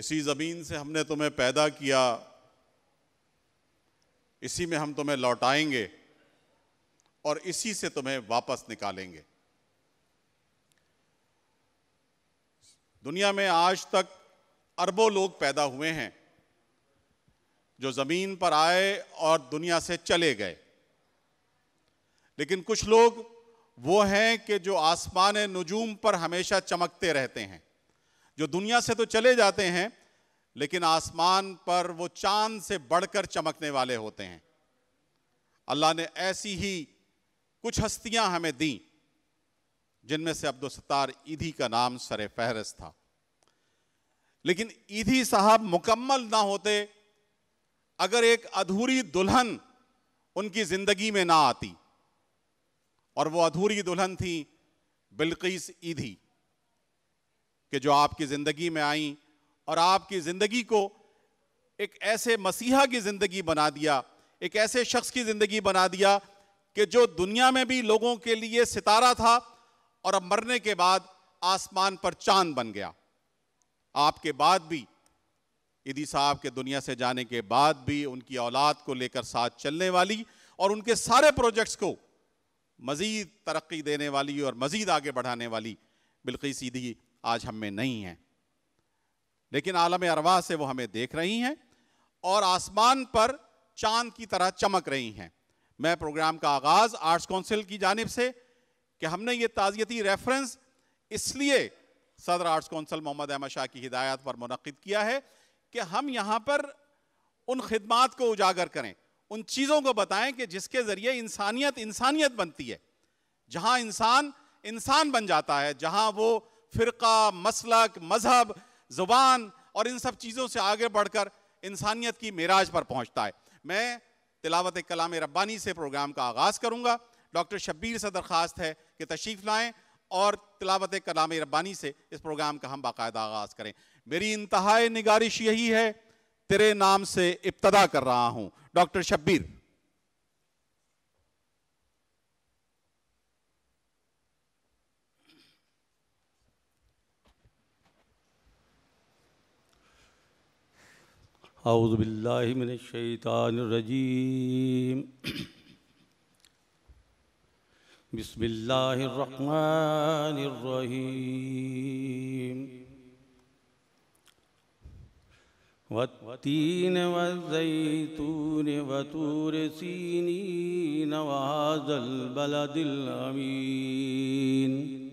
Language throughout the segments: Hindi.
इसी ज़मीन से हमने तुम्हें पैदा किया इसी में हम तुम्हें लौटाएंगे और इसी से तुम्हें वापस निकालेंगे दुनिया में आज तक अरबों लोग पैदा हुए हैं जो ज़मीन पर आए और दुनिया से चले गए लेकिन कुछ लोग वो हैं कि जो आसमान नजूम पर हमेशा चमकते रहते हैं जो दुनिया से तो चले जाते हैं लेकिन आसमान पर वो चांद से बढ़कर चमकने वाले होते हैं अल्लाह ने ऐसी ही कुछ हस्तियां हमें दी जिनमें से सत्तार ईधी का नाम सर फहरस था लेकिन ईधी साहब मुकम्मल ना होते अगर एक अधूरी दुल्हन उनकी जिंदगी में ना आती और वो अधूरी दुल्हन थी बिल्किस ईधी कि जो आपकी ज़िंदगी में आई और आपकी ज़िंदगी को एक ऐसे मसीहा की ज़िंदगी बना दिया एक ऐसे शख्स की ज़िंदगी बना दिया कि जो दुनिया में भी लोगों के लिए सितारा था और अब मरने के बाद आसमान पर चांद बन गया आपके बाद भी ईदी साहब के दुनिया से जाने के बाद भी उनकी औलाद को लेकर साथ चलने वाली और उनके सारे प्रोजेक्ट्स को मज़ीद तरक्की देने वाली और मज़ीद आगे बढ़ाने वाली बिल्कुल सीधी आज हम में नहीं है लेकिन आलम अरवा से वो हमें देख रही हैं और आसमान पर चांद की तरह चमक रही हैं मैं प्रोग्राम का आगाज़ आर्ट्स काउंसिल की जानब से कि हमने ये ताज़ियती रेफरेंस इसलिए सदर आर्ट्स काउंसिल मोहम्मद अहमद शाह की हिदायत पर मनद किया है कि हम यहाँ पर उन खदमात को उजागर करें उन चीज़ों को बताएं कि जिसके ज़रिए इंसानियत इंसानियत बनती है जहाँ इंसान इंसान बन जाता है जहाँ वो फ़िरका मसलक मज़हब ज़ुबान और इन सब चीज़ों से आगे बढ़कर इंसानियत की मेराज पर पहुँचता है मैं तिलावत कलाम रब्बानी से प्रोग्राम का आगाज़ करूँगा डॉक्टर शब्बीर से दरख्वास्त है कि तशरीफ़ लाएँ और तिलावत कलाम रब्बानी से इस प्रोग्राम का हम बाकायदा आगाज़ करें मेरी इंतहा निगारिश यही है तेरे नाम से इब्तदा कर रहा हूँ डॉक्टर शब्बीर أعوذ بالله من الشيطان الرجيم بسم الله الرحمن الرحيم والتين والزيتون وتور سينين وهذا البلد الأمين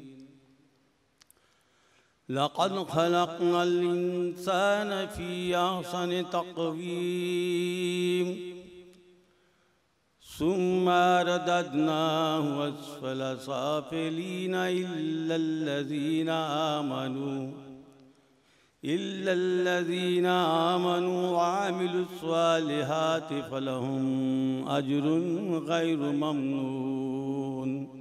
لقد خلقنا الإنسان في أحسن تقويم ثم رددناه أسفل سافلين إلا الذين آمنوا إلا الذين آمنوا وعملوا الصالحات فلهم أجر غير ممنون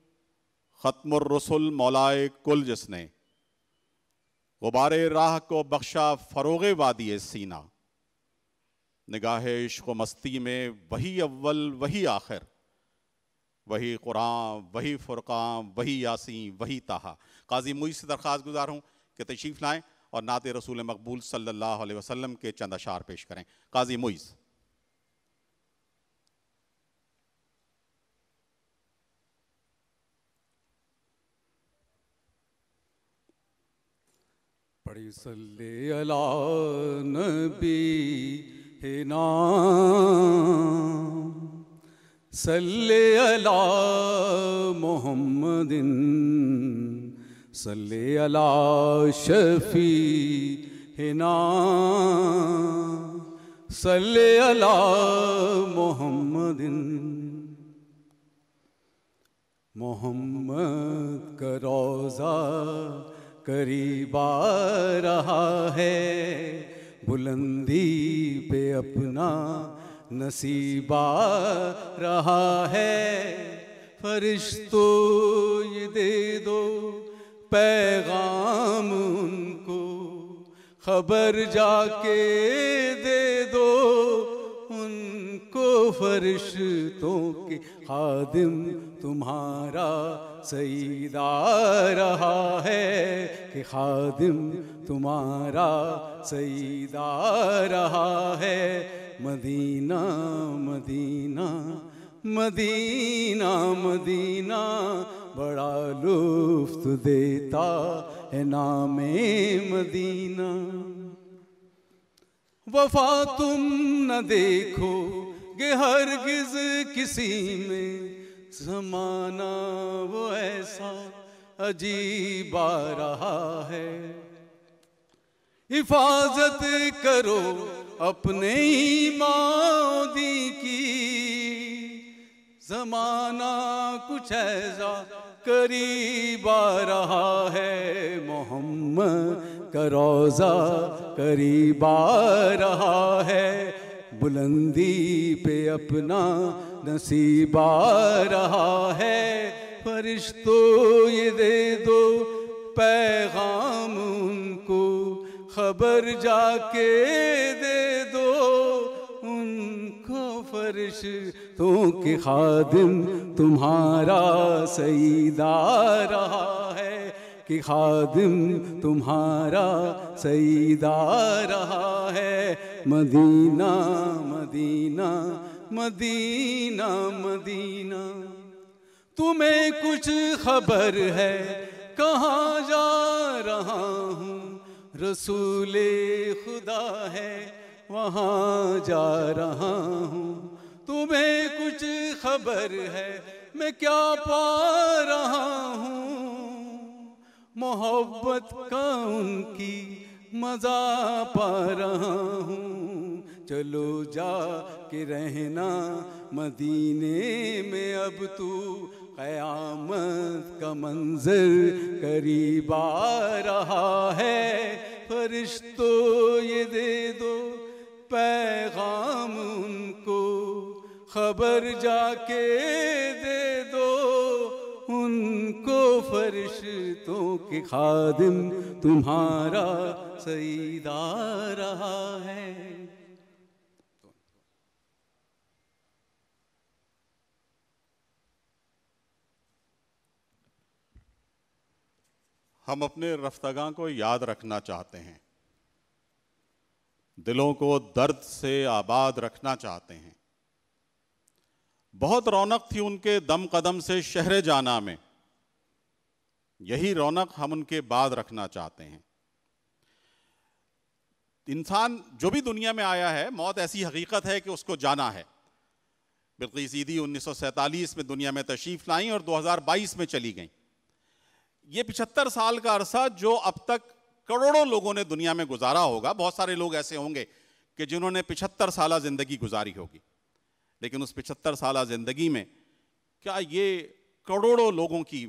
रसुल मौलाए कुल जिसने गुबार राह को बख्शा फ़रोग वादी सीना निगाह इश्क मस्ती में वही अव्वल वही आखिर वही कुरान वही फ़ुरक़ान वही यासी वही ताहा काजी मुई से दरख्वास्त गुजार हूँ कि तशरीफ़ लाएँ और नात रसूल मकबूल सल्लल्लाहु अलैहि वसल्लम के चंद अशार पेश करें काजी मुईज़ पढ़ी सल्ले अला नबी हे ना सल्ले अला मोहम्मदिन सल्ले अला शफी हे नाम सल्ले अला मोहम्मदिन मोहम्मद का रोज़ा करीब आ रहा है बुलंदी पे अपना नसीबा रहा है फरिश्तो ये दे दो पैगाम उनको खबर जाके दे दो को फरिश्तों के खादिम तुम्हारा सईदा रहा है कि खादिम तुम्हारा सईदा रहा है मदीना मदीना मदीना मदीना बड़ा लुफ्त देता है नामे मदीना वफा तुम न देखो कि हरगिज किसी में जमाना वो ऐसा अजीब आ रहा है हिफाजत करो अपने मादी की जमाना कुछ ऐसा करीब आ रहा है मोहम्मद का रोज़ा करीब आ रहा है बुलंदी पे अपना नसीबा रहा है फरिश्तों ये दे दो पैगाम उनको खबर जाके दे दो उनको फरिश तो के खादिम तुम्हारा सईदा रहा है कि खादिम तुम्हारा सईदा रहा है मदीना मदीना मदीना मदीना तुम्हें कुछ खबर है कहाँ जा रहा हूँ रसूले खुदा है वहाँ जा रहा हूँ तुम्हें कुछ खबर है मैं क्या पा रहा हूँ मोहब्बत का उनकी मजा पा रहा हूँ चलो जा के रहना मदीने में अब तू कयामत का मंजर करीब आ रहा है फरिश्तो ये दे दो पैगाम उनको खबर जाके दे दो तुमको फरिश्तों के खादिम तुम्हारा सईदा रहा है हम अपने रफ्तगा को याद रखना चाहते हैं दिलों को दर्द से आबाद रखना चाहते हैं बहुत रौनक थी उनके दम कदम से शहर जाना में यही रौनक हम उनके बाद रखना चाहते हैं इंसान जो भी दुनिया में आया है मौत ऐसी हकीकत है कि उसको जाना है बिल्कुल सीधी उन्नीस में दुनिया में तशरीफ़ लाई और 2022 में चली गई ये 75 साल का अरसा जो अब तक करोड़ों लोगों ने दुनिया में गुजारा होगा बहुत सारे लोग ऐसे होंगे कि जिन्होंने 75 साल ज़िंदगी गुजारी होगी लेकिन उस पिछहत्तर साल ज़िंदगी में क्या ये करोड़ों लोगों की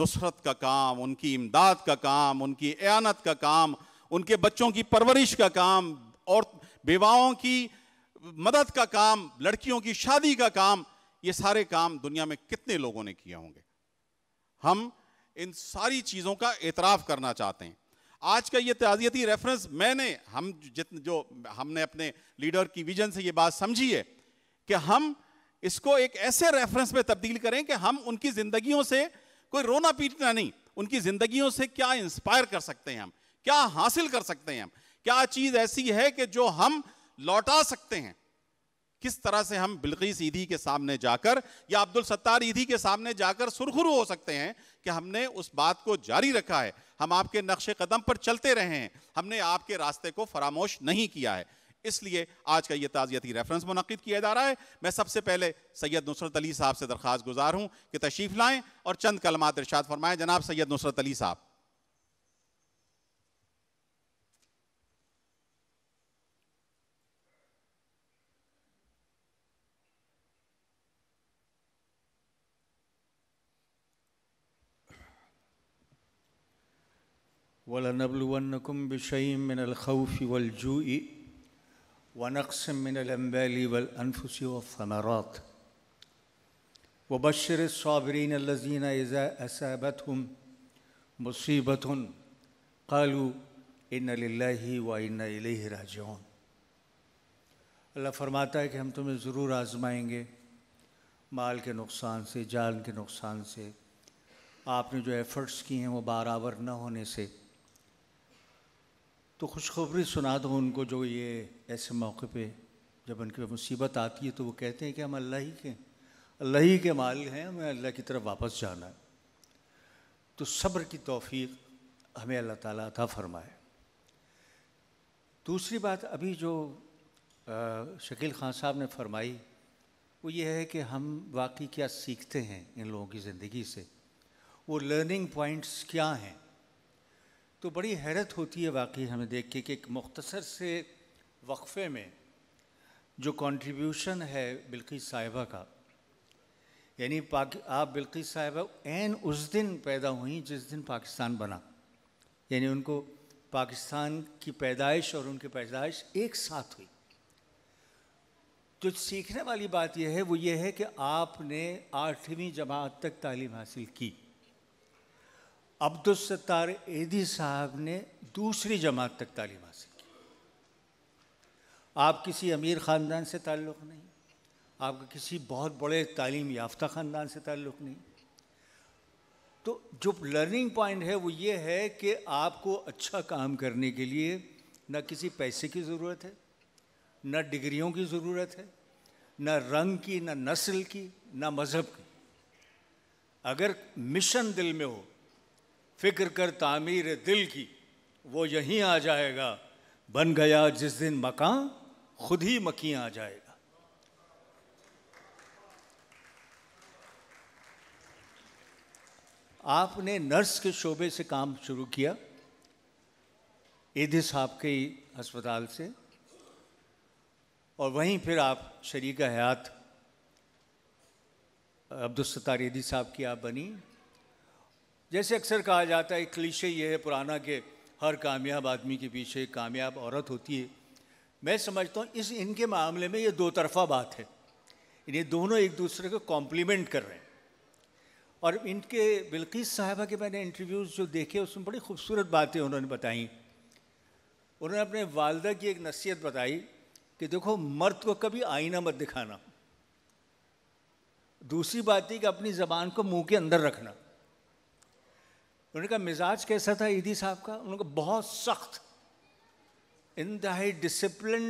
नुसरत का काम उनकी इमदाद का काम उनकी एनत का काम उनके बच्चों की परवरिश का काम और विवाहों की मदद का काम लड़कियों की शादी का काम ये सारे काम दुनिया में कितने लोगों ने किए होंगे हम इन सारी चीज़ों का एतराफ़ करना चाहते हैं आज का ये तजियती रेफरेंस मैंने हम जितने जो हमने अपने लीडर की विजन से ये बात समझी है कि हम इसको एक ऐसे रेफरेंस में तब्दील करें कि हम उनकी जिंदगियों से कोई रोना पीटना नहीं उनकी जिंदगियों से क्या इंस्पायर कर सकते हैं हम क्या हासिल कर सकते हैं हम क्या चीज ऐसी है कि जो हम लौटा सकते हैं किस तरह से हम बिल्किस ईदी के सामने जाकर या अब्दुल सत्तार ईदी के सामने जाकर सुरखुरु हो सकते हैं कि हमने उस बात को जारी रखा है हम आपके नक्श कदम पर चलते रहे हैं हमने आपके रास्ते को फरामोश नहीं किया है इसलिए आज का ये ताज़ियती रेफरेंस मुनद किया जा रहा है मैं सबसे पहले सैयद नुसरत अली साहब से दरख्वास्त गुजार हूँ कि तशरीफ़ लाएँ और चंद कलमात इर्शाद फरमाएँ जनाब सैयद नुसरत अली साहब ولنبلونكم بشيء من الخوف والجوع ونقص من الأنبال والأنفس والثمرات وبشر الصابرين الذين إذا أصابتهم مصيبة قالوا इन लाही व इन इलेही राजौन अल्लाह फरमाता है कि हम तुम्हें ज़रूर आजमाएंगे माल के नुकसान से जान के नुकसान से आपने जो एफ़र्ट्स किए हैं वो बाराबर न होने से तो खुशखबरी सुना दो उनको जो ये ऐसे मौके पे जब उनके मुसीबत आती है तो वो कहते हैं कि हम अल्लाह ही के अल्लाह ही के माल हैं हमें अल्लाह की तरफ वापस जाना है तो सब्र की तौफीक हमें अल्लाह ताला अता फरमाए दूसरी बात अभी जो शकील ख़ान साहब ने फरमाई वो ये है कि हम वाकई क्या सीखते हैं इन लोगों की ज़िंदगी से वो लर्निंग पॉइंट्स क्या हैं तो बड़ी हैरत होती है वाकई हमें देख के कि एक मख्तसर से वक्फ़े में जो कंट्रीब्यूशन है बिल्की साहिबा का यानी पाकि आप बिल्किस साहिबा एन उस दिन पैदा हुई जिस दिन पाकिस्तान बना यानी उनको पाकिस्तान की पैदाइश और उनकी पैदाइश एक साथ हुई जो सीखने वाली बात यह है वो ये है कि आपने आठवीं जमात तक तालीम हासिल की अब्दुलस्तार एदी साहब ने दूसरी जमात तक तालीम हासिल की आप किसी अमीर ख़ानदान से ताल्लुक़ नहीं आपका किसी बहुत बड़े तालीम याफ्ता ख़ानदान से ताल्लुक़ नहीं तो जो लर्निंग पॉइंट है वो ये है कि आपको अच्छा काम करने के लिए न किसी पैसे की ज़रूरत है न डिग्रियों की ज़रूरत है न रंग की न नस्ल की न मज़हब की अगर मिशन दिल में हो फ़िक्र कर तामीर दिल की वो यहीं आ जाएगा बन गया जिस दिन मकान खुद ही मकी आ जाएगा आपने नर्स के शोबे से काम शुरू किया ईदी साहब के अस्पताल से और वहीं फिर आप शरीक हयात अब्दुलस्तार ईदी साहब की आप बनी जैसे अक्सर कहा जाता है क्लीशे ये है पुराना के हर कामयाब आदमी के पीछे कामयाब औरत होती है मैं समझता हूँ इस इनके मामले में ये दो तरफा बात है इन्हें दोनों एक दूसरे को कॉम्प्लीमेंट कर रहे हैं और इनके बिल्किस साहबा के मैंने इंटरव्यूज़ जो देखे उसमें बड़ी खूबसूरत बातें उन्होंने बताई उन्होंने अपने वालदा की एक नसीहत बताई कि देखो मर्द को कभी आईना मत दिखाना दूसरी बात थी कि अपनी ज़बान को मुंह के अंदर रखना उन्होंने कहा मिजाज कैसा था ईदी साहब का उन्होंने कहा बहुत सख्त इंतहाई डिसिप्लिन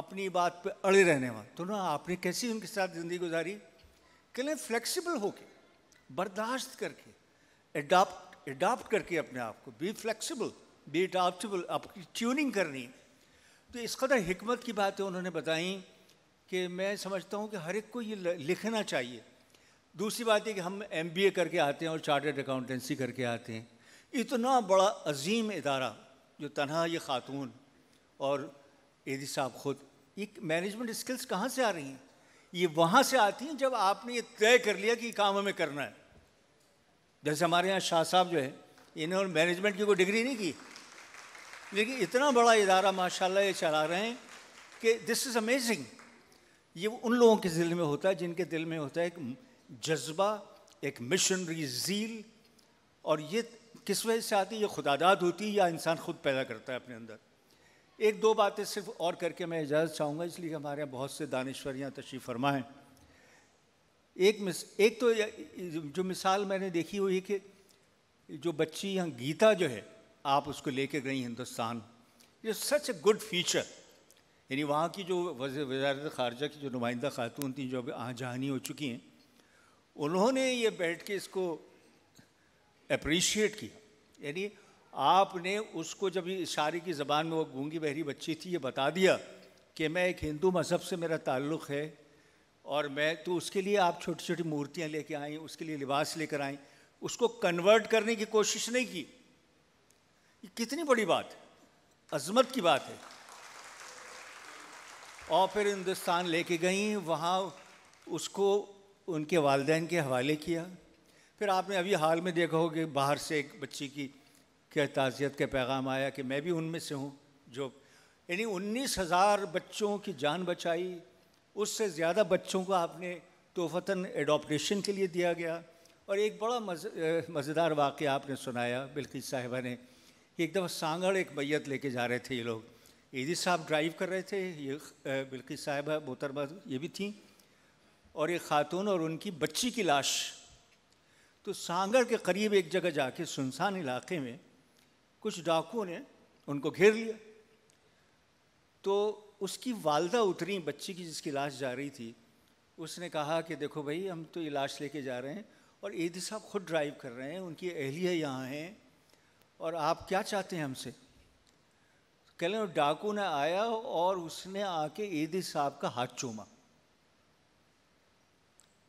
अपनी बात पे अड़े रहने वाले तो ना आपने कैसी उनके साथ ज़िंदगी गुजारी कहले फ्लेक्सिबल होके बर्दाश्त करके एडाप्ट एडाप्ट करके अपने आप को बी फ्लेक्सिबल बी एडाप्टबल आपकी ट्यूनिंग करनी तो इस कदर हमत की बातें उन्होंने बताई कि मैं समझता हूँ कि हर एक को ये लिखना चाहिए दूसरी बात है कि हम एम करके आते हैं और चार्टर्ड अकाउंटेंसी करके आते हैं इतना बड़ा अजीम इदारा जो तनहा ये ख़ातून और एदी साहब ख़ुद एक मैनेजमेंट स्किल्स कहाँ से आ रही हैं ये वहाँ से आती हैं जब आपने ये तय कर लिया कि काम हमें करना है जैसे हमारे यहाँ शाह साहब जो है इन्होंने मैनेजमेंट की कोई डिग्री नहीं की लेकिन इतना बड़ा इदारा माशाल्लाह ये चला रहे हैं कि दिस इज़ अमेजिंग ये उन लोगों के दिल में होता है जिनके दिल में होता है कि जज्बा एक मिशनरी जील और ये किस वजह से आती है ये खुदादाद होती है या इंसान खुद पैदा करता है अपने अंदर एक दो बातें सिर्फ और करके मैं इजाज़त चाहूँगा इसलिए हमारे यहाँ बहुत से दानश्वर यहाँ तशरीफ़ फरमाएँ एक मिस एक तो जो मिसाल मैंने देखी हुई कि जो बच्ची यहाँ गीता जो है आप उसको लेके गई हिंदुस्तान ये सच ए गुड फीचर यानी वहाँ की जो वजारत ख़ारजा की जो नुमाइंदा खातून थी जो अब जहानी हो चुकी हैं उन्होंने ये बैठ के इसको अप्रिशिएट किया यानी आपने उसको जब इशारे की ज़बान में वो गूंगी बहरी बच्ची थी ये बता दिया कि मैं एक हिंदू मज़हब से मेरा ताल्लुक़ है और मैं तो उसके लिए आप छोटी छोटी मूर्तियाँ लेके आई उसके लिए लिबास लेकर आई उसको कन्वर्ट करने की कोशिश नहीं की ये कितनी बड़ी बात अजमत की बात है और फिर हिंदुस्तान लेके गई वहाँ उसको उनके वालदेन के हवाले किया फिर आपने अभी हाल में देखा हो कि बाहर से एक बच्ची की क्या ताज़ियत के पैगाम आया कि मैं भी उनमें से हूँ जो यानी उन्नीस हज़ार बच्चों की जान बचाई उससे ज़्यादा बच्चों को आपने तोहफता एडोप्टेशन के लिए दिया गया और एक बड़ा मज़ मज़ेदार वाक़ आपने सुनाया बिल्किस साहिबा ने कि एक दफ़ा सांगड़ एक मैत लेके जा रहे थे ये लोग ईदी साहब ड्राइव कर रहे थे ये बिल्किस साहिबा मोहतरमा ये भी थी और एक खातून और उनकी बच्ची की लाश तो सांगर के करीब एक जगह जाके सुनसान इलाके में कुछ डाकुओं ने उनको घेर लिया तो उसकी वालदा उतरी बच्ची की जिसकी लाश जा रही थी उसने कहा कि देखो भाई हम तो ये लाश लेके जा रहे हैं और ईदी साहब खुद ड्राइव कर रहे हैं उनकी अहलिया यहाँ हैं और आप क्या चाहते हैं हमसे कह लें डाकू ने आया और उसने आके ईदी साहब का हाथ चूमा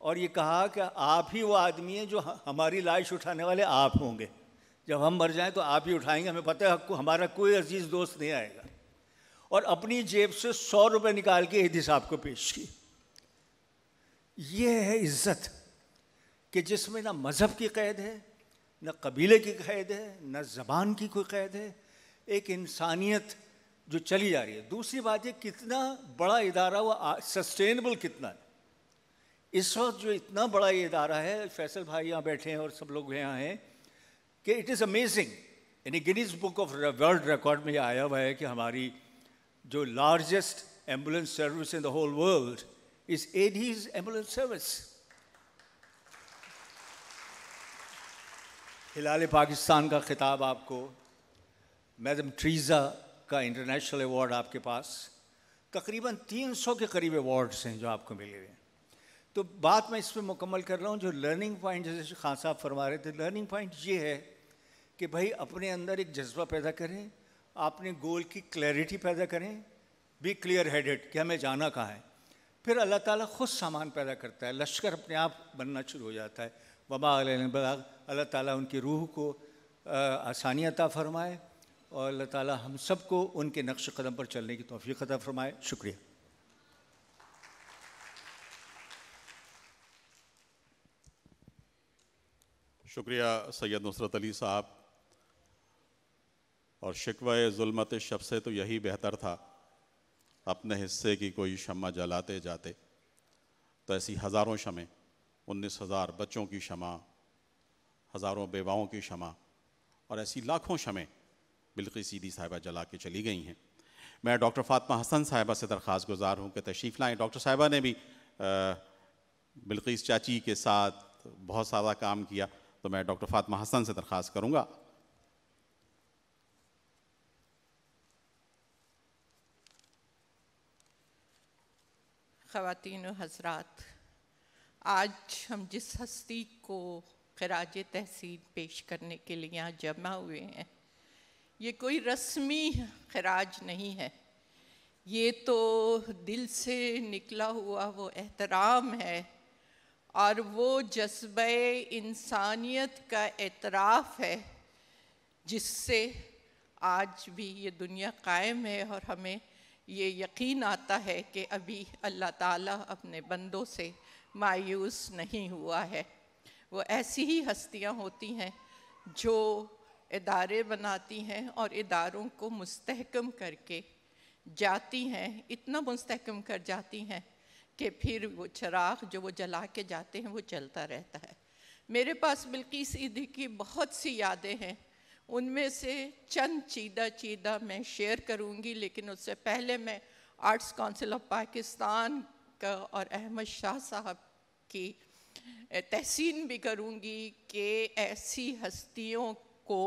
और ये कहा कि आप ही वो आदमी हैं जो हमारी लाश उठाने वाले आप होंगे जब हम मर जाएं तो आप ही उठाएंगे हमें पता है हमारा कोई अजीज़ दोस्त नहीं आएगा और अपनी जेब से सौ रुपये निकाल के हिदी साहब को पेश की ये है इज्जत कि जिसमें ना मज़हब की कैद है ना कबीले की कैद है ना ज़बान की कोई कैद है एक इंसानियत जो चली जा रही है दूसरी बात ये कितना बड़ा इदारा वो सस्टेनेबल कितना है इस वक्त जो इतना बड़ा ये इदारा है फैसल भाई यहाँ बैठे हैं और सब लोग यहाँ हैं कि इट इज़ अमेजिंग यानी Guinness book of world record में ये आया हुआ है कि हमारी जो largest ambulance service in the whole world is Edhi's ambulance service Hilal Pakistan का खिताब आपको मैडम ट्रीज़ा का इंटरनेशनल अवार्ड आपके पास तकरीबन 300 के करीब अवार्ड्स हैं जो आपको मिले हुए हैं तो बात मैं इस पर मुकम्मल कर रहा हूँ जो लर्निंग पॉइंट जैसे खान साहब फरमा रहे थे लर्निंग पॉइंट ये है कि भाई अपने अंदर एक जज्बा पैदा करें आपने गोल की क्लैरिटी पैदा करें बी क्लियर हेडेड कि हमें जाना कहाँ है फिर अल्लाह ताला खुद सामान पैदा करता है लश्कर अपने आप बनना शुरू हो जाता है वबा बलाग अल्लाह ताला उनकी रूह को आसानी फरमाए और अल्लाह ताला हम सबको उनके नक्श कदम पर चलने की तोफ़ी अता फरमाए शुक्रिया शुक्रिया सैयद नुसरत अली साहब और शिकवा जुलमत शब से तो यही बेहतर था अपने हिस्से की कोई शमा जलाते जाते तो ऐसी हज़ारों शमें उन्नीस हज़ार बच्चों की शमा हज़ारों बेवाओं की शमा और ऐसी लाखों शमें बिल्कुल सीधी साहिबा जला के चली गई हैं मैं डॉक्टर फातमा हसन साहिबा से दरख्वास्त गुजार हूँ कि तशरीफ़ लाएँ डॉक्टर साहिबा ने भी बिल्कुल चाची के साथ बहुत सारा काम किया तो मैं डॉक्टर फातमा हसन से दरख्वास्त करूँगा ख़वान हजरात आज हम जिस हस्ती को खराज तहसीन पेश करने के लिए यहाँ जमा हुए हैं ये कोई रस्मी खराज नहीं है ये तो दिल से निकला हुआ वो एहतराम है और वो जज्ब इंसानियत का एतराफ़ है जिससे आज भी ये दुनिया कायम है और हमें ये यकीन आता है कि अभी अल्लाह ताला अपने बंदों से मायूस नहीं हुआ है वो ऐसी ही हस्तियां होती हैं जो इदारे बनाती हैं और इदारों को मस्तकम करके जाती हैं इतना मुस्तहकम कर जाती हैं कि फिर वो चराग जो वो जला के जाते हैं वो चलता रहता है मेरे पास बल्कि सीधी की बहुत सी यादें हैं उनमें से चंद चीदा चीदा मैं शेयर करूंगी लेकिन उससे पहले मैं आर्ट्स काउंसिल ऑफ पाकिस्तान का और अहमद शाह साहब की तहसीन भी करूंगी कि ऐसी हस्तियों को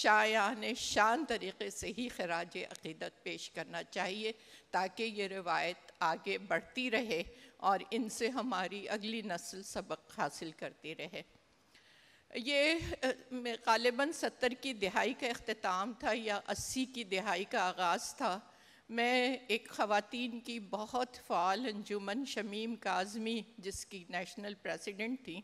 शाया ने शान तरीके से ही खराज अकीदत पेश करना चाहिए ताकि ये रिवायत आगे बढ़ती रहे और इनसे हमारी अगली नस्ल सबक हासिल करती रहे ये गालिबा सत्तर की दिहाई का अख्ताम था या अस्सी की दिहाई का आगाज़ था मैं एक ख़वान की बहुत फ़ाल अंजुमन शमीम काजमी जिसकी नेशनल प्रेसिडेंट थी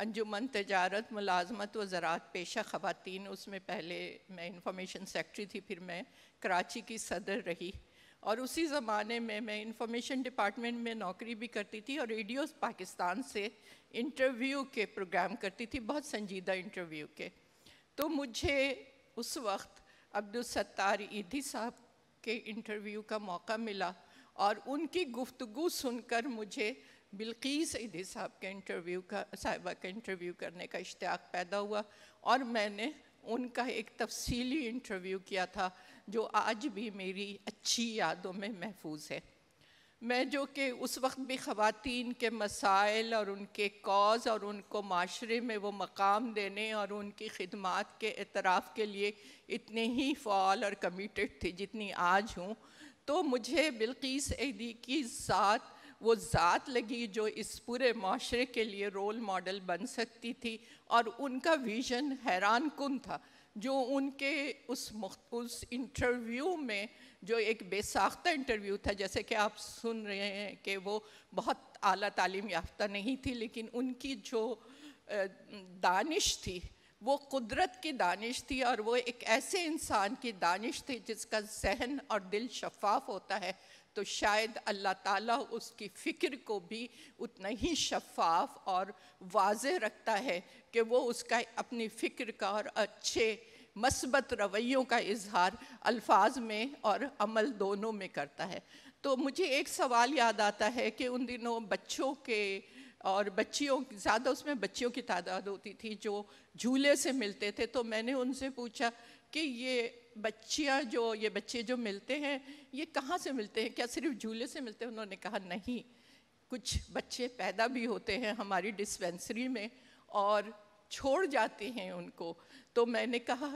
अंजुमन तजारत मुलाजमत व ज़रात पेशा ख़वान उसमें पहले मैं इंफॉर्मेशन सेक्रेटरी थी फिर मैं कराची की सदर रही और उसी ज़माने में मैं इंफॉर्मेशन डिपार्टमेंट में नौकरी भी करती थी और रेडियो पाकिस्तान से इंटरव्यू के प्रोग्राम करती थी बहुत संजीदा इंटरव्यू के तो मुझे उस वक्त अब्दुलसत्तार ईदी साहब के इंटरव्यू का मौका मिला और उनकी गुफ्तगु सुनकर मुझे बिल्की सईदी साहब के इंटरव्यू का साहिबा का इंटरव्यू करने का इश्तियाक पैदा हुआ और मैंने उनका एक तफसीली इंटरव्यू किया था जो आज भी मेरी अच्छी यादों में महफूज है मैं जो कि उस वक्त भी ख़वान के मसाइल और उनके कॉज और उनको माशरे में वो मकाम देने और उनकी खदमात के अतराफ़ के लिए इतने ही फॉल और कमिटेड थी जितनी आज हूँ तो मुझे बिल्किस एदी की ज़ात वो ज़ात लगी जो इस पूरे माशरे के लिए रोल मॉडल बन सकती थी और उनका विज़न हैरान कन था जो उनके उस उस इंटरव्यू में जो एक बेसाख्ता इंटरव्यू था जैसे कि आप सुन रहे हैं कि वो बहुत अली तालीम याफ्ता नहीं थी लेकिन उनकी जो दानिश थी वो कुदरत की दानिश थी और वो एक ऐसे इंसान की दानिश थी जिसका जहन और दिल शफाफ होता है तो शायद अल्लाह ताला उसकी फ़िक्र को भी उतना ही शफाफ और वाज रखता है कि वो उसका अपनी फ़िक्र का और अच्छे मस्बत रवैयों का इजहार अल्फाज में और अमल दोनों में करता है तो मुझे एक सवाल याद आता है कि उन दिनों बच्चों के और बच्चियों ज़्यादा उसमें बच्चियों की तादाद होती थी जो झूले से मिलते थे तो मैंने उनसे पूछा कि ये बच्चियाँ जो ये बच्चे जो मिलते हैं ये कहाँ से मिलते हैं क्या सिर्फ झूले से मिलते हैं उन्होंने कहा नहीं कुछ बच्चे पैदा भी होते हैं हमारी डिस्पेंसरी में और छोड़ जाते हैं उनको तो मैंने कहा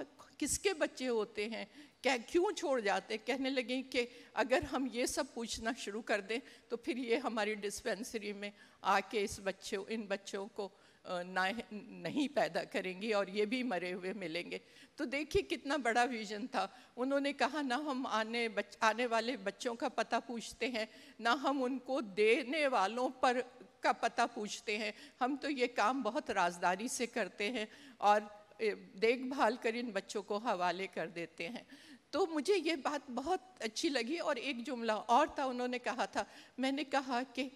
किसके बच्चे होते हैं क्या क्यों छोड़ जाते कहने लगे कि अगर हम ये सब पूछना शुरू कर दें तो फिर ये हमारी डिस्पेंसरी में आके इस बच्चों इन बच्चों को ना नहीं पैदा करेंगी और ये भी मरे हुए मिलेंगे तो देखिए कितना बड़ा विजन था उन्होंने कहा ना हम आने बच, आने वाले बच्चों का पता पूछते हैं ना हम उनको देने वालों पर का पता पूछते हैं हम तो ये काम बहुत राजदारी से करते हैं और देखभाल कर इन बच्चों को हवाले कर देते हैं तो मुझे ये बात बहुत अच्छी लगी और एक जुमला और था उन्होंने कहा था मैंने कहा कि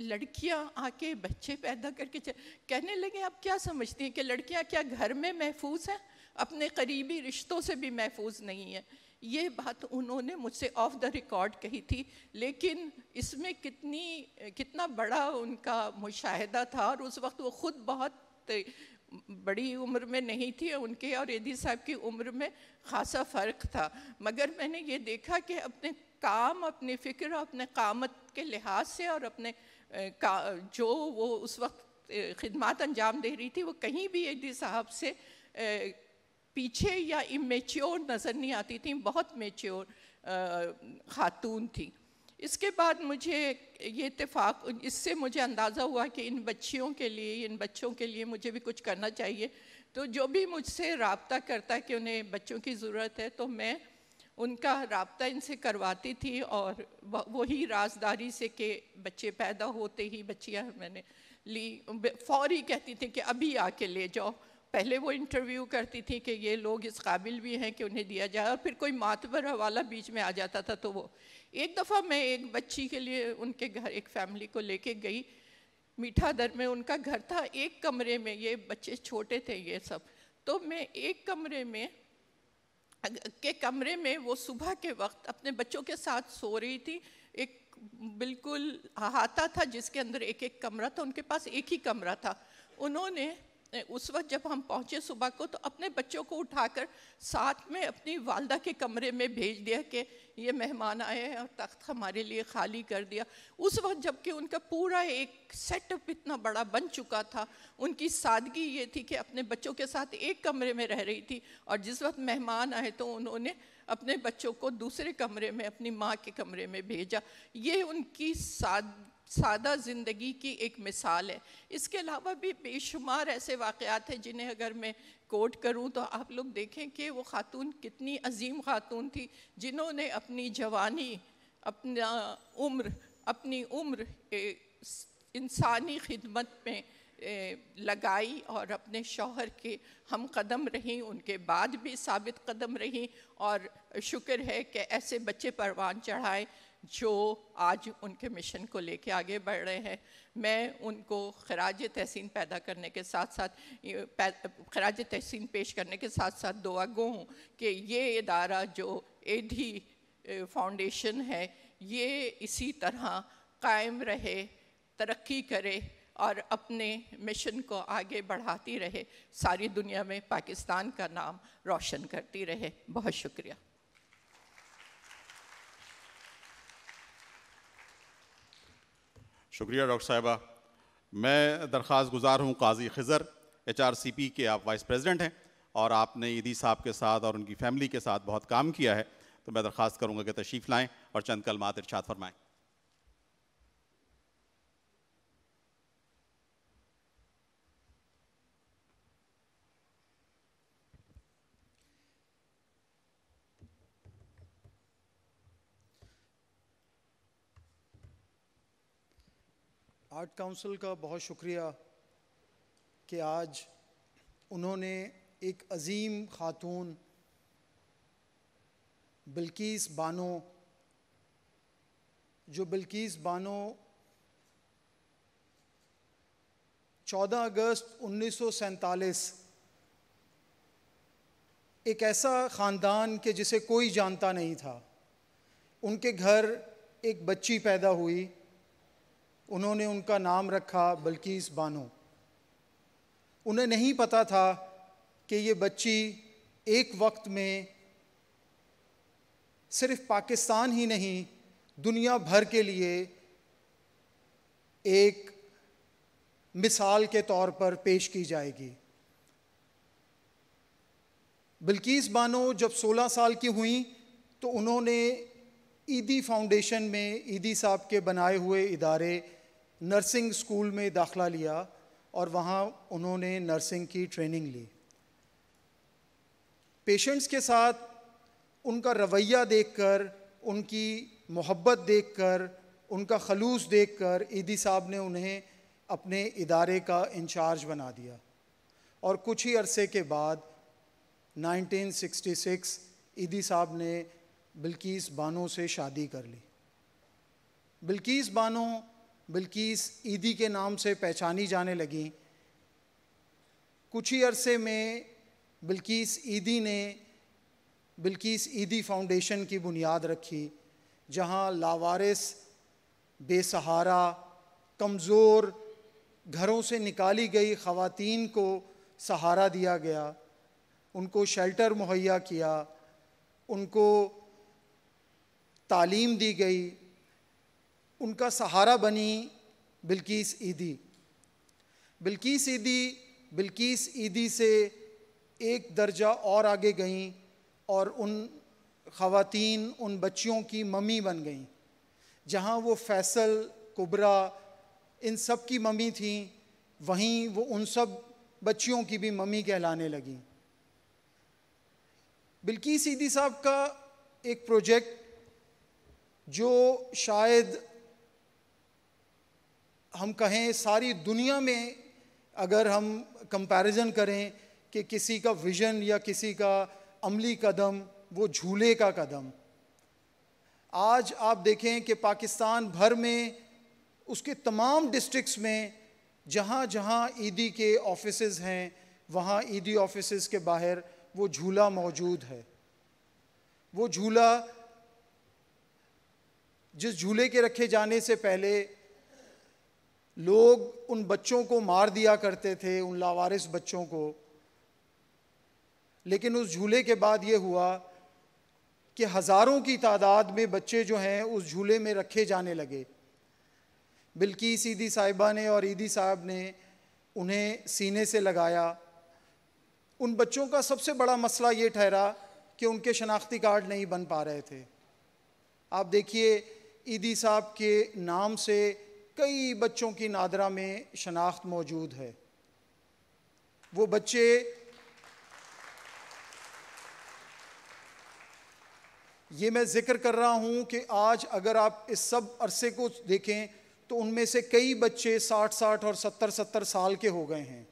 लड़कियां आके बच्चे पैदा करके कहने लगे आप क्या समझती हैं कि लड़कियां क्या घर में महफूज हैं अपने करीबी रिश्तों से भी महफूज नहीं है ये बात उन्होंने मुझसे ऑफ द रिकॉर्ड कही थी लेकिन इसमें कितनी कितना बड़ा उनका मुशाहिदा था और उस वक्त वो ख़ुद बहुत बड़ी उम्र में नहीं थी उनके और एदी साहब की उम्र में खासा फ़र्क था मगर मैंने ये देखा कि अपने काम अपनी फ़िक्र अपने कामत के लिहाज से और अपने का जो वो उस वक्त खिदमत अंजाम दे रही थी वो कहीं भी एडी साहब से पीछे या इमेच्योर नज़र नहीं आती थी बहुत मेच्योर ख़ातून थी इसके बाद मुझे ये इतफ़ाक़ इससे मुझे अंदाज़ा हुआ कि इन बच्चियों के लिए इन बच्चों के लिए मुझे भी कुछ करना चाहिए तो जो भी मुझसे रबता करता है कि उन्हें बच्चों की ज़रूरत है तो मैं उनका रबता इनसे करवाती थी और वही राजदारी से के बच्चे पैदा होते ही बच्चियाँ मैंने ली फौरी कहती थी कि अभी आके ले जाओ पहले वो इंटरव्यू करती थी कि ये लोग इस काबिल भी हैं कि उन्हें दिया जाए और फिर कोई मातबर हवाला बीच में आ जाता था तो वो एक दफ़ा मैं एक बच्ची के लिए उनके घर एक फैमिली को ले गई मीठा दर में उनका घर था एक कमरे में ये बच्चे छोटे थे ये सब तो मैं एक कमरे में के कमरे में वो सुबह के वक्त अपने बच्चों के साथ सो रही थी एक बिल्कुल अहाता था जिसके अंदर एक एक कमरा था उनके पास एक ही कमरा था उन्होंने उस वक्त जब हम पहुंचे सुबह को तो अपने बच्चों को उठाकर साथ में अपनी वालदा के कमरे में भेज दिया कि ये मेहमान आए हैं और तख्त हमारे लिए खाली कर दिया उस वक्त जबकि उनका पूरा एक सेटअप इतना बड़ा बन चुका था उनकी सादगी ये थी कि अपने बच्चों के साथ एक कमरे में रह रही थी और जिस वक्त मेहमान आए तो उन्होंने अपने बच्चों को दूसरे कमरे में अपनी माँ के कमरे में भेजा ये उनकी साद सादा ज़िंदगी की एक मिसाल है इसके अलावा भी बेशुमार ऐसे वाक़ात हैं जिन्हें अगर मैं कोट करूं तो आप लोग देखें कि वो ख़ातून कितनी अजीम ख़ातून थी जिन्होंने अपनी जवानी अपना उम्र अपनी उम्र इंसानी खिदमत में लगाई और अपने शौहर के हम कदम रहीं उनके बाद भी साबित कदम रहीं और शुक्र है कि ऐसे बच्चे परवान चढ़ाएं जो आज उनके मिशन को लेके आगे बढ़ रहे हैं मैं उनको खराज तहसीन पैदा करने के साथ साथ खराज तहसीन पेश करने के साथ साथ दुआ गो हूँ कि ये इदारा जो एधी फाउंडेशन है ये इसी तरह कायम रहे तरक्की करे और अपने मिशन को आगे बढ़ाती रहे सारी दुनिया में पाकिस्तान का नाम रोशन करती रहे बहुत शुक्रिया शुक्रिया डॉक्टर साहबा मैं दरख्वास्त गुजार हूँ Qazi Khizar H R C P के आप वाइस प्रेसिडेंट हैं और आपने ईदी साहब के साथ और उनकी फैमिली के साथ बहुत काम किया है तो मैं दरख्वास्त करूँगा कि तशरीफ़ लाएँ और चंद कलमात इर्शाद फरमाएँ आर्ट काउंसिल का बहुत शुक्रिया कि आज उन्होंने एक अजीम खातून बिल्किस बानो जो बिल्किस बानो 14 अगस्त उन्नीस एक ऐसा ख़ानदान के जिसे कोई जानता नहीं था उनके घर एक बच्ची पैदा हुई उन्होंने उनका नाम रखा बल्कि इस बानो उन्हें नहीं पता था कि ये बच्ची एक वक्त में सिर्फ पाकिस्तान ही नहीं दुनिया भर के लिए एक मिसाल के तौर पर पेश की जाएगी बिल्किस बानो जब 16 साल की हुई तो उन्होंने ईदी फाउंडेशन में ईदी साहब के बनाए हुए इदारे नर्सिंग स्कूल में दाखला लिया और वहाँ उन्होंने नर्सिंग की ट्रेनिंग ली पेशेंट्स के साथ उनका रवैया देखकर उनकी मोहब्बत देखकर उनका खलूस देखकर ईदी साहब ने उन्हें अपने इदारे का इंचार्ज बना दिया और कुछ ही अरसे के बाद 1966 ईदी साहब ने बिल्किस बानो से शादी कर ली बिल्किस बानो बल्कि इस ईदी के नाम से पहचानी जाने लगी कुछ ही अरसे में बल्कि इस ईदी ने बल्कि इस ईदी फाउंडेशन की बुनियाद रखी जहां लावारिस बेसहारा कमज़ोर घरों से निकाली गई ख़वातीन को सहारा दिया गया उनको शेल्टर मुहैया किया उनको तालीम दी गई उनका सहारा बनी बिल्किस ईदी बिल्किस ईदी बिल्किस ईदी से एक दर्जा और आगे गईं और उन ख़वातीन उन बच्चियों की मम्मी बन गईं जहाँ वो फैसल कुबरा इन सब की मम्मी थीं वहीं वो उन सब बच्चियों की भी मम्मी कहलाने लगीं बिल्की सीदी साहब का एक प्रोजेक्ट जो शायद हम कहें सारी दुनिया में अगर हम कंपैरिजन करें कि किसी का विज़न या किसी का अमली कदम वो झूले का कदम आज आप देखें कि पाकिस्तान भर में उसके तमाम डिस्ट्रिक्ट्स में जहाँ जहाँ ईदी e के ऑफिस हैं वहाँ ईदी ऑफिस के बाहर वो झूला मौजूद है वो झूला जिस झूले के रखे जाने से पहले लोग उन बच्चों को मार दिया करते थे उन लावारिस बच्चों को लेकिन उस झूले के बाद ये हुआ कि हज़ारों की तादाद में बच्चे जो हैं उस झूले में रखे जाने लगे बिल्कि सीधी साहिबा ने और ईदी साहब ने उन्हें सीने से लगाया उन बच्चों का सबसे बड़ा मसला ये ठहरा कि उनके शनाख्ती कार्ड नहीं बन पा रहे थे आप देखिए ईदी साहब के नाम से कई बच्चों की नादरा में शनाख्त मौजूद है वो बच्चे ये मैं जिक्र कर रहा हूँ कि आज अगर आप इस सब अरसे को देखें तो उनमें से कई बच्चे साठ साठ और सत्तर सत्तर साल के हो गए हैं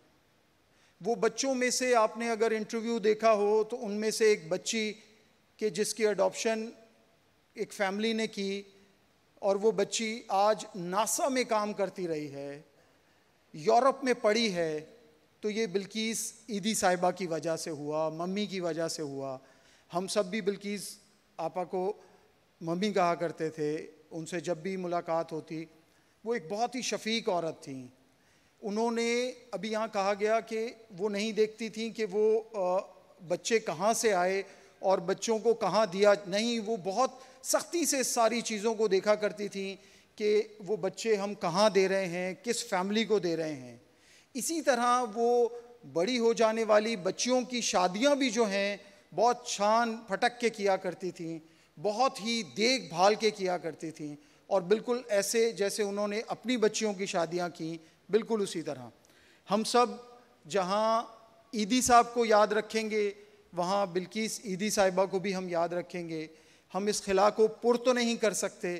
वो बच्चों में से आपने अगर इंटरव्यू देखा हो तो उनमें से एक बच्ची के जिसकी अडॉप्शन एक फैमिली ने की और वो बच्ची आज नासा में काम करती रही है यूरोप में पढ़ी है तो ये बिल्किस ईदी साहिबा की वजह से हुआ मम्मी की वजह से हुआ हम सब भी बिल्किस आपा को मम्मी कहा करते थे उनसे जब भी मुलाकात होती वो एक बहुत ही शफीक औरत थी उन्होंने अभी यहाँ कहा गया कि वो नहीं देखती थी कि वो बच्चे कहाँ से आए और बच्चों को कहाँ दिया नहीं वो बहुत सख्ती से सारी चीज़ों को देखा करती थी कि वो बच्चे हम कहाँ दे रहे हैं किस फैमिली को दे रहे हैं इसी तरह वो बड़ी हो जाने वाली बच्चियों की शादियाँ भी जो हैं बहुत छान फटक के किया करती थी बहुत ही देखभाल के किया करती थी और बिल्कुल ऐसे जैसे उन्होंने अपनी बच्चियों की शादियाँ की बिल्कुल उसी तरह हम सब जहाँ ईदी साहब को याद रखेंगे वहाँ बिल्किस ईदी साहिबा को भी हम याद रखेंगे हम इस खिला को पुर तो नहीं कर सकते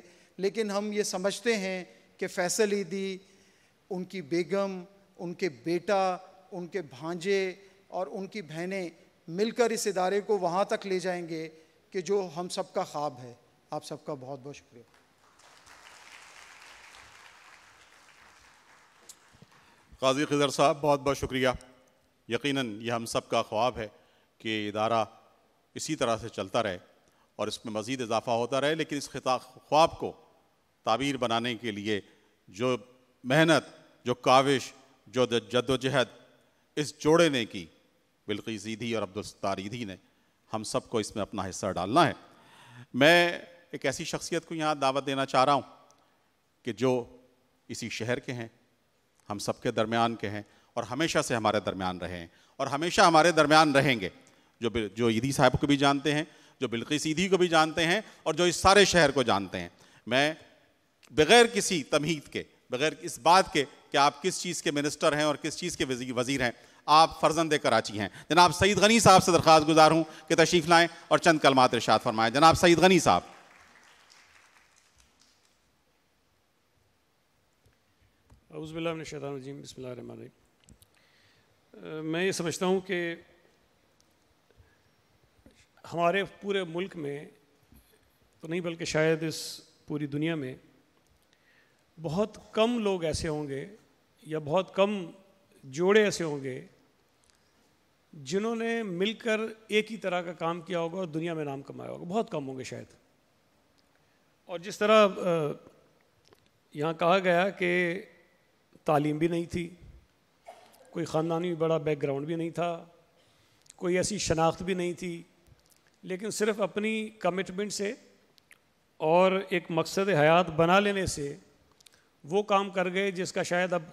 लेकिन हम ये समझते हैं कि फैसल ईदी उनकी बेगम उनके बेटा उनके भांजे और उनकी बहनें मिलकर इस इदारे को वहाँ तक ले जाएंगे कि जो हम सबका ख्वाब है आप सबका बहुत बहुत शुक्रिया काजी खजर साहब बहुत बहुत शुक्रिया यकीनन ये हम सब का ख्वाब है कि इदारा इसी तरह से चलता रहे और इसमें मज़ीद इजाफा होता रहे लेकिन इस खिता ख्वाब को ताबीर बनाने के लिए जो मेहनत जो काविश जो जद्दोजहद इस जोड़े ने की बिल्की जीदी और अब्दुलतारीदी ने हम सबको इसमें अपना हिस्सा डालना है मैं एक ऐसी शख्सियत को यहाँ दावत देना चाह रहा हूँ कि जो इसी शहर के हैं हम सब के दरमियान के हैं और हमेशा से हमारे दरमियान रहे हैं और हमेशा हमारे दरमियान रहेंगे जो जो ईदी साहब को भी जानते हैं जो बिल्कि सीधी को भी जानते हैं और जो इस सारे शहर को जानते हैं मैं बगैर किसी तमहीद के बगैर इस बात के कि आप किस चीज़ के मिनिस्टर हैं और किस चीज़ के वजीर हैं आप फर्जंद कराची हैं जनाब सईद गनी साहब से दरख्वास्त गुजार हूँ कि तशरीफ़ लाएँ और चंद कलमात इर्शाद फरमाएँ जनाब सईद गनी साहब अज़बिल्लाजीम बसमिल मैं ये समझता हूँ कि हमारे पूरे मुल्क में तो नहीं बल्कि शायद इस पूरी दुनिया में बहुत कम लोग ऐसे होंगे या बहुत कम जोड़े ऐसे होंगे जिन्होंने मिलकर एक ही तरह का काम किया होगा और दुनिया में नाम कमाया होगा बहुत कम होंगे शायद और जिस तरह यहाँ कहा गया कि तालीम भी नहीं थी कोई ख़ानदानी बड़ा बैकग्राउंड भी नहीं था कोई ऐसी शनाख्त भी नहीं थी लेकिन सिर्फ अपनी कमिटमेंट से और एक मकसद हयात बना लेने से वो काम कर गए जिसका शायद अब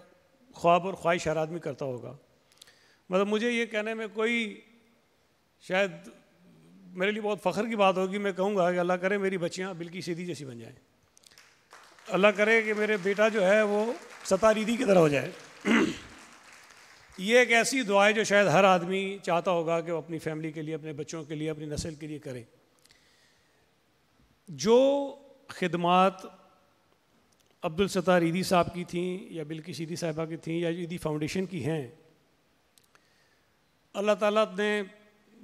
ख्वाब और ख्वाहिश हर आदमी करता होगा मतलब मुझे ये कहने में कोई शायद मेरे लिए बहुत फ़ख्र की बात होगी मैं कहूँगा कि अल्लाह करे मेरी बच्चियाँ बिल्कुल सीधी जैसी बन जाएँ अल्लाह करे कि मेरे बेटा जो है वो सतारीदी की तरह हो जाए ये एक ऐसी दुआ है जो शायद हर आदमी चाहता होगा कि वो अपनी फैमिली के लिए अपने बच्चों के लिए अपनी नस्ल के लिए करे जो खदमात अब्दुल सत्तार ईदी साहब की थी या बिल्कि ईदी साहिबा की थी या ईदी फाउंडेशन की हैं अल्लाह ताला ने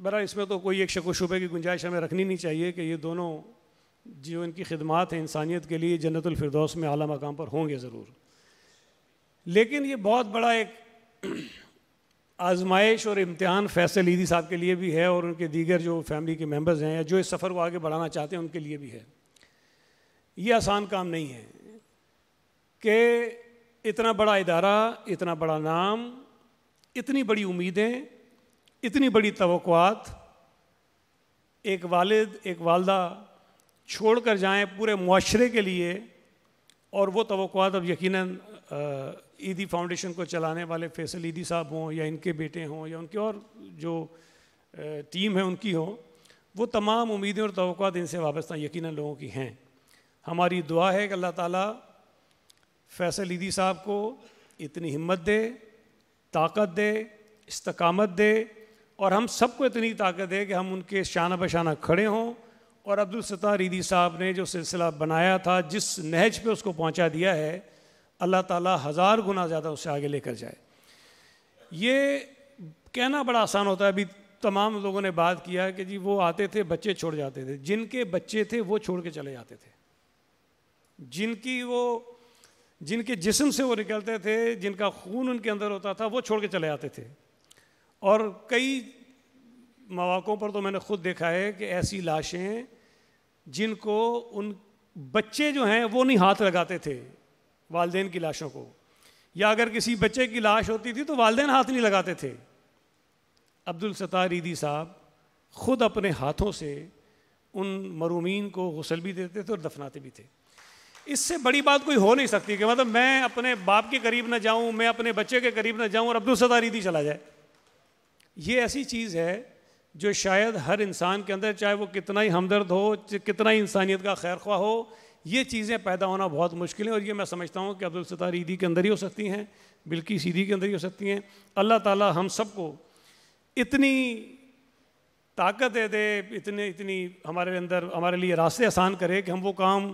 बरा इसमें तो कोई एक शक शुबे की गुंजाइश हमें रखनी नहीं चाहिए कि ये दोनों जो इनकी खिदमत हैं इंसानियत के लिए जन्नतफरदौस में अला मकाम पर होंगे ज़रूर लेकिन ये बहुत बड़ा एक आजमाइश और इम्तहान फैसल ईदी साहब के लिए भी है और उनके दीगर जो फैमिली के मेम्बर्स हैं या जो इस सफ़र को आगे बढ़ाना चाहते हैं उनके लिए भी है ये आसान काम नहीं है कि इतना बड़ा इदारा इतना बड़ा नाम इतनी बड़ी उम्मीदें इतनी बड़ी तो एक वालिद एक वालदा छोड़ कर जाएँ पूरे माशरे के लिए और वो तो अब यकीनन ईदी फाउंडेशन को चलाने वाले फैसल ईदी साहब हों या इनके बेटे हों या उनकी और जो टीम है उनकी हो वो तमाम उम्मीदें और तो इनसे वाबस्ता यकीन लोगों की हैं हमारी दुआ है कि अल्लाह ताला फैसल ईदी साहब को इतनी हिम्मत दे ताकत दे इस्तकामत दे और हम सबको इतनी ताकत दे कि हम उनके शाना बशाना खड़े हों और अब्दुलस्तार ईदी साहब ने जो सिलसिला बनाया था जिस नहज पर उसको पहुँचा दिया है अल्लाह ताला हज़ार गुना ज़्यादा उससे आगे लेकर जाए ये कहना बड़ा आसान होता है अभी तमाम लोगों ने बात किया कि जी वो आते थे बच्चे छोड़ जाते थे जिनके बच्चे थे वो छोड़ के चले जाते थे जिनकी वो जिनके जिस्म से वो निकलते थे जिनका खून उनके अंदर होता था वो छोड़ के चले जाते थे और कई मौक़ों पर तो मैंने खुद देखा है कि ऐसी लाशें जिनको उन बच्चे जो हैं वो नहीं हाथ लगाते थे वालदेन की लाशों को या अगर किसी बच्चे की लाश होती थी तो वालदेन हाथ नहीं लगाते थे अब्दुल सतार ईदी साहब खुद अपने हाथों से उन मरूमीन को गसल भी देते थे और दफनाते भी थे इससे बड़ी बात कोई हो नहीं सकती कि मतलब मैं अपने बाप के करीब ना जाऊं मैं अपने बच्चे के करीब ना जाऊं और अब्दुल सतार ईदी चला जाए ये ऐसी चीज़ है जो शायद हर इंसान के अंदर चाहे वो कितना ही हमदर्द हो कितना ही इंसानियत का खैर हो ये चीज़ें पैदा होना बहुत मुश्किल है और ये मैं समझता हूँ कि अब्दुल सत्तार ईदी के अंदर ही हो सकती हैं बिल्कि सीधी के अंदर ही हो सकती हैं अल्लाह ताला हम सबको इतनी ताकत दे दे इतने इतनी हमारे अंदर हमारे लिए रास्ते आसान करे कि हम वो काम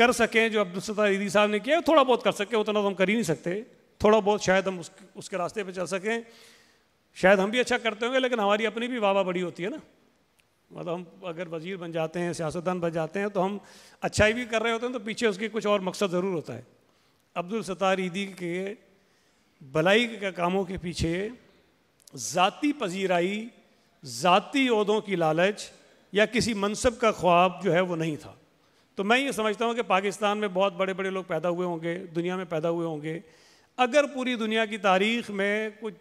कर सकें जो अब्दुल सत्तार ईदी साहब ने किया थोड़ा बहुत कर सकें उतना तो, तो हम कर ही नहीं सकते थोड़ा बहुत शायद हम उसके रास्ते पर चल सकें शायद हम भी अच्छा करते होंगे लेकिन हमारी अपनी भी वाह बड़ी होती है ना मतलब हम अगर वजीर बन जाते हैं सियासतदान बन जाते हैं तो हम अच्छाई भी कर रहे होते हैं तो पीछे उसके कुछ और मकसद ज़रूर होता है अब्दुल सतार ईदी के भलाई के कामों के पीछे ज़ाती पजीराई ज़ाती उहदों की लालच या किसी मनसब का ख्वाब जो है वो नहीं था तो मैं ये समझता हूँ कि पाकिस्तान में बहुत बड़े बड़े लोग पैदा हुए होंगे दुनिया में पैदा हुए होंगे अगर पूरी दुनिया की तारीख में कुछ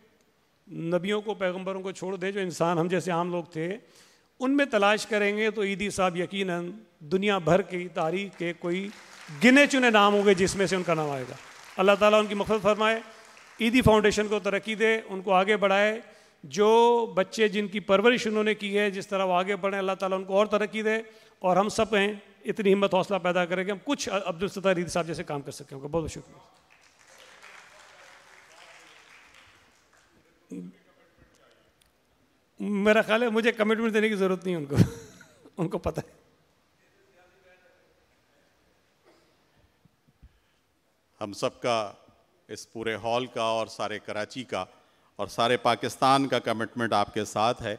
नबियों को पैगंबरों को छोड़ दे जो इंसान हम जैसे आम लोग थे उनमें तलाश करेंगे तो ईदी साहब यकीनन दुनिया भर की तारीख के कोई गिने चुने नाम होंगे जिसमें से उनका नाम आएगा अल्लाह ताला उनकी मकसद फरमाए ईदी फाउंडेशन को तरक्की दे उनको आगे बढ़ाए जो बच्चे जिनकी परवरिश उन्होंने की है जिस तरह वो आगे बढ़ें अल्लाह ताला उनको और तरक्की दे और हम सब हैं इतनी हिम्मत हौसला पैदा करें कि हम कुछ अब्दुल सत्तार ईदी साहब जैसे काम कर सकें उनका बहुत बहुत शुक्रिया मेरा ख्याल है मुझे कमिटमेंट देने की ज़रूरत नहीं उनको उनको पता है हम सबका इस पूरे हॉल का और सारे कराची का और सारे पाकिस्तान का कमिटमेंट आपके साथ है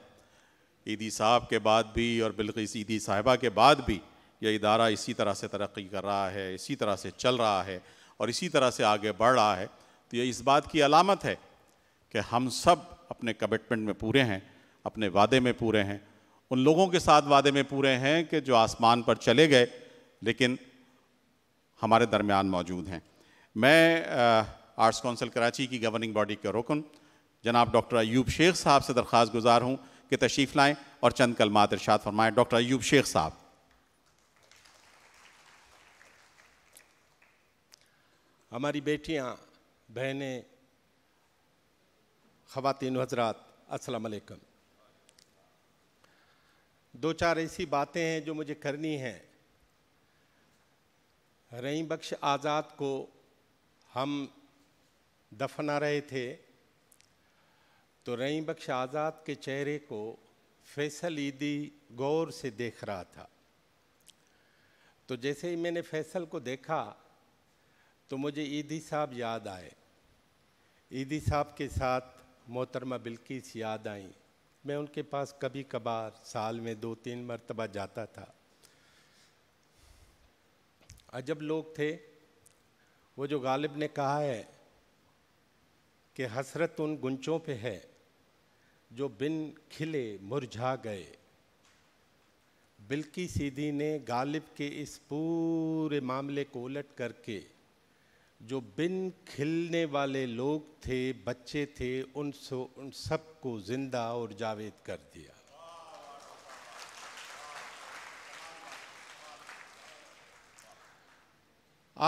ईदी साहब के बाद भी और इस ईदी साहिबा के बाद भी यह इदारा इसी तरह से तरक्की कर रहा है इसी तरह से चल रहा है और इसी तरह से आगे बढ़ रहा है तो ये इस बात की अलामत है कि हम सब अपने कमिटमेंट में पूरे हैं अपने वादे में पूरे हैं उन लोगों के साथ वादे में पूरे हैं कि जो आसमान पर चले गए लेकिन हमारे दरमियान मौजूद हैं मैं आर्ट्स काउंसिल कराची की गवर्निंग बॉडी के रुकन जनाब डॉक्टर अयूब शेख साहब से दरख्वास्त गुजार हूँ कि तशरीफ़ लाएँ और चंद कलमात इरशाद फरमाएँ डॉक्टर अयूब शेख साहब हमारी बेटियाँ बहनें ख़वान हजरात असलकम दो चार ऐसी बातें हैं जो मुझे करनी हैं रई बख्श आज़ाद को हम दफना रहे थे तो रई बख्श आज़ाद के चेहरे को फैसल ईदी गौर से देख रहा था तो जैसे ही मैंने फैसल को देखा तो मुझे ईदी साहब याद आए ईदी साहब के साथ मोहतरमा बिल्किस याद आईं मैं उनके पास कभी कभार साल में दो तीन मरतबा जाता था अजब लोग थे वो जो गालिब ने कहा है कि हसरत उन गुंचों पे है जो बिन खिले मुरझा गए बिल्की सीधी ने गालिब के इस पूरे मामले को उलट करके जो बिन खिलने वाले लोग थे बच्चे थे उन सो उन सबको जिंदा और जावेद कर दिया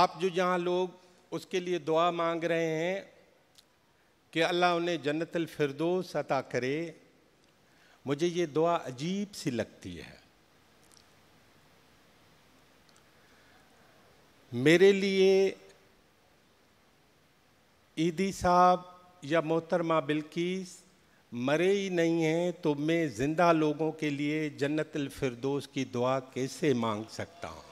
आप जो जहां लोग उसके लिए दुआ मांग रहे हैं कि अल्लाह उन्हें जन्नतल फिरदोस अता करे मुझे ये दुआ अजीब सी लगती है मेरे लिए ईदी साहब या मोहतरमा बिल्किस मरे ही नहीं हैं तो मैं ज़िंदा लोगों के लिए जन्नत फिरदोस की दुआ कैसे मांग सकता हूँ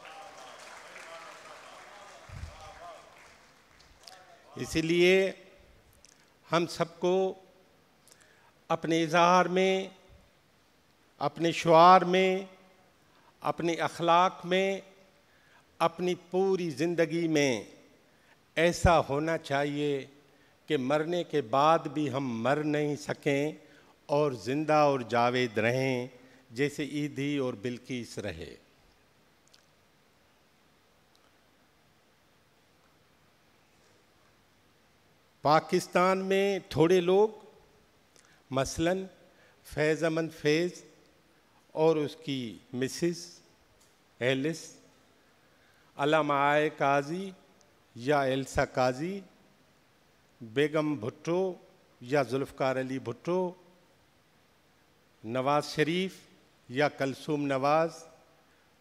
इसलिए हम सबको अपने इजहार में अपने शुार में अपने अखलाक में अपनी पूरी ज़िंदगी में ऐसा होना चाहिए कि मरने के बाद भी हम मर नहीं सकें और ज़िंदा और जावेद रहें जैसे ईदी और बिल्किस रहे पाकिस्तान में थोड़े लोग मसलन फैज़ अमन फैज़ और उसकी मिसिस एलिस अलामा काजी या एल्सा काजी बेगम भुट्टो या जुल्फ़ार अली भुट्टो नवाज शरीफ या कलसूम नवाज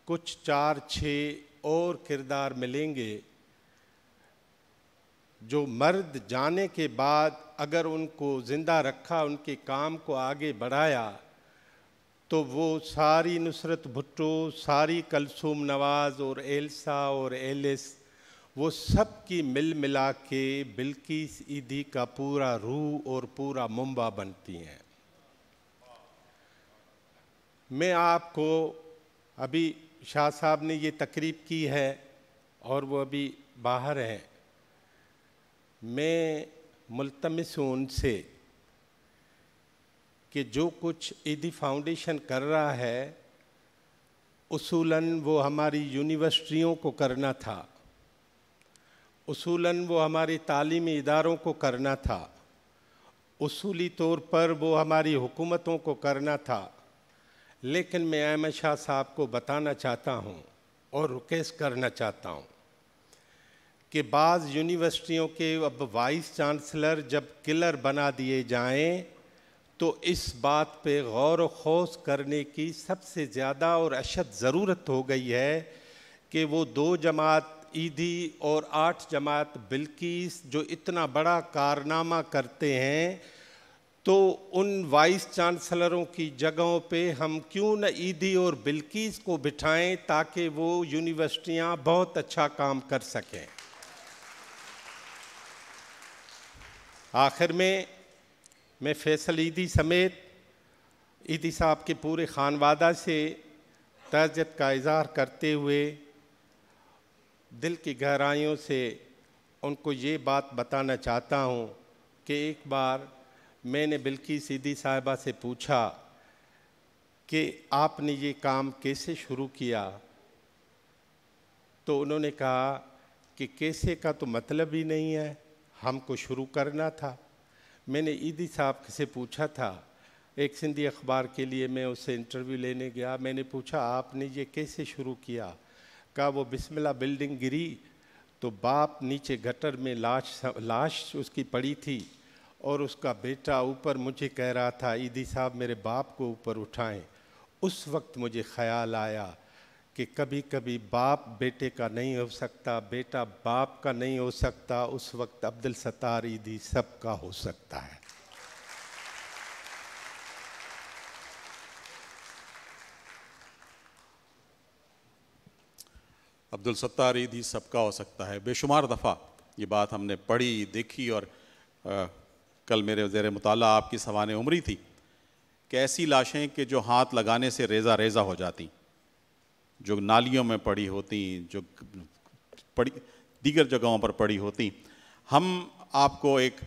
कुछ चार छः और किरदार मिलेंगे जो मर्द जाने के बाद अगर उनको ज़िंदा रखा उनके काम को आगे बढ़ाया तो वो सारी नुसरत भुट्टो सारी कलसुम नवाज़ और एल्सा और एलिस वो सब की मिल मिला के बिल्किस ईदी का पूरा रूह और पूरा मुंबा बनती हैं मैं आपको अभी शाह साहब ने ये तकरीब की है और वो अभी बाहर हैं मैं मुलतमस हूँ उनसे कि जो कुछ ईदी फाउंडेशन कर रहा है उसूलन वो हमारी यूनिवर्सिटियों को करना था उसूलन वो हमारी तालीमी इदारों को करना था उसूली तौर पर वो हमारी हुकूमतों को करना था लेकिन मैं अहमद शाह साहब को बताना चाहता हूँ और रिक्वेस्ट करना चाहता हूँ कि बाज़ यूनिवर्सिटियों के अब वाइस चांसलर जब किलर बना दिए जाएं तो इस बात पे गौर वोस करने की सबसे ज़्यादा और अशद ज़रूरत हो गई है कि वो दो जमात ईदी और आठ जमात बिल्किस जो इतना बड़ा कारनामा करते हैं तो उन वाइस चांसलरों की जगहों पे हम क्यों न ईदी और बिल्किस को बिठाएं ताकि वो यूनिवर्सिटियां बहुत अच्छा काम कर सकें आखिर में मैं फैसल ईदी समेत ईदी साहब के पूरे खानवादा से तजत का इजहार करते हुए दिल की गहराइयों से उनको ये बात बताना चाहता हूँ कि एक बार मैंने बिल्की सीधी साहिबा से पूछा कि आपने ये काम कैसे शुरू किया तो उन्होंने कहा कि कैसे का तो मतलब ही नहीं है हमको शुरू करना था मैंने ईदी साहब से पूछा था एक सिंधी अखबार के लिए मैं उससे इंटरव्यू लेने गया मैंने पूछा आपने ये कैसे शुरू किया का वो बिस्मिल्ला बिल्डिंग गिरी तो बाप नीचे गटर में लाश लाश उसकी पड़ी थी और उसका बेटा ऊपर मुझे कह रहा था ईदी साहब मेरे बाप को ऊपर उठाएं उस वक्त मुझे ख्याल आया कि कभी कभी बाप बेटे का नहीं हो सकता बेटा बाप का नहीं हो सकता उस वक्त अब्दुल सत्तार ईदी सब का हो सकता है अब्दुल सत्तार ईद ही सबका हो सकता है बेशुमार दफ़ा ये बात हमने पढ़ी देखी और आ, कल मेरे ज़ेर मुताल आपकी सवान उमरी थी कि ऐसी लाशें कि जो हाथ लगाने से रेजा रेजा हो जाती जो नालियों में पड़ी होती जो पड़ी दीगर जगहों पर पड़ी होती हम आपको एक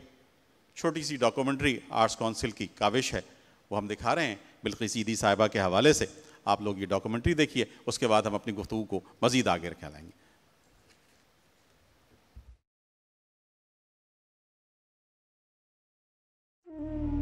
छोटी सी डॉक्यूमेंट्री आर्ट्स काउंसिल की काविश है वो हम दिखा रहे हैं बिल्कुल सीधी साहिबा के हवाले से आप लोग ये डॉक्यूमेंट्री देखिए उसके बाद हम अपनी गुफ्तु को मजीद आगे रखा लाएंगे Mm-hmm.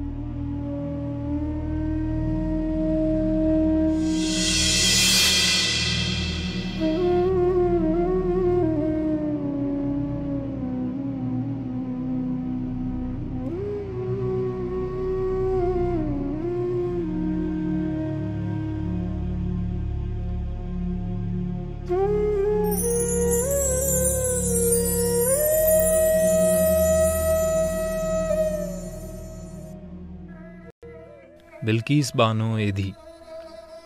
बिल्किस बानो एधी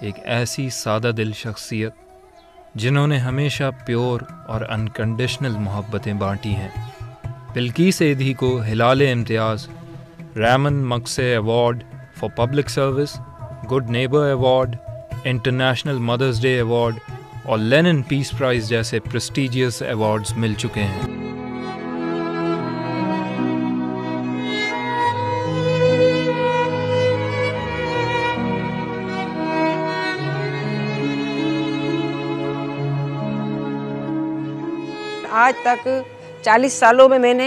एक ऐसी सादा दिल शख्सियत जिन्होंने हमेशा प्योर और अनकंडीशनल मोहब्बतें बांटी हैं बिल्किस एधी को Hilal Imtiaz Ramon Magsaysay award for public service good neighbour award international mother's day award और लेनिन पीस प्राइज़ जैसे प्रेस्टिजियस अवार्ड्स मिल चुके हैं आज तक 40 सालों में मैंने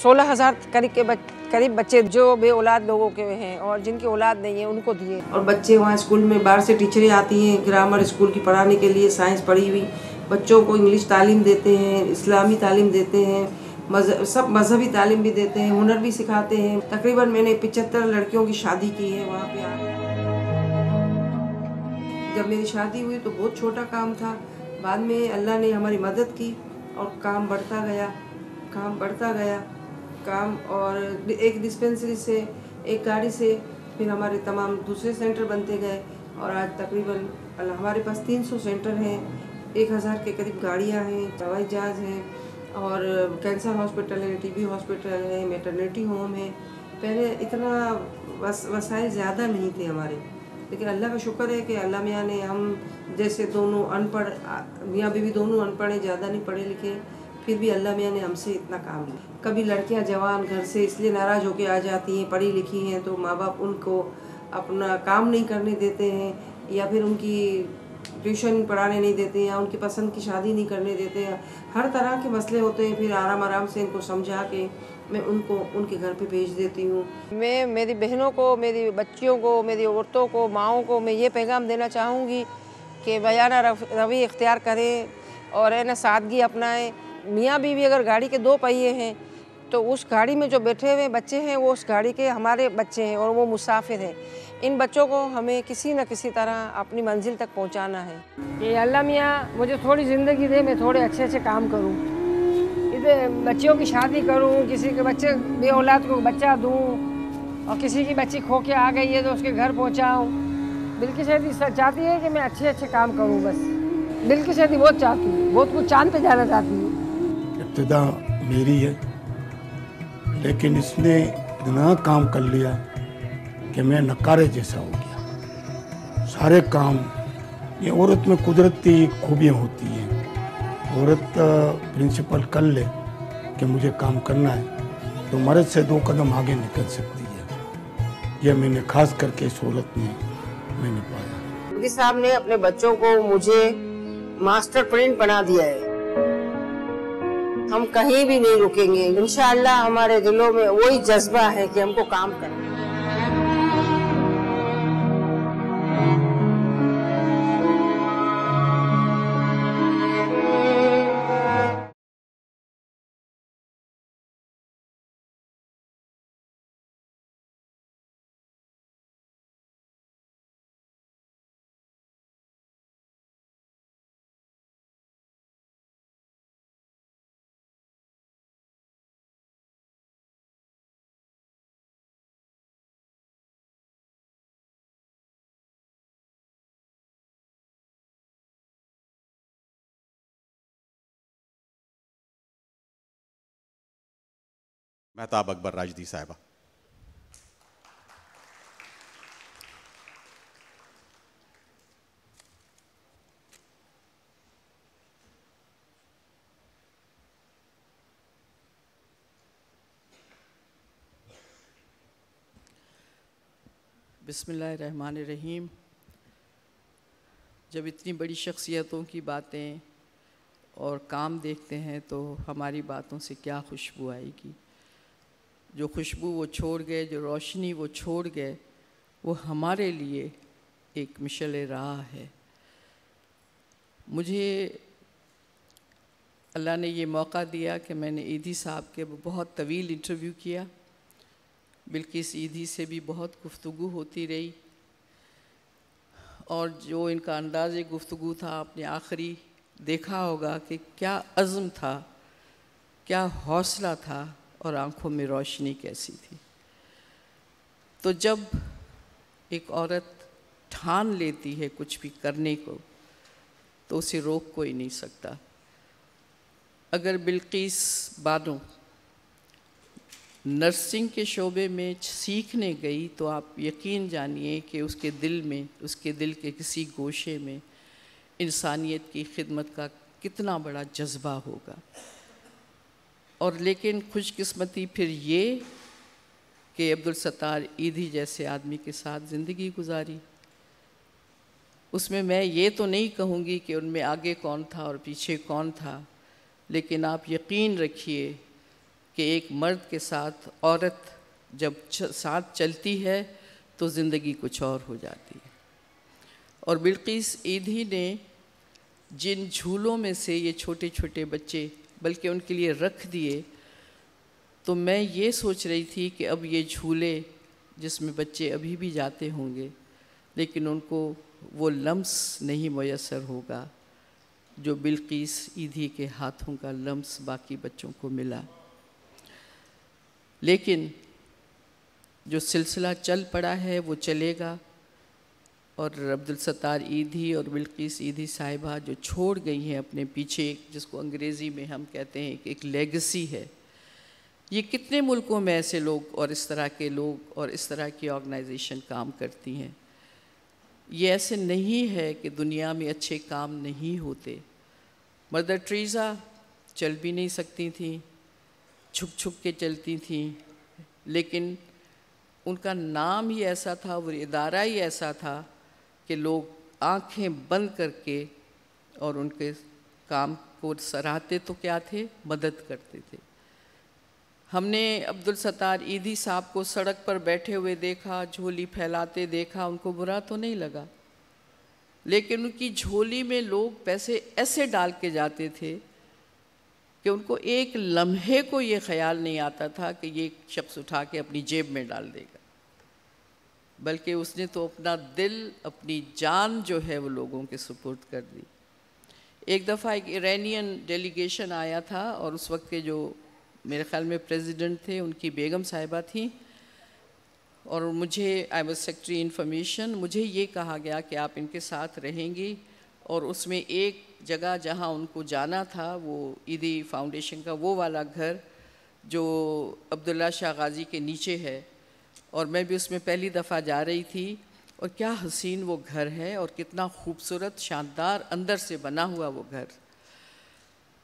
सोलह हज़ार करीब के बच, करीब बच्चे जो बे औलाद लोगों के हैं और जिनकी औलाद नहीं है उनको दिए और बच्चे वहाँ स्कूल में बाहर से टीचरें आती हैं ग्रामर स्कूल की पढ़ाने के लिए साइंस पढ़ी हुई बच्चों को इंग्लिश तालीम देते हैं इस्लामी तालीम देते हैं मज़ सब मजहबी तालीम भी देते हैं हुनर भी सिखाते हैं तकरीबन मैंने पिचहत्तर लड़कियों की शादी की है वहाँ पे जब मेरी शादी हुई तो बहुत छोटा काम था बाद में अल्लाह ने हमारी मदद की और काम बढ़ता गया काम बढ़ता गया काम और एक डिस्पेंसरी से एक गाड़ी से फिर हमारे तमाम दूसरे सेंटर बनते गए और आज तकरीबन हमारे पास 300 सेंटर हैं एक हज़ार के करीब गाड़ियाँ हैं हवाई जहाज़ हैं और कैंसर हॉस्पिटल है टीबी हॉस्पिटल है मेटर्निटी होम है पहले इतना वस, वसाइल ज़्यादा नहीं थे हमारे लेकिन अल्लाह का शुक्र है कि अल्लाह मियाँ ने हम जैसे दोनों अनपढ़ मियाँ बीवी दोनों अनपढ़ हैं ज़्यादा नहीं पढ़े लिखे फिर भी अल्लाह मियाँ ने हमसे इतना काम लिया कभी लड़कियाँ जवान घर से इसलिए नाराज़ होकर आ जाती हैं पढ़ी लिखी हैं तो माँ बाप उनको अपना काम नहीं करने देते हैं या फिर उनकी ट्यूशन पढ़ाने नहीं देते हैं या उनकी पसंद की शादी नहीं करने देते हैं हर तरह के मसले होते हैं फिर आराम आराम से इनको समझा के मैं उनको उनके घर पे भेज देती हूँ मैं मेरी बहनों को मेरी बच्चियों को मेरी औरतों को माओं को मैं ये पैगाम देना चाहूँगी कि बयाना रवि इख्तियार करें और है ना सादगी अपनाएं मियाँ बीवी अगर गाड़ी के दो पहिए हैं तो उस गाड़ी में जो बैठे हुए बच्चे हैं वो उस गाड़ी के हमारे बच्चे हैं और वो मुसाफिर हैं इन बच्चों को हमें किसी न किसी तरह अपनी मंजिल तक पहुंचाना है ये अल्लाह मियाँ मुझे थोड़ी ज़िंदगी दे मैं थोड़े अच्छे अच्छे काम करूँ इधर बच्चियों की शादी करूँ किसी के बच्चे बे औलाद को बच्चा दूँ और किसी की बच्ची खो के आ गई है तो उसके घर पहुँचाऊँ बिल्कुल शायद चाहती है कि मैं अच्छे अच्छे काम करूँ बस बिल्कुल शादी बहुत चाहती है बहुत कुछ चांद पे जाना चाहती है इब्तदा मेरी है लेकिन इसने इतना काम कर लिया कि मैं नकारे जैसा हो गया सारे काम ये औरत में कुदरती खूबियाँ होती हैं औरत प्रिंसिपल कर ले कि मुझे काम करना है तो मर्द से दो कदम आगे निकल सकती है यह मैंने खास करके इस औरत में मैंने पाया मोदी साहब ने अपने बच्चों को मुझे मास्टर प्रिंट बना दिया है हम कहीं भी नहीं रुकेंगे इनशाला हमारे दिलों में वही जज्बा है कि हमको काम करना मेहताब अकबर राजदी साहबा बसमिल्ल रहीम जब इतनी बड़ी शख्सियतों की बातें और काम देखते हैं तो हमारी बातों से क्या खुशबू आएगी जो खुशबू वो छोड़ गए जो रोशनी वो छोड़ गए वो हमारे लिए एक मिशल राह है मुझे अल्लाह ने ये मौका दिया कि मैंने ईदी साहब के बहुत तवील इंटरव्यू किया बल्कि इस ईदी से भी बहुत गुफ्तु होती रही और जो इनका अंदाज गुफ्तु था आपने आखिरी देखा होगा कि क्या अज़म था क्या हौसला था और आंखों में रोशनी कैसी थी तो जब एक औरत ठान लेती है कुछ भी करने को तो उसे रोक कोई नहीं सकता अगर बिल्किस बानो नर्सिंग के शोबे में सीखने गई तो आप यकीन जानिए कि उसके दिल में उसके दिल के किसी गोशे में इंसानियत की खिदमत का कितना बड़ा जज्बा होगा और लेकिन खुशकिस्मती फिर ये कि अब्दुल सत्तार ईदी जैसे आदमी के साथ ज़िंदगी गुजारी उसमें मैं ये तो नहीं कहूँगी कि उनमें आगे कौन था और पीछे कौन था लेकिन आप यकीन रखिए कि एक मर्द के साथ औरत जब साथ चलती है तो ज़िंदगी कुछ और हो जाती है और बिल्किस ईदी ने जिन झूलों में से ये छोटे छोटे बच्चे बल्कि उनके लिए रख दिए तो मैं ये सोच रही थी कि अब ये झूले जिसमें बच्चे अभी भी जाते होंगे लेकिन उनको वो लम्स नहीं मैसर होगा जो बिल्किस ईदी के हाथों का लम्स बाकी बच्चों को मिला लेकिन जो सिलसिला चल पड़ा है वो चलेगा और अब्दुल सत्तार ईदी और बिल्किस ईदी साहिबा जो छोड़ गई हैं अपने पीछे जिसको अंग्रेज़ी में हम कहते हैं कि एक लेगेसी है ये कितने मुल्कों में ऐसे लोग और इस तरह के लोग और इस तरह की ऑर्गेनाइजेशन काम करती हैं ये ऐसे नहीं है कि दुनिया में अच्छे काम नहीं होते मदर ट्रीज़ा चल भी नहीं सकती थी छुप छुप के चलती थी लेकिन उनका नाम ही ऐसा था वो इदारा ही ऐसा था कि लोग आंखें बंद करके और उनके काम को सराहते तो क्या थे मदद करते थे हमने अब्दुल सतार ईदी साहब को सड़क पर बैठे हुए देखा झोली फैलाते देखा उनको बुरा तो नहीं लगा लेकिन उनकी झोली में लोग पैसे ऐसे डाल के जाते थे कि उनको एक लम्हे को ये ख्याल नहीं आता था कि ये शख्स उठा के अपनी जेब में डाल देगा बल्कि उसने तो अपना दिल अपनी जान जो है वो लोगों के सुपुर्द कर दी एक दफ़ा एक इरानियन डेलीगेशन आया था और उस वक्त के जो मेरे ख्याल में प्रेसिडेंट थे उनकी बेगम साहिबा थी और मुझे आई वॉज सेक्रेटरी इन्फॉर्मेशन मुझे ये कहा गया कि आप इनके साथ रहेंगी और उसमें एक जगह जहाँ उनको जाना था वो ईदी फाउंडेशन का वो वाला घर जो अब्दुल्ला शाह गाजी के नीचे है और मैं भी उसमें पहली दफ़ा जा रही थी और क्या हसीन वो घर है और कितना खूबसूरत शानदार अंदर से बना हुआ वो घर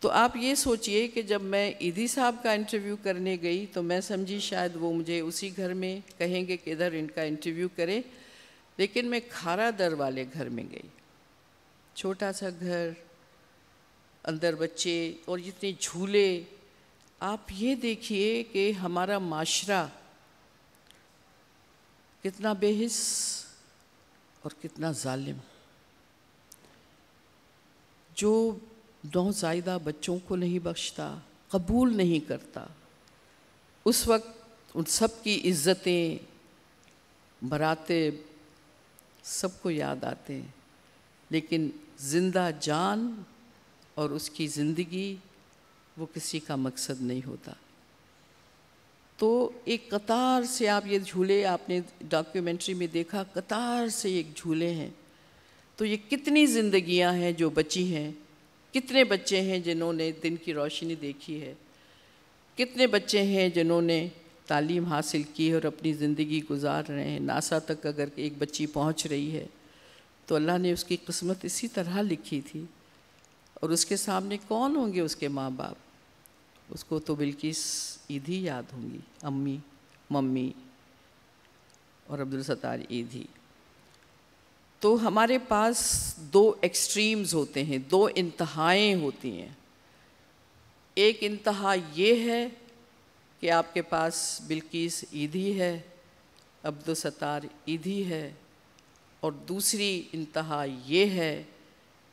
तो आप ये सोचिए कि जब मैं ईदी साहब का इंटरव्यू करने गई तो मैं समझी शायद वो मुझे उसी घर में कहेंगे कि इधर इनका इंटरव्यू करें लेकिन मैं खारा दर वाले घर में गई छोटा सा घर अंदर बच्चे और जितने झूले आप ये देखिए कि हमारा माशरा कितना बेहिस और कितना जालिम जो नौजायदा बच्चों को नहीं बख्शता कबूल नहीं करता उस वक्त उन सब की इज़्ज़तें बराते सबको याद आते हैं लेकिन ज़िंदा जान और उसकी ज़िंदगी वो किसी का मकसद नहीं होता तो एक कतार से आप ये झूले आपने डॉक्यूमेंट्री में देखा कतार से एक झूले हैं तो ये कितनी जिंदगियां हैं जो बची हैं कितने बच्चे हैं जिन्होंने दिन की रोशनी देखी है कितने बच्चे हैं जिन्होंने तालीम हासिल की और अपनी ज़िंदगी गुजार रहे हैं नासा तक अगर एक बच्ची पहुंच रही है तो अल्लाह ने उसकी किस्मत इसी तरह लिखी थी और उसके सामने कौन होंगे उसके माँ बाप उसको तो बिल्किस ईद ही याद होंगी अम्मी मम्मी और अब्दुल सत्तार ईद ही तो हमारे पास दो एक्सट्रीम्स होते हैं दो इंतहाएँ होती हैं एक इंतहा ये है कि आपके पास बिल्किस ईदी है अब्दुल सत्तार ही है और दूसरी इंतहा ये है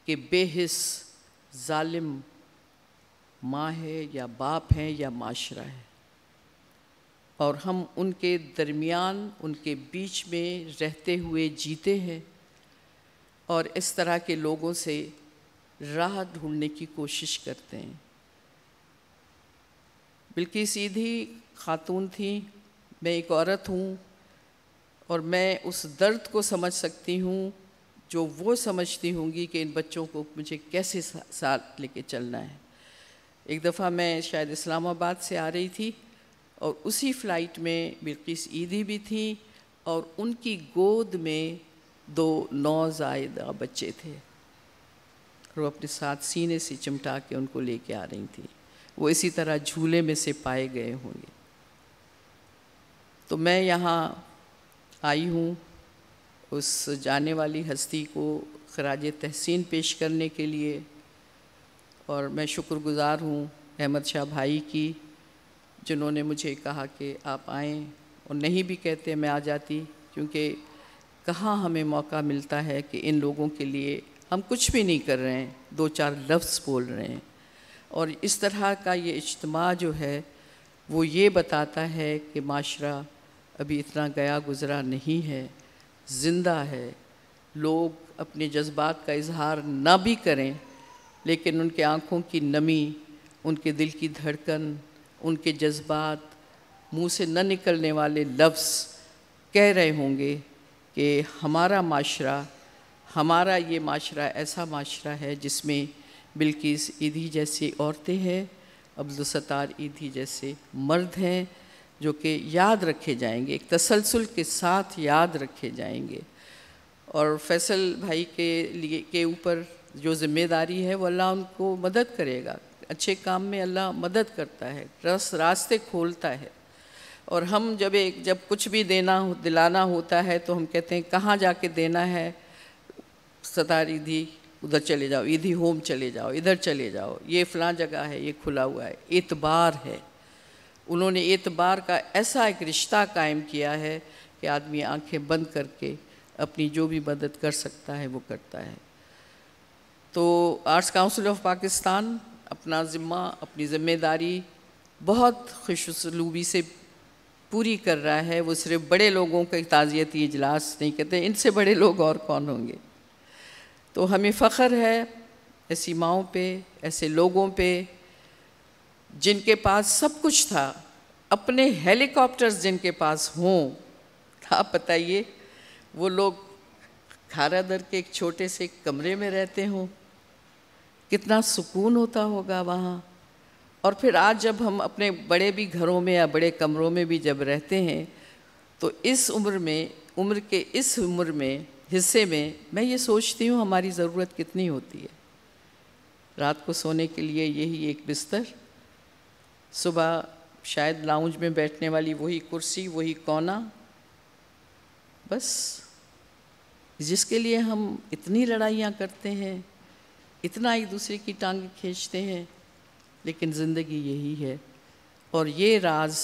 कि बेहिस जालिम माँ है या बाप है या माशरा है और हम उनके दरमियान उनके बीच में रहते हुए जीते हैं और इस तरह के लोगों से राह ढूंढने की कोशिश करते हैं बिल्कुल सीधी खातून थी मैं एक औरत हूँ और मैं उस दर्द को समझ सकती हूँ जो वो समझती होंगी कि इन बच्चों को मुझे कैसे साथ लेके चलना है एक दफ़ा मैं शायद इस्लामाबाद से आ रही थी और उसी फ़्लाइट में बिल्किस ईदी भी थी और उनकी गोद में दो नौजायदा बच्चे थे और वो अपने साथ सीने से चिमटा के उनको लेके आ रही थी वो इसी तरह झूले में से पाए गए होंगे तो मैं यहाँ आई हूँ उस जाने वाली हस्ती को खराज तहसीन पेश करने के लिए और मैं शुक्रगुज़ार हूँ अहमद शाह भाई की जिन्होंने मुझे कहा कि आप आएँ और नहीं भी कहते मैं आ जाती क्योंकि कहाँ हमें मौका मिलता है कि इन लोगों के लिए हम कुछ भी नहीं कर रहे हैं दो चार लफ्ज़ बोल रहे हैं और इस तरह का ये इज्तम जो है वो ये बताता है कि माशरा अभी इतना गया गुज़रा नहीं है ज़िंदा है लोग अपने जज्बात का इजहार ना भी करें लेकिन उनके आँखों की नमी उनके दिल की धड़कन उनके जज्बात मुंह से न निकलने वाले लफ्ज़ कह रहे होंगे कि हमारा माशरा हमारा ये माशरा ऐसा माशरा है जिसमें बिल्किस ईदी जैसी औरतें हैं अब्दुलसतार ईदी जैसे मर्द हैं जो कि याद रखे जाएंगे एक तसलसल के साथ याद रखे जाएंगे और फैसल भाई के लिए के ऊपर जो जिम्मेदारी है वो अल्लाह उनको मदद करेगा अच्छे काम में अल्लाह मदद करता है रस रास्ते खोलता है और हम जब एक जब कुछ भी देना दिलाना होता है तो हम कहते हैं कहाँ जाके देना है सतार ईदी उधर चले जाओ ईदी होम चले जाओ इधर चले जाओ ये फलां जगह है ये खुला हुआ है एतबार है उन्होंने एतबार का ऐसा एक रिश्ता कायम किया है कि आदमी आंखें बंद करके अपनी जो भी मदद कर सकता है वो करता है तो आर्ट्स काउंसिल ऑफ पाकिस्तान अपना ज़िम्मा अपनी ज़िम्मेदारी बहुत खुशसलूबी से पूरी कर रहा है वो सिर्फ बड़े लोगों का ताज़ियती इजलास नहीं कहते इनसे बड़े लोग और कौन होंगे तो हमें फ़ख्र है ऐसी माओं पे ऐसे लोगों पे जिनके पास सब कुछ था अपने हेलीकॉप्टर्स जिनके पास हों आप बताइए वो लोग खारा दर के एक छोटे से कमरे में रहते हों कितना सुकून होता होगा वहाँ और फिर आज जब हम अपने बड़े भी घरों में या बड़े कमरों में भी जब रहते हैं तो इस उम्र में उम्र के इस उम्र में हिस्से में मैं ये सोचती हूँ हमारी ज़रूरत कितनी होती है रात को सोने के लिए यही एक बिस्तर सुबह शायद लाउंज में बैठने वाली वही कुर्सी वही कोना बस जिसके लिए हम इतनी लड़ाइयाँ करते हैं इतना एक दूसरे की टांग खींचते हैं लेकिन ज़िंदगी यही है और ये राज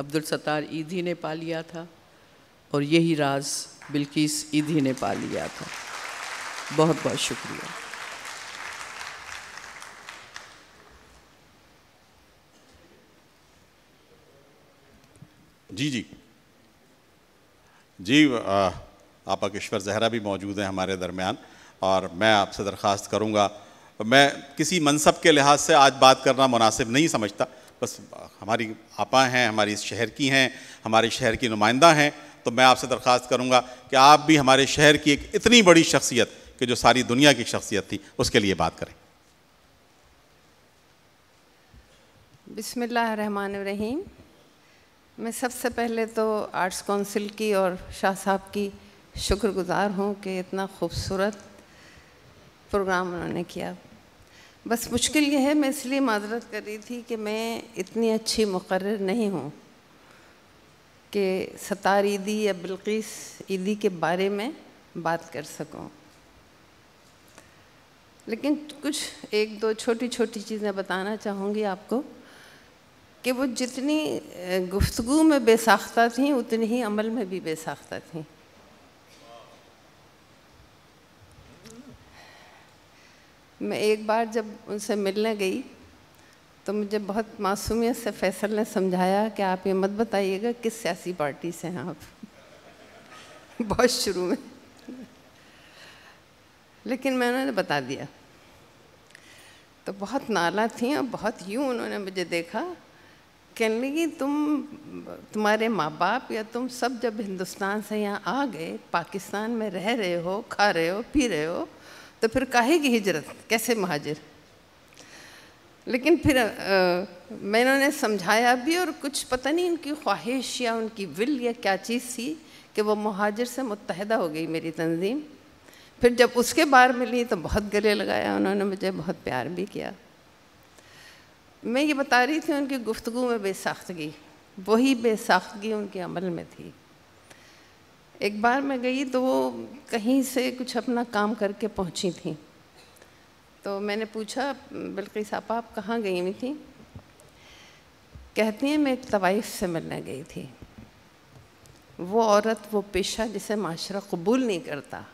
अब्दुल सत्तार ईदी ने पा लिया था और यही राज बिल्किस ईदी ने पा लिया था बहुत बहुत शुक्रिया जी जी जी आपा किश्वर जहरा भी मौजूद हैं हमारे दरमियान और मैं आपसे दरख्वास्त करूँगा मैं किसी मनसब के लिहाज से आज बात करना मुनासिब नहीं समझता बस हमारी आपा हैं हमारी इस शहर की हैं हमारे शहर की नुमाइंदा हैं तो मैं आपसे दरख्वास्त करूँगा कि आप भी हमारे शहर की एक इतनी बड़ी शख्सियत कि जो सारी दुनिया की शख्सियत थी उसके लिए बात करें बिसमान रहीम मैं सबसे पहले तो आर्ट्स काउंसिल की और शाह साहब की शुक्रगुजार हूँ कि इतना खूबसूरत प्रोग्राम उन्होंने किया बस मुश्किल ये है मैं इसलिए माजरत कर रही थी कि मैं इतनी अच्छी मुकर नहीं हूँ कि सतार ईदी या बिल्किस ईदी के बारे में बात कर सकूँ लेकिन कुछ एक दो छोटी छोटी चीज़ें बताना चाहूँगी आपको कि वो जितनी गुफ्तु में बेसाख्ता थी उतनी ही अमल में भी बेसाख्ता थी मैं एक बार जब उनसे मिलने गई तो मुझे बहुत मासूमियत से फैसल ने समझाया कि आप ये मत बताइएगा किस सियासी पार्टी से हैं आप बहुत शुरू में लेकिन मैं उन्होंने बता दिया तो बहुत नाला थी और बहुत यूँ उन्होंने मुझे देखा कहने लगी तुम तुम्हारे माँ बाप या तुम सब जब हिंदुस्तान से यहाँ आ गए पाकिस्तान में रह रहे हो खा रहे हो पी रहे हो तो फिर काहे की हिजरत कैसे महाजिर लेकिन फिर मैंने समझाया भी और कुछ पता नहीं उनकी ख्वाहिश या उनकी विल या क्या चीज़ थी कि वो महाजिर से मुतहदा हो गई मेरी तंजीम फिर जब उसके बार मिली तो बहुत गले लगाया उन्होंने मुझे बहुत प्यार भी किया मैं ये बता रही थी उनकी गुफ्तु में बेसाख्तगी वही बेसाख्तगी उनके अमल में थी एक बार मैं गई तो वो कहीं से कुछ अपना काम करके पहुंची थी तो मैंने पूछा बल्कि साहब आप कहाँ गई हुई थी कहती हैं मैं एक तवाइफ से मिलने गई थी वो औरत वो पेशा जिसे माशरा कबूल नहीं करता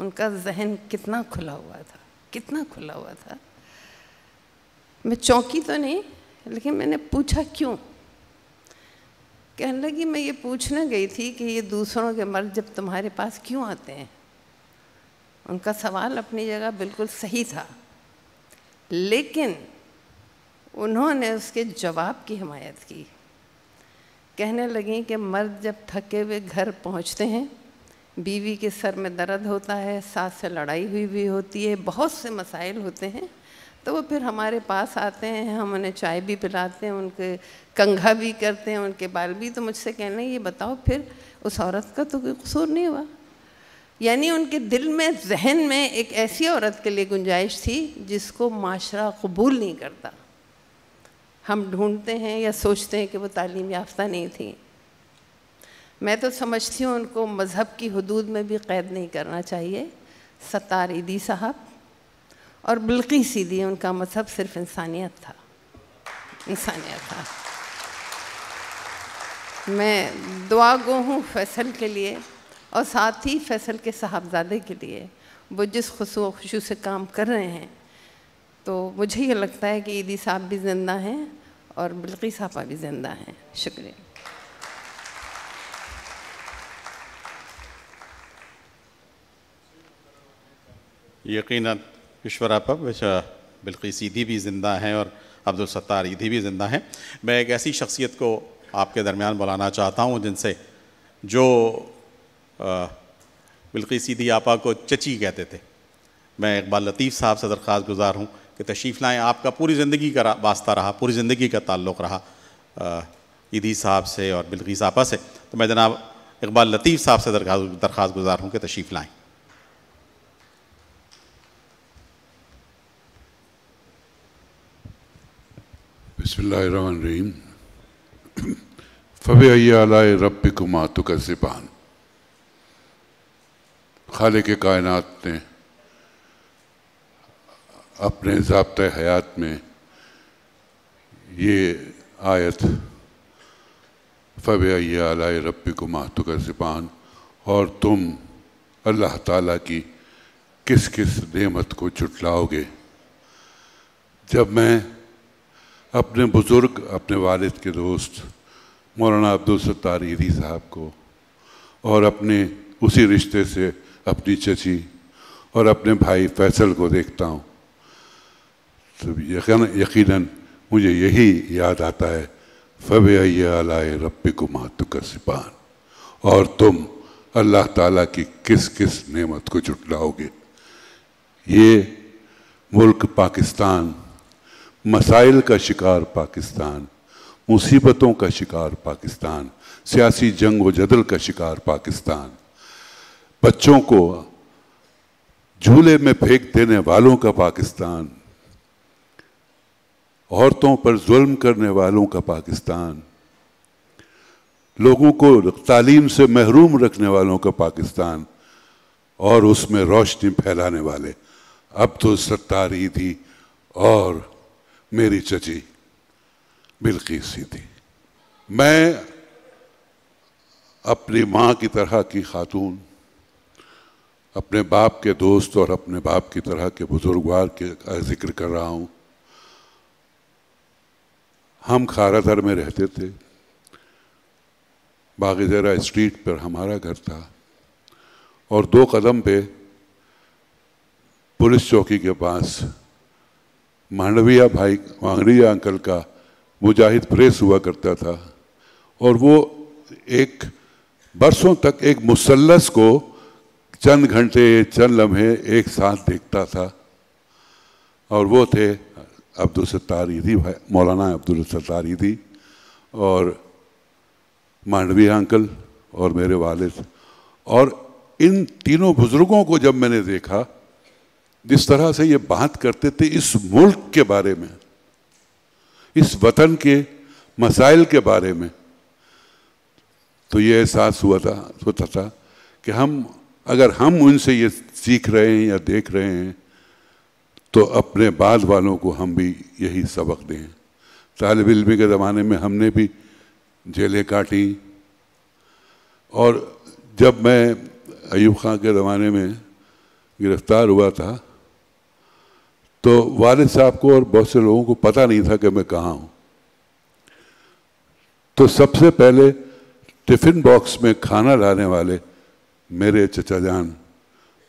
उनका जहन कितना खुला हुआ था कितना खुला हुआ था मैं चौंकी तो नहीं लेकिन मैंने पूछा क्यों कहने लगी मैं ये पूछना गई थी कि ये दूसरों के मर्द जब तुम्हारे पास क्यों आते हैं उनका सवाल अपनी जगह बिल्कुल सही था लेकिन उन्होंने उसके जवाब की हमायत की कहने लगी कि मर्द जब थके हुए घर पहुंचते हैं बीवी के सर में दर्द होता है सास से लड़ाई हुई हुई होती है बहुत से मसाइल होते हैं तो वो फिर हमारे पास आते हैं हम उन्हें चाय भी पिलाते हैं उनके कंघा भी करते हैं उनके बाल भी तो मुझसे कहना ये बताओ फिर उस औरत का तो कोई कसूर नहीं हुआ यानी उनके दिल में जहन में एक ऐसी औरत के लिए गुंजाइश थी जिसको माशरा कबूल नहीं करता हम ढूंढते हैं या सोचते हैं कि वो तालीम याफ्ता नहीं थी मैं तो समझती हूँ उनको मज़हब की हदूद में भी कैद नहीं करना चाहिए सतार ईदी साहब और बिल्कुल सीधी उनका मतलब सिर्फ इंसानियत था इंसानियत था मैं दुआ गो हूँ फैसल के लिए और साथ ही फैसल के साहबजादे के लिए वो जिस खसू खुशू से काम कर रहे हैं तो मुझे ये लगता है कि ईदी साहब भी ज़िंदा हैं और बिल्की साहबा भी ज़िंदा हैं शुक्रिया यकीनत ईश्वर आपा बिल्कुल सीधी भी ज़िंदा हैं और अब्दुल सत्तार ईदी भी ज़िंदा हैं मैं एक ऐसी शख्सियत को आपके दरमियान बुलाना चाहता हूँ जिनसे जो बिल्कुल सीधी आपा को चची कहते थे मैं इकबाल लतीफ़ साहब से खास गुजार हूँ कि तशीफ़ लाएँ आपका पूरी ज़िंदगी का वास्ता रहा पूरी ज़िंदगी का ताल्लुक़ रहा ईदी साहब से और बिल्कुल आपा से तो मैं जनाब इकबाल लतीफ़ साहब से दरखास्त दरख्वास्त गुजार हूँ कि तशीफ़ लाएँ बिस्मिल्लाहिर्रहमानिर्रहीम फ़ब अलाय रब कुमातु का सिपान खाले के कायन ने अपने जबत हयात में ये आयत फ़ब अलाय रब मातु का जिबान और तुम अल्लाह ताला की किस किस नमत को चुटलाओगे जब मैं अपने बुज़ुर्ग अपने वालिद के दोस्त मौलाना अब्दुल सत्तार ईरी साहब को और अपने उसी रिश्ते से अपनी चची और अपने भाई फैसल को देखता हूँ तो यकीन यकीनन मुझे यही याद आता है फ़ब आलाए रब गुमा तुकसिपान और तुम अल्लाह ताला की किस किस नेमत को जुटलाओगे ये मुल्क पाकिस्तान मसाइल का शिकार पाकिस्तान मुसीबतों का शिकार पाकिस्तान सियासी जंग व जदल का शिकार पाकिस्तान बच्चों को झूले में फेंक देने वालों का पाकिस्तान औरतों पर जुल्म करने वालों का पाकिस्तान लोगों को तालीम से महरूम रखने वालों का पाकिस्तान और उसमें रोशनी फैलाने वाले अब तो सत्ता रही थी और मेरी चची बिल्किस ही थी मैं अपनी माँ की तरह की खातून अपने बाप के दोस्त और अपने बाप की तरह के बुजुर्गवार के जिक्र कर रहा हूँ हम खाराधर में रहते थे जरा स्ट्रीट पर हमारा घर था और दो कदम पे पुलिस चौकी के पास मांडविया भाई मांगड़िया अंकल का मुजाहिद प्रेस हुआ करता था और वो एक बरसों तक एक मुसलस को चंद घंटे चंद लम्हे एक साथ देखता था और वो थे अब्दुल सत्तार ईदी भाई मौलाना अब्दुल सत्तार ईदी और मांडवी अंकल और मेरे वालिद और इन तीनों बुज़ुर्गों को जब मैंने देखा जिस तरह से ये बात करते थे इस मुल्क के बारे में इस वतन के मसाइल के बारे में तो ये एहसास हुआ था होता था कि हम अगर हम उनसे ये सीख रहे हैं या देख रहे हैं तो अपने बाद वालों को हम भी यही सबक दें तालब इलमी के ज़माने में हमने भी जेलें काटी और जब मैं अयूब खां के ज़माने में गिरफ़्तार हुआ था तो वालिद साहब को और बहुत से लोगों को पता नहीं था कि मैं कहाँ हूँ तो सबसे पहले टिफ़िन बॉक्स में खाना लाने वाले मेरे चचा जान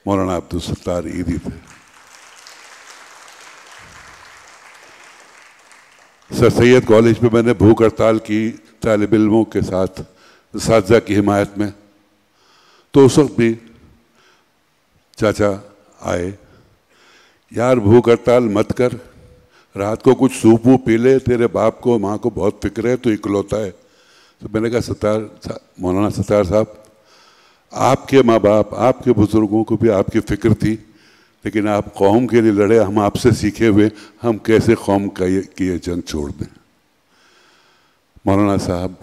मौलाना अब्दुल सत्तार ईदी थे सर सैद कॉलेज में मैंने भूख हड़ताल की तालब इलमों के साथ की हिमायत में तो उस वक्त भी चाचा आए यार भूख हड़ताल मत कर रात को कुछ सूप वूप पी ले तेरे बाप को माँ को बहुत फिक्र है तो इकलौता है तो मैंने कहा सतार मौलाना सतार साहब आपके माँ बाप आपके बुज़ुर्गों को भी आपकी फिक्र थी लेकिन आप कौम के लिए लड़े हम आपसे सीखे हुए हम कैसे कौम का ये की ये जंग छोड़ दें मौलाना साहब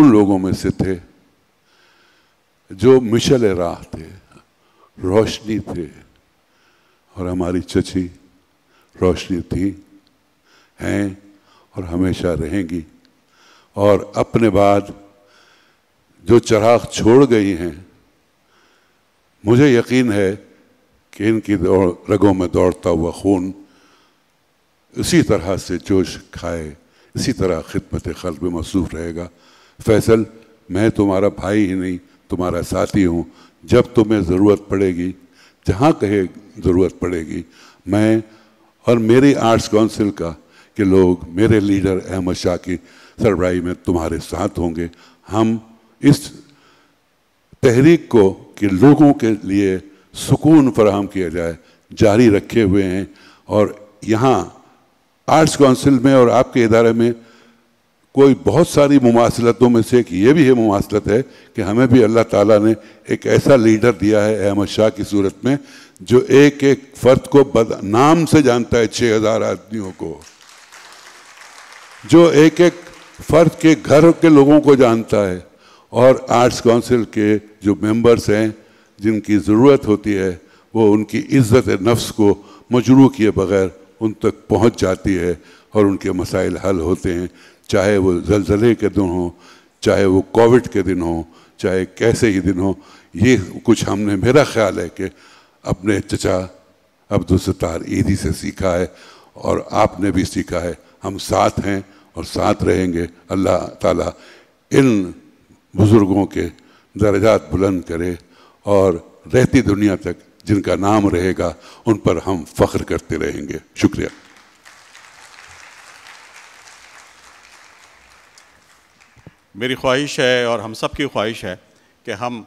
उन लोगों में से थे जो मिशल राह थे रोशनी थे और हमारी चची रोशनी थी हैं और हमेशा रहेंगी और अपने बाद जो चराग छोड़ गई हैं मुझे यकीन है कि इनकी रगों में दौड़ता हुआ खून इसी तरह से जोश खाए इसी तरह खिदमत खल में मसरूफ़ रहेगा फैसल मैं तुम्हारा भाई ही नहीं तुम्हारा साथी हूँ जब तुम्हें ज़रूरत पड़ेगी जहाँ कहे ज़रूरत पड़ेगी मैं और मेरी आर्ट्स काउंसिल का के लोग मेरे लीडर अहमद शाह की सरबराही में तुम्हारे साथ होंगे हम इस तहरीक को कि लोगों के लिए सुकून फराहम किया जाए जारी रखे हुए हैं और यहाँ आर्ट्स काउंसिल में और आपके इदारे में कोई बहुत सारी मुमासलतों में से एक ये भी है मुासिलत है कि हमें भी अल्लाह ताला ने एक ऐसा लीडर दिया है अहमद शाह की सूरत में जो एक एक फर्द को बद, नाम से जानता है छः हजार आदमियों को जो एक एक फर्द के घर के लोगों को जानता है और आर्ट्स काउंसिल के जो मेंबर्स हैं जिनकी ज़रूरत होती है वो उनकी इज्जत नफ्स को मजरू किए बगैर उन तक पहुंच जाती है और उनके मसाइल हल होते हैं चाहे वो जलजले के दिन हों चाहे वो कोविड के दिन हों चाहे कैसे ही दिन हों ये कुछ हमने मेरा ख्याल है कि अपने चचा अब्दुल सत्तार ईदी से सीखा है और आपने भी सीखा है हम साथ हैं और साथ रहेंगे अल्लाह ताला इन बुज़ुर्गों के दर्जात बुलंद करे और रहती दुनिया तक जिनका नाम रहेगा उन पर हम फख्र करते रहेंगे शुक्रिया मेरी ख्वाहिश है और हम सब की ख्वाहिश है कि हम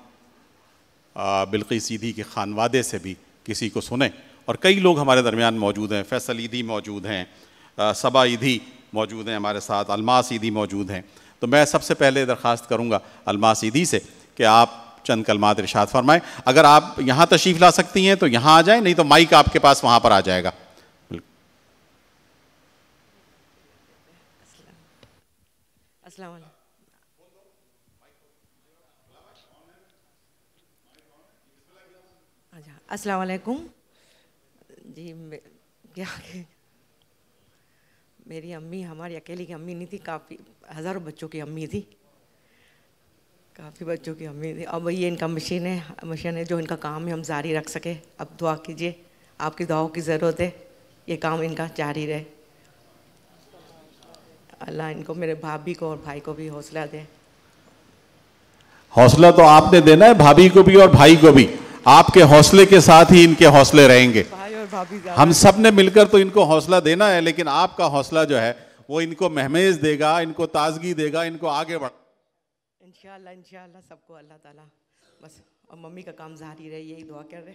बिल्कि सीधी के खानवादे से भी किसी को सुने और कई लोग हमारे दरमियान मौजूद हैं फैसल ईदी मौजूद हैं सबा ईदी मौजूद हैं हमारे साथ अलमास ईदी मौजूद हैं तो मैं सबसे पहले दरख्वास्त करूँगा अलमास ईदी से कि आप चंद कलमात रिशात फरमाएँ अगर आप यहाँ तशरीफ़ ला सकती हैं तो यहाँ आ जाएँ नहीं तो माइक आपके पास वहाँ पर आ जाएगा अस्सलाम वालेकुम जी क्या मेरी अम्मी हमारी अकेली की अम्मी नहीं थी काफ़ी हज़ारों बच्चों की अम्मी थी काफ़ी बच्चों की अम्मी थी अब ये इनका मशीन है मशीन है जो इनका काम है हम जारी रख सके अब दुआ कीजिए आपकी दुआओं की ज़रूरत है ये काम इनका जारी रहे अल्लाह इनको मेरे भाभी को और भाई को भी हौसला दे हौसला तो आपने देना है भाभी को भी और भाई को भी आपके हौसले के साथ ही इनके हौसले रहेंगे हम सब ने मिलकर तो इनको हौसला देना है लेकिन आपका हौसला जो है वो इनको महमेज देगा इनको ताजगी देगा इनको आगे बढ़ा इन सबको अल्लाह ताला बस और मम्मी का काम जारी रहे यही दुआ कर रहे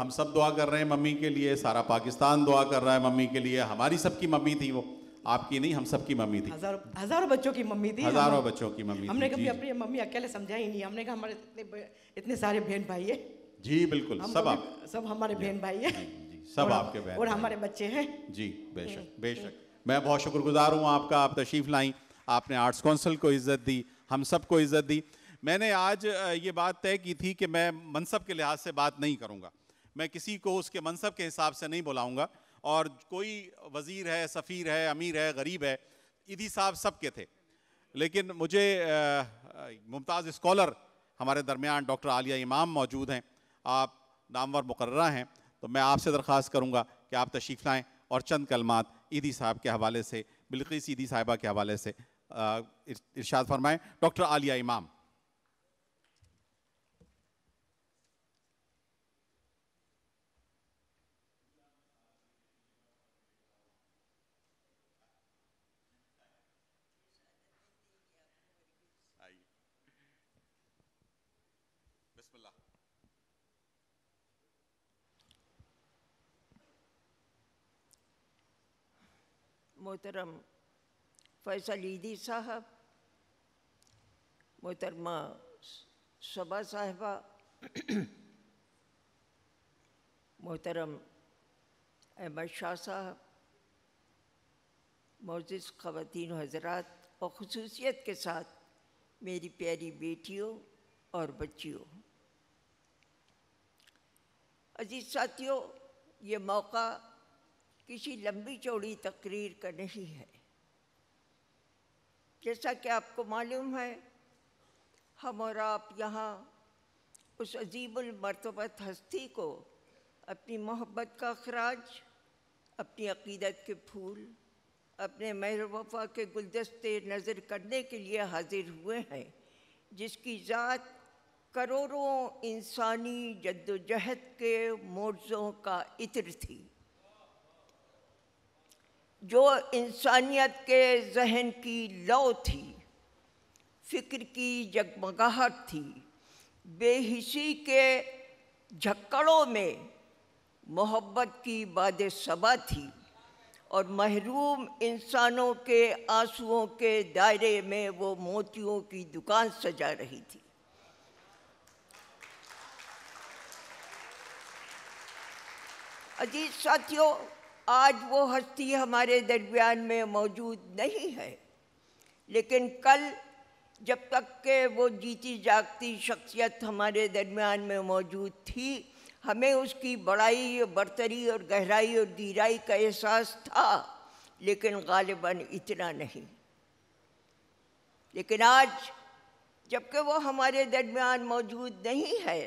हम सब दुआ कर रहे हैं मम्मी के लिए सारा पाकिस्तान दुआ कर रहा है मम्मी के लिए हमारी सबकी मम्मी थी वो आपकी नहीं हम सबकी मम्मी थी हजारों हजारों बच्चों की मम्मी थी हजारों बच्चों की मम्मी हमने कभी अपनी मम्मी अकेले समझाई नहीं हमने कहा हमारे इतने सारे बहन भाई है जी बिल्कुल सब तो आप सब हमारे बहन भाई है सब आपके बहन और हमारे बच्चे हैं जी बेशक बेशक मैं बहुत शुक्रगुजार हूँ आपका आप तशीफ लाई आपने आर्ट्स काउंसिल को इज्जत दी हम सबको इज्जत दी मैंने आज ये बात तय की थी कि मैं मनसब के लिहाज से बात नहीं करूँगा मैं किसी को उसके मनसब के हिसाब से नहीं बुलाऊँगा और कोई वज़ीर है सफ़ीर है अमीर है गरीब है इधी साहब सब के थे लेकिन मुझे मुमताज़ स्कॉलर हमारे दरमियान डॉक्टर आलिया इमाम मौजूद हैं आप नामवर मुकर्रा हैं तो मैं आपसे दरख्वास्त करूँगा कि आप तशीफ लाएँ और चंद कलमात ईदी साहब के हवाले से बिल्किस ईदी साहिबा के हवाले से इरशाद फरमाएँ डॉक्टर आलिया इमाम मोहतरम फैसल ईदी साहब मोहतरमा सबा साहबा मोहतरम अहमद शाह साहब मोज़ ख़वान हजरात और खसूसियत के साथ मेरी प्यारी बेटियों और बच्चियों अजीज़ साथियों ये मौका किसी लंबी चौड़ी तकरीर का नहीं है जैसा कि आपको मालूम है हम और आप यहाँ उस अजीबुलमरतबत हस्ती को अपनी मोहब्बत का अखराज अपनी अकीदत के फूल अपने महर वफा के गुलदस्ते नज़र करने के लिए हाजिर हुए हैं जिसकी ज़ात करोड़ों इंसानी जद्दोजहद के मोर्ज़ों का इत्र थी जो इंसानियत के जहन की लौ थी फ़िक्र की जगमगाहट थी बेहिसी के झक्कड़ों में मोहब्बत की बाद सबा थी और महरूम इंसानों के आंसुओं के दायरे में वो मोतियों की दुकान सजा रही थी अजीज साथियों आज वो हस्ती हमारे दरमियान में मौजूद नहीं है लेकिन कल जब तक के वो जीती जागती शख्सियत हमारे दरमियान में मौजूद थी हमें उसकी बड़ाई और बरतरी और गहराई और दीराई का एहसास था लेकिन गालिबा इतना नहीं लेकिन आज जबकि वो हमारे दरमियान मौजूद नहीं है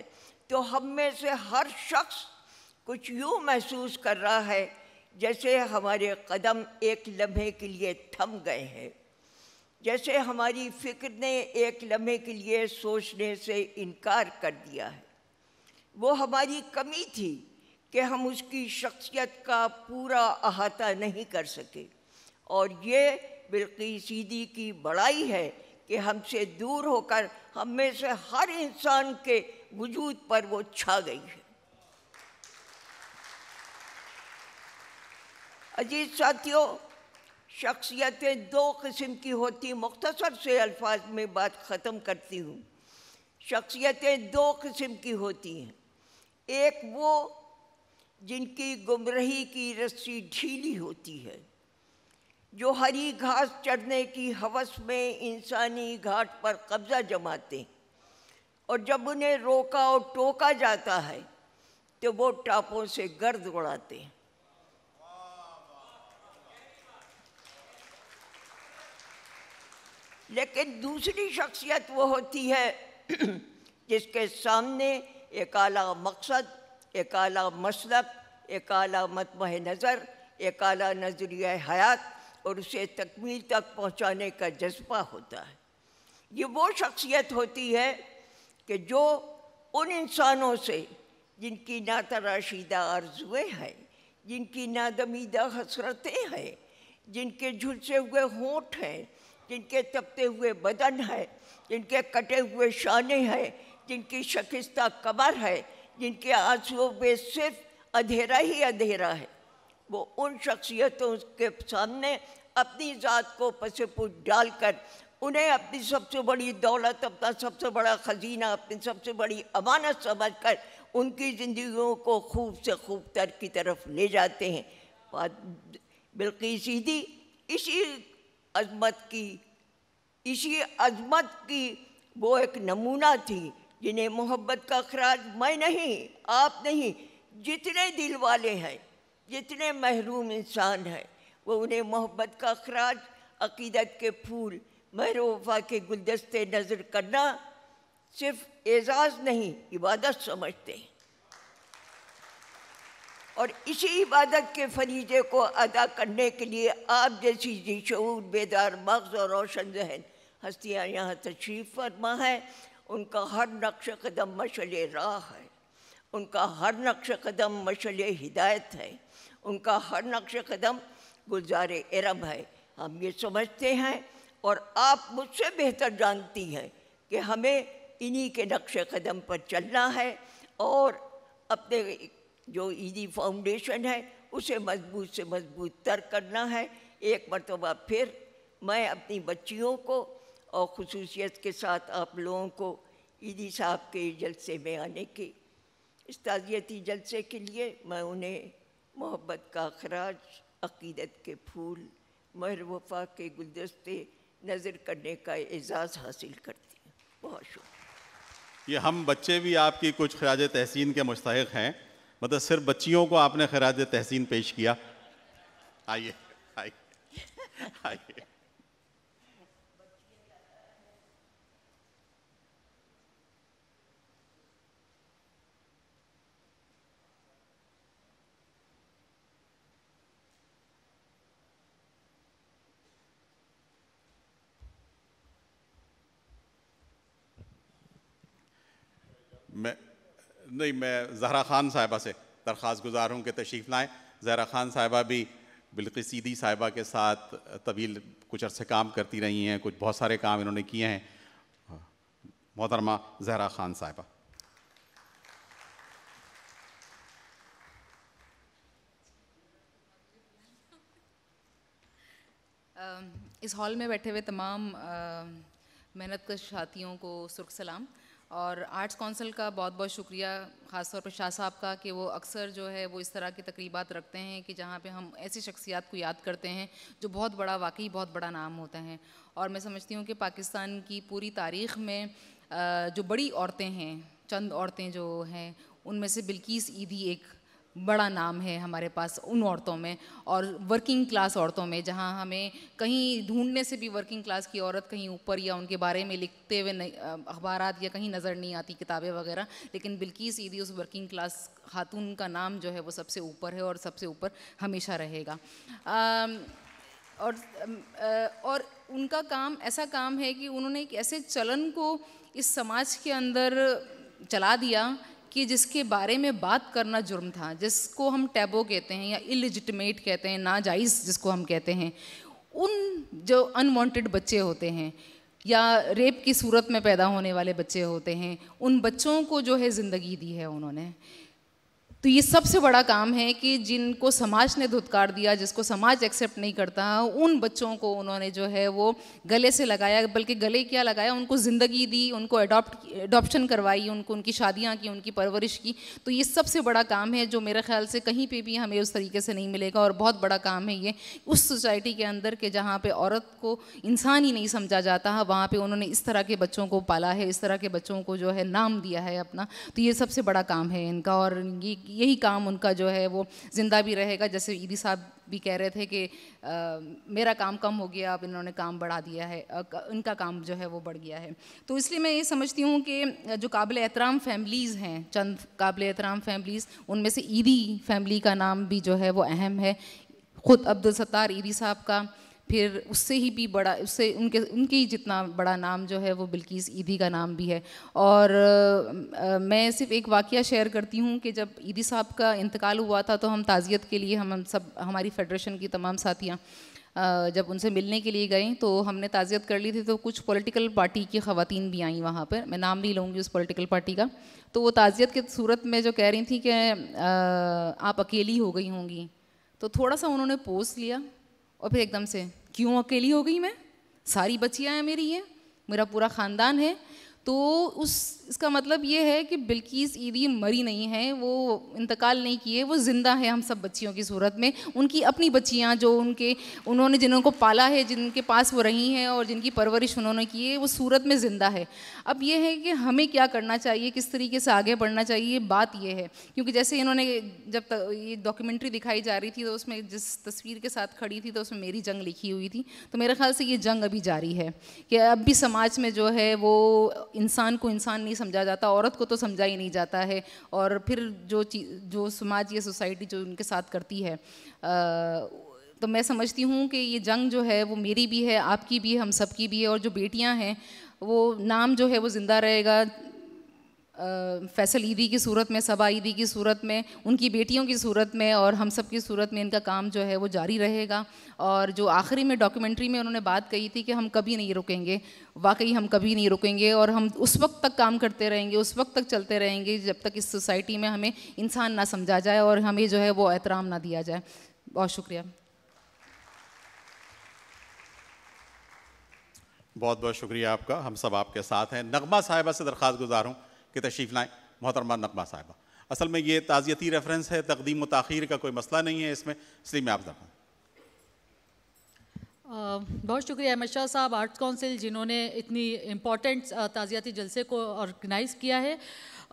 तो हम में से हर शख्स कुछ यूँ महसूस कर रहा है जैसे हमारे कदम एक लम्हे के लिए थम गए हैं जैसे हमारी फ़िक्र ने एक लम्हे के लिए सोचने से इनकार कर दिया है वो हमारी कमी थी कि हम उसकी शख्सियत का पूरा अहाता नहीं कर सके और ये सीधी की बड़ाई है कि हमसे दूर होकर हम में से हर इंसान के वजूद पर वो छा गई है अजीज साथियों शख्सियतें दो किस्म की होती मुख्तसर से अल्फाज में बात ख़त्म करती हूँ शख्सियतें दो किस्म की होती हैं एक वो जिनकी गुमराही की रस्सी ढीली होती है जो हरी घास चढ़ने की हवस में इंसानी घाट पर कब्ज़ा जमाते हैं और जब उन्हें रोका और टोका जाता है तो वो टापों से गर्द उड़ाते हैं लेकिन दूसरी शख्सियत वो होती है जिसके सामने एक आला मकसद एक आला मसलक एक आला मतमह नज़र एक आला नज़रिया हयात और उसे तकमील तक पहुँचाने का जज्बा होता है ये वो शख्सियत होती है कि जो उन इंसानों से जिनकी ना तराशीदा आरजुएँ हैं जिनकी नादमीदा हसरतें हैं जिनके झुलसे हुए होंठ हैं जिनके तपते हुए बदन है जिनके कटे हुए शाने हैं जिनकी शकिस्ता कबर है जिनके आंसुओं में सिर्फ अंधेरा ही अंधेरा है वो उन शख्सियतों के सामने अपनी ज़ात को पसे पुछ डाल कर उन्हें अपनी सबसे बड़ी दौलत अपना सबसे बड़ा ख़जीना अपनी सबसे बड़ी अमानत समझ कर उनकी ज़िंदगियों को खूब से खूब तर की तरफ ले जाते हैं बिल्कुल सीधी इसी अजमत की इसी अजमत की वो एक नमूना थी जिन्हें मोहब्बत का खराज मैं नहीं आप नहीं जितने दिल वाले हैं जितने महरूम इंसान हैं वो उन्हें मोहब्बत का खराज अकीदत के फूल महरूफा के गुलदस्ते नज़र करना सिर्फ एजाज़ नहीं इबादत समझते हैं और इसी इबादत के फरीजे को अदा करने के लिए आप जैसी जी शूर बेदार मगज़ और रोशन जहन हस्तियाँ यहाँ तशरीफ़ फरमा है उनका हर नक्श कदम मशल राह है उनका हर नक्श कदम मशल हिदायत है उनका हर नक्श कदम गुलजार इरम है हम ये समझते हैं और आप मुझसे बेहतर जानती हैं कि हमें इन्हीं के नक्श कदम पर चलना है और अपने जो ईजी फाउंडेशन है उसे मजबूत से मजबूत तर करना है एक मरतबा फिर मैं अपनी बच्चियों को और खसूसियत के साथ आप लोगों को ईदी साहब के जलसे में आने की इस ताज़ियती जलसे के लिए मैं उन्हें मोहब्बत का अखराज अकीदत के फूल महर वफा के गुलदस्ते नज़र करने का एजाज़ हासिल करती हूँ बहुत शुक्रिया ये हम बच्चे भी आपकी कुछ खराज तहसीन के मुस्तक हैं मतलब सिर्फ बच्चियों को आपने खराज तहसीन पेश किया आइए आइए आइए मैं नहीं मैं जहरा खान साहिबा से दरख्वास्त गुजार हूँ कि तशरीफ़ लाएँ जहरा खान साहिबा भी सीधी साहिबा के साथ तवील कुछ अरसे काम करती रही हैं कुछ बहुत सारे काम इन्होंने किए हैं हाँ, मोहतरमा जहरा खान साहिबा इस हॉल में बैठे हुए तमाम मेहनत कश साथियों को सुर्ख सलाम और आर्ट्स काउंसिल का बहुत बहुत शुक्रिया ख़ासतौर पर शाह साहब का कि वो अक्सर जो है वो इस तरह की तकरीबा रखते हैं कि जहाँ पे हम ऐसी शख्सियात को याद करते हैं जो बहुत बड़ा वाकई बहुत बड़ा नाम होता है और मैं समझती हूँ कि पाकिस्तान की पूरी तारीख़ में जो बड़ी औरतें हैं चंद औरतें जो हैं उनमें से बिल्किस ईदी एक बड़ा नाम है हमारे पास उन औरतों में और वर्किंग क्लास औरतों में जहाँ हमें कहीं ढूंढने से भी वर्किंग क्लास की औरत कहीं ऊपर या उनके बारे में लिखते हुए अखबार या कहीं नज़र नहीं आती किताबें वगैरह लेकिन बिल्कुल सीधी उस वर्किंग क्लास खातून का नाम जो है वो सबसे ऊपर है और सबसे ऊपर हमेशा रहेगा और और उनका काम ऐसा काम है कि उन्होंने एक ऐसे चलन को इस समाज के अंदर चला दिया कि जिसके बारे में बात करना जुर्म था जिसको हम टैबो कहते हैं या इलिजिटमेट कहते हैं नाजायज़ जिसको हम कहते हैं उन जो अनवांटेड बच्चे होते हैं या रेप की सूरत में पैदा होने वाले बच्चे होते हैं उन बच्चों को जो है ज़िंदगी दी है उन्होंने तो ये सबसे बड़ा काम है कि जिनको समाज ने धुतकार दिया जिसको समाज एक्सेप्ट नहीं करता उन बच्चों को उन्होंने जो है वो गले से लगाया बल्कि गले क्या लगाया उनको ज़िंदगी दी उनको अडॉप्ट अडॉप्शन करवाई उनको उनकी शादियाँ की उनकी परवरिश की तो ये सबसे बड़ा काम है जो मेरे ख्याल से कहीं पर भी हमें उस तरीके से नहीं मिलेगा और बहुत बड़ा काम है ये उस सोसाइटी के अंदर के जहाँ पर औरत को इंसान ही नहीं समझा जाता है वहाँ पर उन्होंने इस तरह के बच्चों को पाला है इस तरह के बच्चों को जो है नाम दिया है अपना तो ये सबसे बड़ा काम है इनका और ये यही काम उनका जो है वो ज़िंदा भी रहेगा जैसे ईदी साहब भी कह रहे थे कि आ, मेरा काम कम हो गया अब इन्होंने काम बढ़ा दिया है इनका काम जो है वो बढ़ गया है तो इसलिए मैं ये समझती हूँ कि जो काबिल एहतराम फैमिलीज़ हैं चंद काबिल एहतराम फैमिलीज़ उनमें से ईदी फैमिली का नाम भी जो है वो अहम है ख़ुद अब्दुलसत्तार ईदी साहब का फिर उससे ही भी बड़ा उससे उनके उनके ही जितना बड़ा नाम जो है वो बिल्किस ईदी का नाम भी है और आ, मैं सिर्फ एक वाक़ शेयर करती हूँ कि जब ईदी साहब का इंतकाल हुआ था तो हम ताज़ियत के लिए हम, सब हमारी फेडरेशन की तमाम साथियाँ जब उनसे मिलने के लिए गए तो हमने ताज़ियत कर ली थी तो कुछ पॉलिटिकल पार्टी की ख़वातीन भी आई वहाँ पर मैं नाम नहीं लूँगी उस पॉलिटिकल पार्टी का तो वो ताज़ियत के सूरत में जो कह रही थी कि आप अकेली हो गई होंगी तो थोड़ा सा उन्होंने पोस्ट लिया और फिर एकदम से क्यों अकेली हो गई मैं सारी बच्चियाँ हैं मेरी ये मेरा पूरा ख़ानदान है तो उस इसका मतलब ये है कि बिल्किस ईदी मरी नहीं है वो इंतकाल नहीं किए वो ज़िंदा है हम सब बच्चियों की सूरत में उनकी अपनी बच्चियाँ जो उनके उन्होंने जिनको पाला है जिनके पास वो रही हैं और जिनकी परवरिश उन्होंने की है वो सूरत में ज़िंदा है अब ये है कि हमें क्या करना चाहिए किस तरीके से आगे बढ़ना चाहिए बात यह है क्योंकि जैसे इन्होंने जब ये डॉक्यूमेंट्री दिखाई जा रही थी तो उसमें जिस तस्वीर के साथ खड़ी थी तो उसमें मेरी जंग लिखी हुई थी तो मेरे ख्याल से ये जंग अभी जारी है कि अब भी समाज में जो है वो इंसान को इंसान नहीं समझा जाता औरत को तो समझा ही नहीं जाता है और फिर जो जो समाज या सोसाइटी जो उनके साथ करती है आ, तो मैं समझती हूँ कि ये जंग जो है वो मेरी भी है आपकी भी है हम सब की भी है और जो बेटियाँ हैं वो नाम जो है वो ज़िंदा रहेगा फैसल ईदी की सूरत में सबा ईदी की सूरत में उनकी बेटियों की सूरत में और हम सब की सूरत में इनका काम जो है वो जारी रहेगा और जो आखिरी में डॉक्यूमेंट्री में उन्होंने बात कही थी कि हम कभी नहीं रुकेंगे वाकई हम कभी नहीं रुकेंगे और हम उस वक्त तक काम करते रहेंगे उस वक्त तक चलते रहेंगे जब तक इस सोसाइटी में हमें इंसान ना समझा जाए और हमें जो है वो एहतराम ना दिया जाए बहुत शुक्रिया बहुत बहुत शुक्रिया आपका हम सब आपके साथ हैं नगमा साहिबा से दरख्वास्त गुजार हूँ कि तशरीफ़ लाएँ मोहतरमा नकमा साहिबा असल में ये ताज़ियती रेफरेंस है तकदीम व तखीर का कोई मसला नहीं है इसमें इसलिए मैं आप दफा बहुत शुक्रिया अहमद शाह साहब आर्ट्स काउंसिल जिन्होंने इतनी इम्पोर्टेंट ताज़ियाती जलसे को ऑर्गेनाइज़ किया है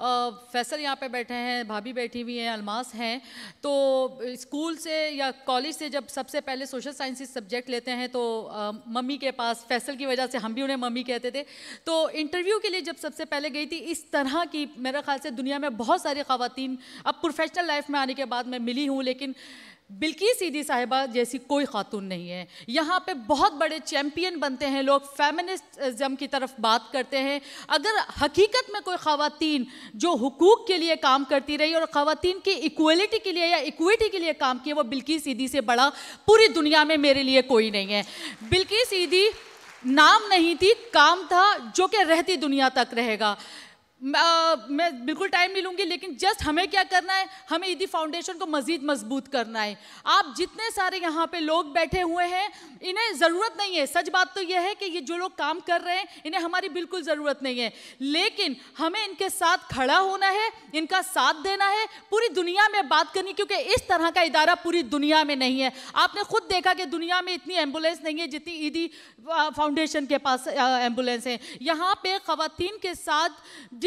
फैसल यहाँ पे बैठे हैं भाभी बैठी हुई हैं अलमास हैं तो स्कूल से या कॉलेज से जब सबसे पहले सोशल साइंस सब्जेक्ट लेते हैं तो मम्मी के पास फैसल की वजह से हम भी उन्हें मम्मी कहते थे तो इंटरव्यू के लिए जब सबसे पहले गई थी इस तरह की मेरे ख्याल से दुनिया में बहुत सारी खातन अब प्रोफेशनल लाइफ में आने के बाद मैं मिली हूँ लेकिन बिल्की सीधी साहिबा जैसी कोई खातून नहीं है यहाँ पे बहुत बड़े चैम्पियन बनते हैं लोग फेमिनिज्म की तरफ बात करते हैं अगर हकीकत में कोई खातन जो हकूक़ के लिए काम करती रही और ख़वातीन की इक्वलिटी के लिए या इक्विटी के लिए काम किए वो बिल्की सीधी से बड़ा पूरी दुनिया में मेरे लिए कोई नहीं है बिल्की सीधी नाम नहीं थी काम था जो कि रहती दुनिया तक रहेगा मैं बिल्कुल टाइम नहीं लूँगी लेकिन जस्ट हमें क्या करना है हमें ईदी फाउंडेशन को मज़ीद मजबूत करना है आप जितने सारे यहाँ पे लोग बैठे हुए हैं इन्हें ज़रूरत नहीं है सच बात तो यह है कि ये जो लोग काम कर रहे हैं इन्हें हमारी बिल्कुल ज़रूरत नहीं है लेकिन हमें इनके साथ खड़ा होना है इनका साथ देना है पूरी दुनिया में बात करनी क्योंकि इस तरह का इदारा पूरी दुनिया में नहीं है आपने खुद देखा कि दुनिया में इतनी एम्बुलेंस नहीं है जितनी ईदी फाउंडेशन के पास एम्बुलेंस है यहाँ पर ख़वान के साथ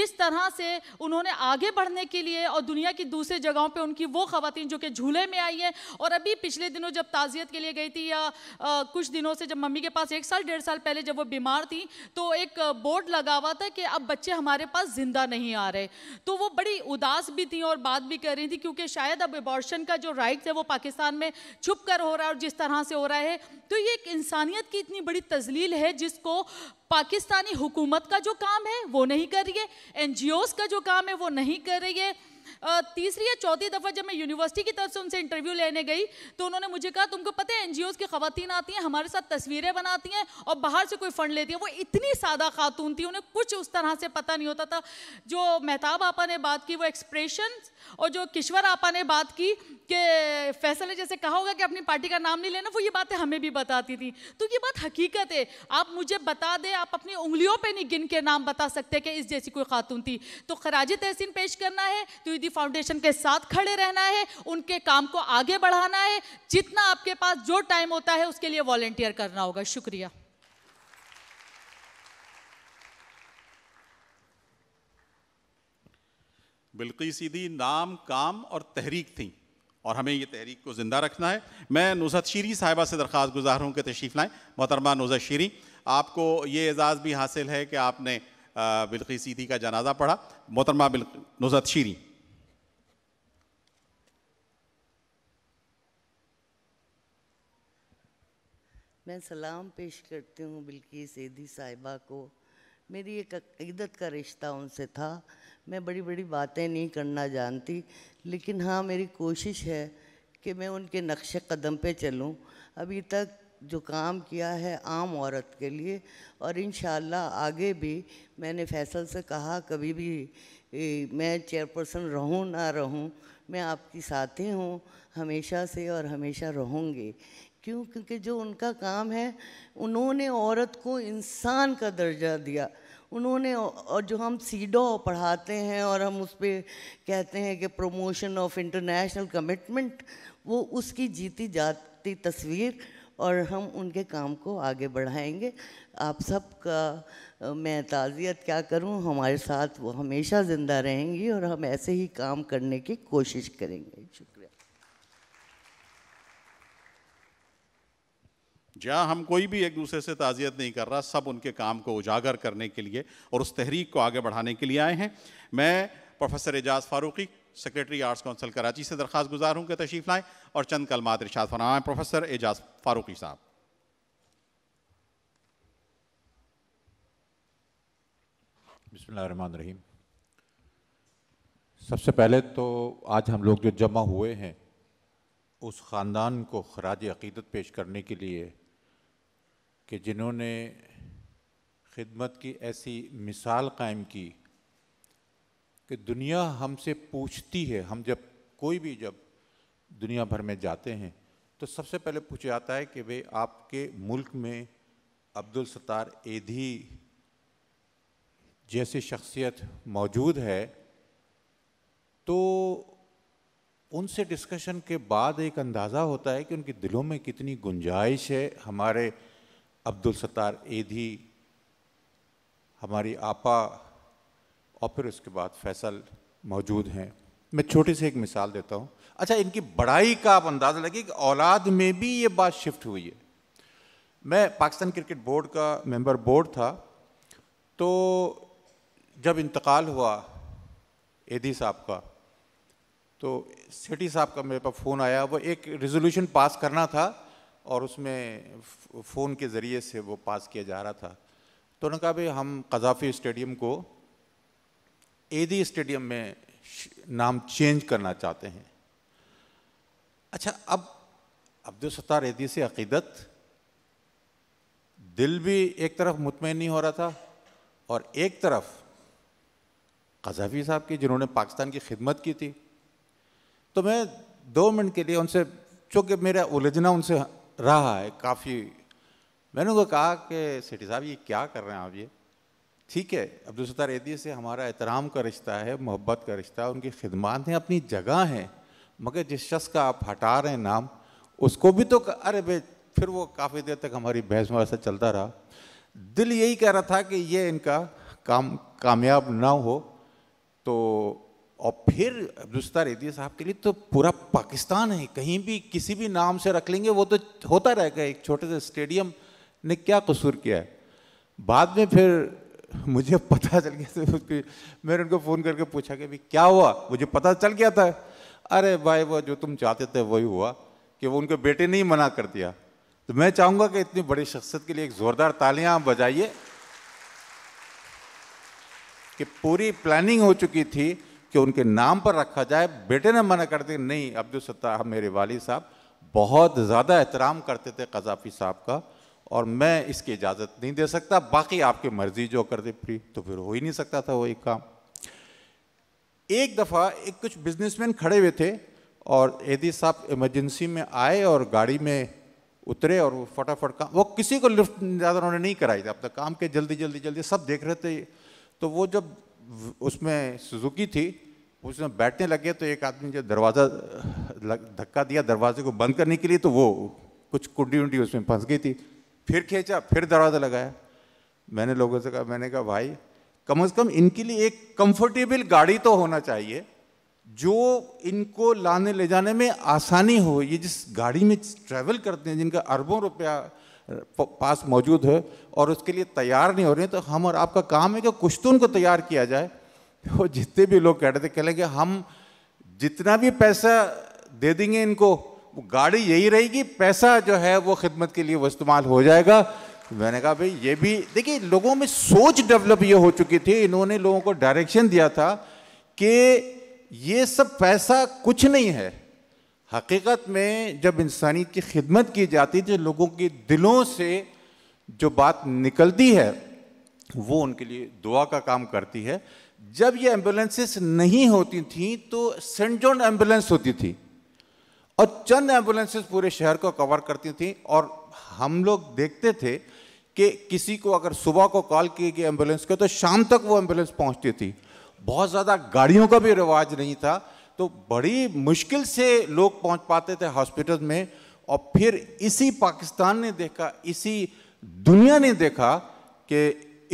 जिस तरह से उन्होंने आगे बढ़ने के लिए और दुनिया की दूसरे जगहों पे उनकी वो खातन जो कि झूले में आई हैं और अभी पिछले दिनों जब ताज़ियत के लिए गई थी या आ, कुछ दिनों से जब मम्मी के पास एक साल डेढ़ साल पहले जब वो बीमार थी तो एक बोर्ड लगा हुआ था कि अब बच्चे हमारे पास ज़िंदा नहीं आ रहे तो वो बड़ी उदास भी थी और बात भी कर रही थी क्योंकि शायद अब एबॉर्शन का जो राइट है वो पाकिस्तान में छुप कर हो रहा है और जिस तरह से हो रहा है तो ये एक इंसानियत की इतनी बड़ी तजलील है जिसको पाकिस्तानी हुकूमत का जो काम है वो नहीं कर रही है एन का जो काम है वो नहीं कर रही है तीसरी या चौथी दफ़ा जब मैं यूनिवर्सिटी की तरफ से उनसे इंटरव्यू लेने गई तो उन्होंने मुझे कहा तुमको पता है एन की खातन आती हैं हमारे साथ तस्वीरें बनाती हैं और बाहर से कोई फ़ंड लेती है वो इतनी सादा खातून थी उन्हें कुछ उस तरह से पता नहीं होता था जो मेहताब आपा ने बात की वो एक्सप्रेशन और जो किश्वर आपा ने बात की कि फैसल ने जैसे कहा होगा कि अपनी पार्टी का नाम नहीं लेना वो ये बातें हमें भी बताती थी तो ये बात हकीकत है आप मुझे बता दें आप अपनी उंगलियों पर नहीं गिन के नाम बता सकते कि इस जैसी कोई खातून थी तो खराज तहसीन पेश करना है तो विधि फाउंडेशन के साथ खड़े रहना है उनके काम को आगे बढ़ाना है जितना आपके पास जो टाइम होता है उसके लिए वॉलेंटियर करना होगा शुक्रिया बिल्कुल सीधी नाम काम और तहरीक थी और हमें ये तहरीक को ज़िंदा रखना है मैं नुजत शीरी साहिबा से दरख्वास्त गुजार हूँ कि तशरीफ़ लाएँ मोहतरमा नुजत शीरी आपको ये एजाज़ भी हासिल है कि आपने बिल्कुल सीधी का जनाजा पढ़ा मोहतरमा बिल नुजत शीरी मैं सलाम पेश करती हूँ बिल्कि एदी साहिबा को मेरी एक अकीदत का रिश्ता उनसे था मैं बड़ी बड़ी बातें नहीं करना जानती लेकिन हाँ मेरी कोशिश है कि मैं उनके नक्श कदम पे चलूँ अभी तक जो काम किया है आम औरत के लिए और इन आगे भी मैंने फैसल से कहा कभी भी ए, मैं चेयरपर्सन रहूँ ना रहूँ मैं आपकी साथी हूँ हमेशा से और हमेशा रहूँगी क्यों क्योंकि जो उनका काम है उन्होंने औरत को इंसान का दर्जा दिया उन्होंने और जो हम सीडो पढ़ाते हैं और हम उस पर कहते हैं कि प्रमोशन ऑफ इंटरनेशनल कमिटमेंट वो उसकी जीती जाती तस्वीर और हम उनके काम को आगे बढ़ाएंगे आप सब का मैं ताज़ियत क्या करूं हमारे साथ वो हमेशा ज़िंदा रहेंगी और हम ऐसे ही काम करने की कोशिश करेंगे जहाँ हम कोई भी एक दूसरे से ताज़ियत नहीं कर रहा सब उनके काम को उजागर करने के लिए और उस तहरीक को आगे बढ़ाने के लिए आए हैं मैं professor Ejaz Farooqui secretary arts council Karachi से दरख्वास्त गुजार हूँ कि तशरीफ़ लाएँ और चंद कल मात रिशाद फरमाएँ प्रोफेसर एजाज फारूकी साहब बसमान रहीम सबसे पहले तो आज हम लोग जो जमा हुए हैं उस ख़ानदान को खराज अकीदत पेश करने के लिए कि जिन्होंने खिदमत की ऐसी मिसाल कायम की कि दुनिया हमसे पूछती है हम जब कोई भी जब दुनिया भर में जाते हैं तो सबसे पहले पूछा जाता है कि वे आपके मुल्क में अब्दुल सत्तार एधी जैसी शख्सियत मौजूद है तो उनसे डिस्कशन के बाद एक अंदाज़ा होता है कि उनके दिलों में कितनी गुंजाइश है हमारे अब्दुल सत्तार एधी हमारी आपा और फिर उसके बाद फैसल मौजूद हैं मैं छोटी सी एक मिसाल देता हूँ अच्छा इनकी बड़ाई का आप अंदाज़ा लगे कि औलाद में भी ये बात शिफ्ट हुई है मैं पाकिस्तान क्रिकेट बोर्ड का मेंबर बोर्ड था तो जब इंतकाल हुआ एधी साहब का तो सिटी साहब का मेरे पास फ़ोन आया वो एक रेजोल्यूशन पास करना था और उसमें फ़ोन के ज़रिए से वो पास किया जा रहा था तो उन्होंने कहा भाई हम कजाफी स्टेडियम को एदी स्टेडियम में नाम चेंज करना चाहते हैं अच्छा अब अब्दुलसत्तार एदी से अकीदत दिल भी एक तरफ मुतमिन नहीं हो रहा था और एक तरफ कजाफी साहब की जिन्होंने पाकिस्तान की खिदमत की थी तो मैं दो मिनट के लिए उनसे चूँकि मेरा उलझना उनसे रहा है काफ़ी मैंने उनको कहा कि सेठी साहब ये क्या कर रहे हैं आप ये ठीक है अब्दुल सत्तार एदी से हमारा एहतराम का रिश्ता है मोहब्बत का रिश्ता है उनकी खिदमत हैं अपनी जगह हैं मगर जिस शख्स का आप हटा रहे हैं नाम उसको भी तो अरे भाई फिर वो काफ़ी देर तक हमारी बहस में ऐसा चलता रहा दिल यही कह रहा था कि ये इनका काम कामयाब ना हो तो और फिर रुस्ता रेदी साहब के लिए तो पूरा पाकिस्तान है कहीं भी किसी भी नाम से रख लेंगे वो तो होता रहेगा एक छोटे से स्टेडियम ने क्या कसूर किया है बाद में फिर मुझे पता चल गया तो उसकी मैंने उनको फ़ोन करके पूछा कि भाई क्या हुआ मुझे पता चल गया था अरे भाई वो जो तुम चाहते थे वही हुआ कि वो उनके बेटे ने ही मना कर दिया तो मैं चाहूँगा कि इतनी बड़ी शख्सियत के लिए एक ज़ोरदार तालियां बजाइए कि पूरी प्लानिंग हो चुकी थी कि उनके नाम पर रखा जाए बेटे ने मना कर दिया नहीं अब्दुल सत्ता मेरे वाली साहब बहुत ज़्यादा एहतराम करते थे कजाफी साहब का और मैं इसकी इजाज़त नहीं दे सकता बाकी आपकी मर्ज़ी जो कर दे फ्री तो फिर हो ही नहीं सकता था वो एक काम एक दफ़ा एक कुछ बिजनेसमैन खड़े हुए थे और एदी साहब इमरजेंसी में आए और गाड़ी में उतरे और वो फटाफट काम वो किसी को लिफ्ट ज़्यादा उन्होंने नहीं कराई थी अपना काम के जल्दी जल्दी जल्दी सब देख रहे थे तो वो जब उसमें सुजुकी थी उसमें बैठने लगे तो एक आदमी जब दरवाज़ा धक्का दिया दरवाजे को बंद करने के लिए तो वो कुछ कुंडी उंडी उसमें फंस गई थी फिर खींचा फिर दरवाज़ा लगाया मैंने लोगों से कहा मैंने कहा भाई कम से कम इनके लिए एक कंफर्टेबल गाड़ी तो होना चाहिए जो इनको लाने ले जाने में आसानी हो ये जिस गाड़ी में ट्रैवल करते हैं जिनका अरबों रुपया पास मौजूद है और उसके लिए तैयार नहीं हो रहे तो हम और आपका काम है कि कुछ तो उनको तैयार किया जाए वो जितने भी लोग कह रहे थे कह लेंगे हम जितना भी पैसा दे देंगे इनको गाड़ी यही रहेगी पैसा जो है वो खिदमत के लिए वो इस्तेमाल हो जाएगा मैंने कहा भाई ये भी देखिए लोगों में सोच डेवलप ये हो चुकी थी इन्होंने लोगों को डायरेक्शन दिया था कि ये सब पैसा कुछ नहीं है हकीकत में जब इंसानियत की खिदमत की जाती है तो लोगों के दिलों से जो बात निकलती है वो उनके लिए दुआ का काम करती है जब ये एम्बुलेंसेस नहीं होती थी तो सेंट जॉन एम्बुलेंस होती थी और चंद एम्बुलेंसेस पूरे शहर को कवर करती थी और हम लोग देखते थे कि किसी को अगर सुबह को कॉल की गई एम्बुलेंस को तो शाम तक वो एम्बुलेंस पहुंचती थी बहुत ज़्यादा गाड़ियों का भी रिवाज नहीं था तो बड़ी मुश्किल से लोग पहुंच पाते थे हॉस्पिटल में और फिर इसी पाकिस्तान ने देखा इसी दुनिया ने देखा कि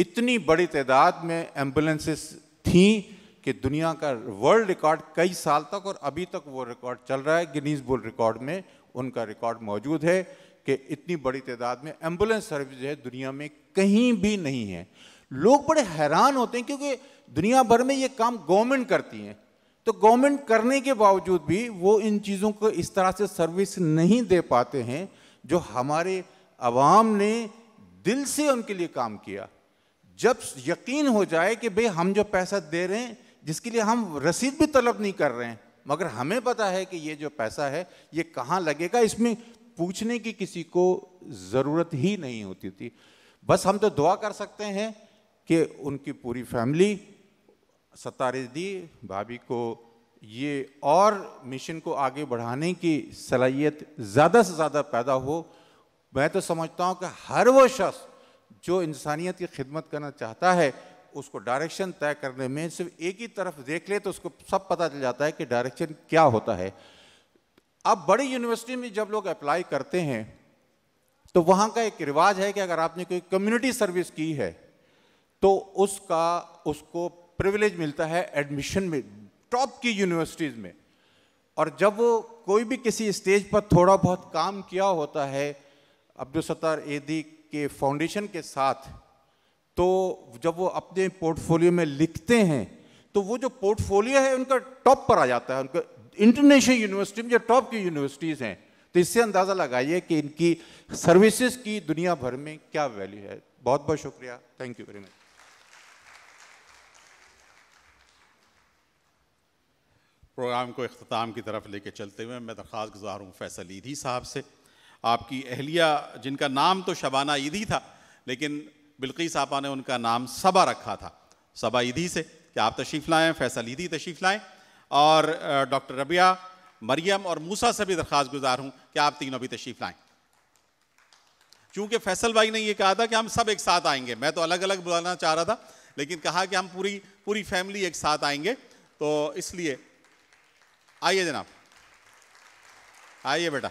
इतनी बड़ी तादाद में एम्बुलेंसेस थी कि दुनिया का वर्ल्ड रिकॉर्ड कई साल तक और अभी तक वो रिकॉर्ड चल रहा है गिनीज बुल रिकॉर्ड में उनका रिकॉर्ड मौजूद है कि इतनी बड़ी तादाद में एम्बुलेंस सर्विस है दुनिया में कहीं भी नहीं है लोग बड़े हैरान होते हैं क्योंकि दुनिया भर में ये काम गवर्नमेंट करती हैं तो गवर्नमेंट करने के बावजूद भी वो इन चीज़ों को इस तरह से सर्विस नहीं दे पाते हैं जो हमारे आवाम ने दिल से उनके लिए काम किया जब यकीन हो जाए कि भाई हम जो पैसा दे रहे हैं जिसके लिए हम रसीद भी तलब नहीं कर रहे हैं मगर हमें पता है कि ये जो पैसा है ये कहाँ लगेगा इसमें पूछने की किसी को ज़रूरत ही नहीं होती थी बस हम तो दुआ कर सकते हैं कि उनकी पूरी फैमिली दी भाभी को ये और मिशन को आगे बढ़ाने की सलाहियत ज़्यादा से ज़्यादा पैदा हो मैं तो समझता हूँ कि हर वो शख्स जो इंसानियत की खिदमत करना चाहता है उसको डायरेक्शन तय करने में सिर्फ एक ही तरफ देख ले तो उसको सब पता चल जाता है कि डायरेक्शन क्या होता है अब बड़ी यूनिवर्सिटी में जब लोग अप्लाई करते हैं तो वहाँ का एक रिवाज है कि अगर आपने कोई कम्युनिटी सर्विस की है तो उसका उसको प्रिविलेज मिलता है एडमिशन में टॉप की यूनिवर्सिटीज़ में और जब वो कोई भी किसी स्टेज पर थोड़ा बहुत काम किया होता है अब्दुल सत्तार एदी के फाउंडेशन के साथ तो जब वो अपने पोर्टफोलियो में लिखते हैं तो वो जो पोर्टफोलियो है उनका टॉप पर आ जाता है उनका इंटरनेशनल यूनिवर्सिटी में जो टॉप की यूनिवर्सिटीज़ हैं तो इससे अंदाज़ा लगाइए कि इनकी सर्विसेज की दुनिया भर में क्या वैल्यू है बहुत बहुत शुक्रिया thank you very much programme को अख्ताम की तरफ लेके चलते हुए मैं दरख्वास्त गुजार हूँ फैसल ईदी साहब से आपकी अहलिया जिनका नाम तो शबाना ईदी था लेकिन बिल्की साहबा ने उनका नाम सबा रखा था सबा ईदी से कि आप तशीफ लाएँ फैसल ईदी तशरीफ़ लाएँ और डॉक्टर रबिया मरियम और मूसा से भी दरख्वास गुजार हूँ कि आप तीनों भी तशीफ़ लाएँ चूँकि फैसल भाई ने यह कहा था कि हम सब एक साथ आएंगे मैं तो अलग अलग बुलाना चाह रहा था लेकिन कहा कि हम पूरी पूरी फैमिली एक साथ आएंगे तो इसलिए आइए जनाब आइए बेटा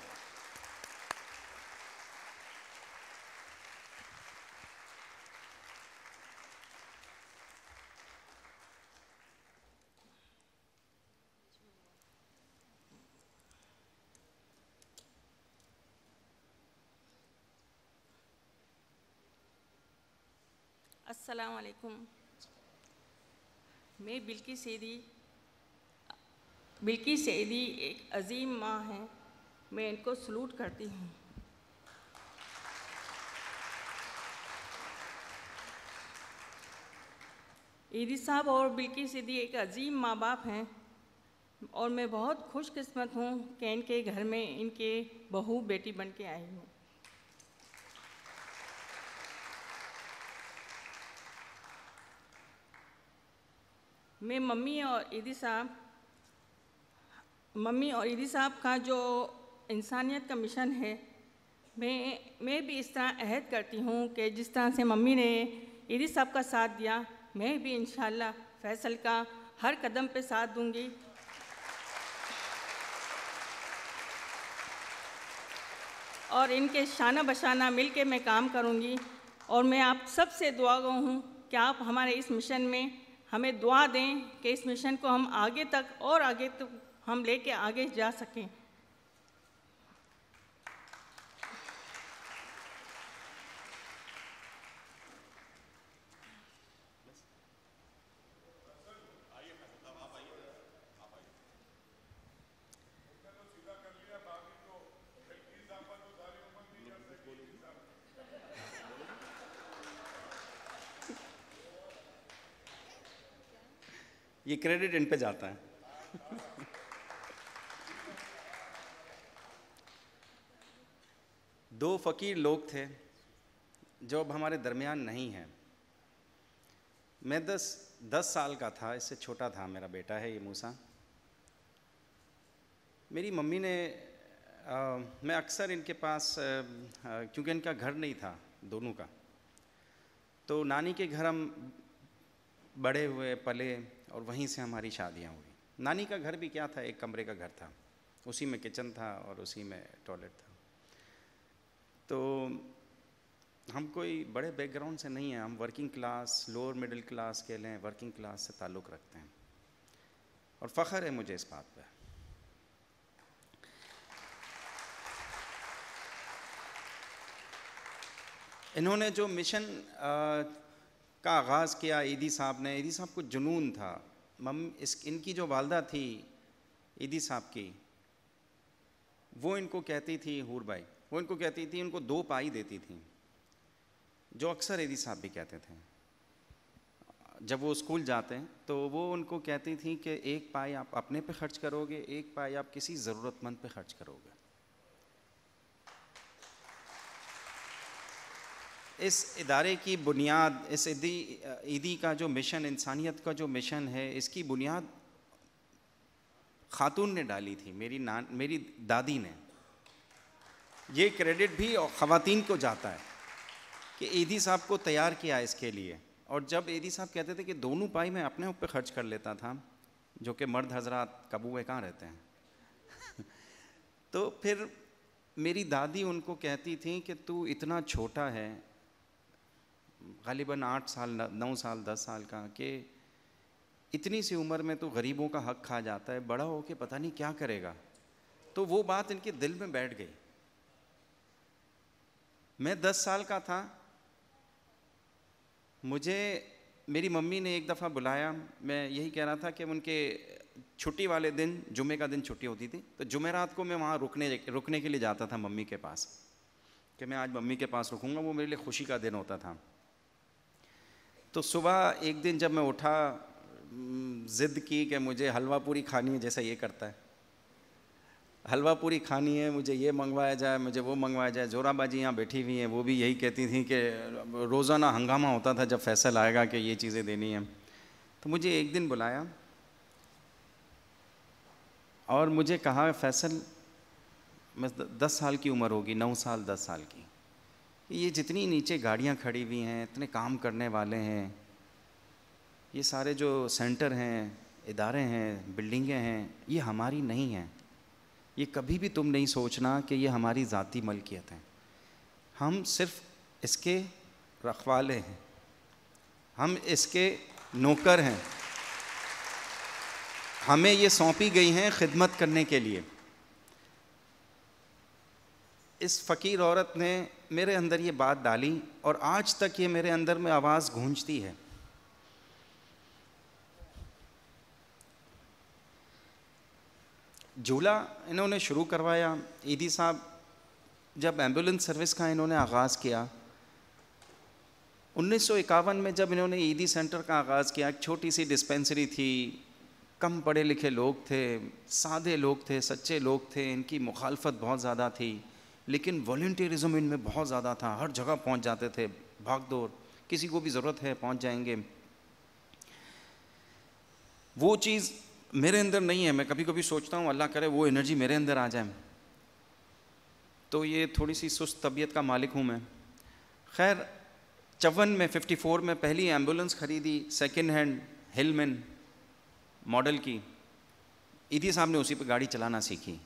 अस्सलाम मैं बिल्की सीधी मिल्की सैदी एक अजीम माँ हैं मैं इनको सलूट करती हूँ ईदी साहब और बिल्की सिद्दी एक अजीम माँ बाप हैं और मैं बहुत खुशकस्मत हूँ कि इनके घर में इनके बहू बेटी बन के आई हूँ मैं मम्मी और ईदी साहब मम्मी और ईदी साहब का जो इंसानियत का मिशन है मैं मैं भी इस तरह अहद करती हूँ कि जिस तरह से मम्मी ने ईदी साहब का साथ दिया मैं भी इन फैसल का हर कदम पे साथ दूंगी और इनके शाना बशाना मिल के मैं काम करूँगी और मैं आप सबसे दुआ गो हूँ कि आप हमारे इस मिशन में हमें दुआ दें कि इस मिशन को हम आगे तक और आगे तक हम लेके आगे जा सकें ये क्रेडिट इन पे जाता है दो फ़कीर लोग थे जो अब हमारे दरमियान नहीं हैं मैं दस दस साल का था इससे छोटा था मेरा बेटा है ये मूसा मेरी मम्मी ने आ, मैं अक्सर इनके पास क्योंकि इनका घर नहीं था दोनों का तो नानी के घर हम बड़े हुए पले और वहीं से हमारी शादियां हुई नानी का घर भी क्या था एक कमरे का घर था उसी में किचन था और उसी में टॉयलेट था तो हम कोई बड़े बैकग्राउंड से नहीं हैं हम working class lower middle class के लें वर्किंग क्लास से ताल्लुक़ रखते हैं और फ़ख्र है मुझे इस बात पर इन्होंने जो मिशन का आगाज़ किया ईदी साहब ने ईदी साहब को जुनून था मम इस इनकी जो वालदा थी ईदी साहब की वो इनको कहती थी हूर भाई वो इनको कहती थी उनको दो पाई देती थी जो अक्सर एदी साहब भी कहते थे जब वो स्कूल जाते हैं तो वो उनको कहती थी कि एक पाई आप अपने पे खर्च करोगे एक पाई आप किसी ज़रूरतमंद पे खर्च करोगे इस इदारे की बुनियाद इस ईदी ईदी का जो मिशन इंसानियत का जो मिशन है इसकी बुनियाद खातून ने डाली थी मेरी नान मेरी दादी ने ये क्रेडिट भी और ख़वान को जाता है कि एदी साहब को तैयार किया इसके लिए और जब एदी साहब कहते थे कि दोनों पाई मैं अपने ऊपर खर्च कर लेता था जो कि मर्द हजरात कबूए कहाँ रहते हैं तो फिर मेरी दादी उनको कहती थी कि तू इतना छोटा है गालिबा आठ साल नौ साल दस साल का कि इतनी सी उम्र में तो गरीबों का हक खा जाता है बड़ा हो के पता नहीं क्या करेगा तो वो बात इनके दिल में बैठ गई मैं दस साल का था मुझे मेरी मम्मी ने एक दफ़ा बुलाया मैं यही कह रहा था कि उनके छुट्टी वाले दिन जुमे का दिन छुट्टी होती थी तो जुमेरात को मैं वहाँ रुकने रुकने के लिए जाता था मम्मी के पास कि मैं आज मम्मी के पास रुकूंगा वो मेरे लिए खुशी का दिन होता था तो सुबह एक दिन जब मैं उठा ज़िद की कि मुझे हलवा पूरी खानी है जैसा ये करता है हलवा पूरी खानी है मुझे ये मंगवाया जाए मुझे वो मंगवाया जाए जोराबाजी यहाँ बैठी हुई हैं वो भी यही कहती थी कि रोज़ाना हंगामा होता था जब फैसल आएगा कि ये चीज़ें देनी हैं तो मुझे एक दिन बुलाया और मुझे कहा फैसल मैं दस साल की उम्र होगी नौ साल दस साल की ये जितनी नीचे गाड़ियाँ खड़ी हुई हैं इतने काम करने वाले हैं ये सारे जो सेंटर हैं इदारे हैं बिल्डिंगें हैं ये हमारी नहीं हैं ये कभी भी तुम नहीं सोचना कि ये हमारी ज़ाती मलकियत है हम सिर्फ इसके रखवाले हैं हम इसके नौकर हैं हमें ये सौंपी गई हैं खिदमत करने के लिए इस फ़कीर औरत ने मेरे अंदर ये बात डाली और आज तक ये मेरे अंदर में आवाज़ गूंजती है झूला इन्होंने शुरू करवाया ईदी साहब जब एम्बुलेंस सर्विस का इन्होंने आगाज़ किया उन्नीस में जब इन्होंने ईदी सेंटर का आगाज़ किया एक छोटी सी डिस्पेंसरी थी कम पढ़े लिखे लोग थे सादे लोग थे सच्चे लोग थे इनकी मुखालफत बहुत ज़्यादा थी लेकिन वॉल्टियरिज़म इनमें बहुत ज़्यादा था हर जगह पहुँच जाते थे भाग किसी को भी ज़रूरत है पहुँच जाएंगे वो चीज़ मेरे अंदर नहीं है मैं कभी कभी सोचता हूँ अल्लाह करे वो एनर्जी मेरे अंदर आ जाए तो ये थोड़ी सी सुस्त तबीयत का मालिक हूँ मैं खैर चौवन में 54 में पहली एम्बुलेंस खरीदी सेकेंड हैंड हेलमेन मॉडल की ईदी साहब ने उसी पर गाड़ी चलाना सीखी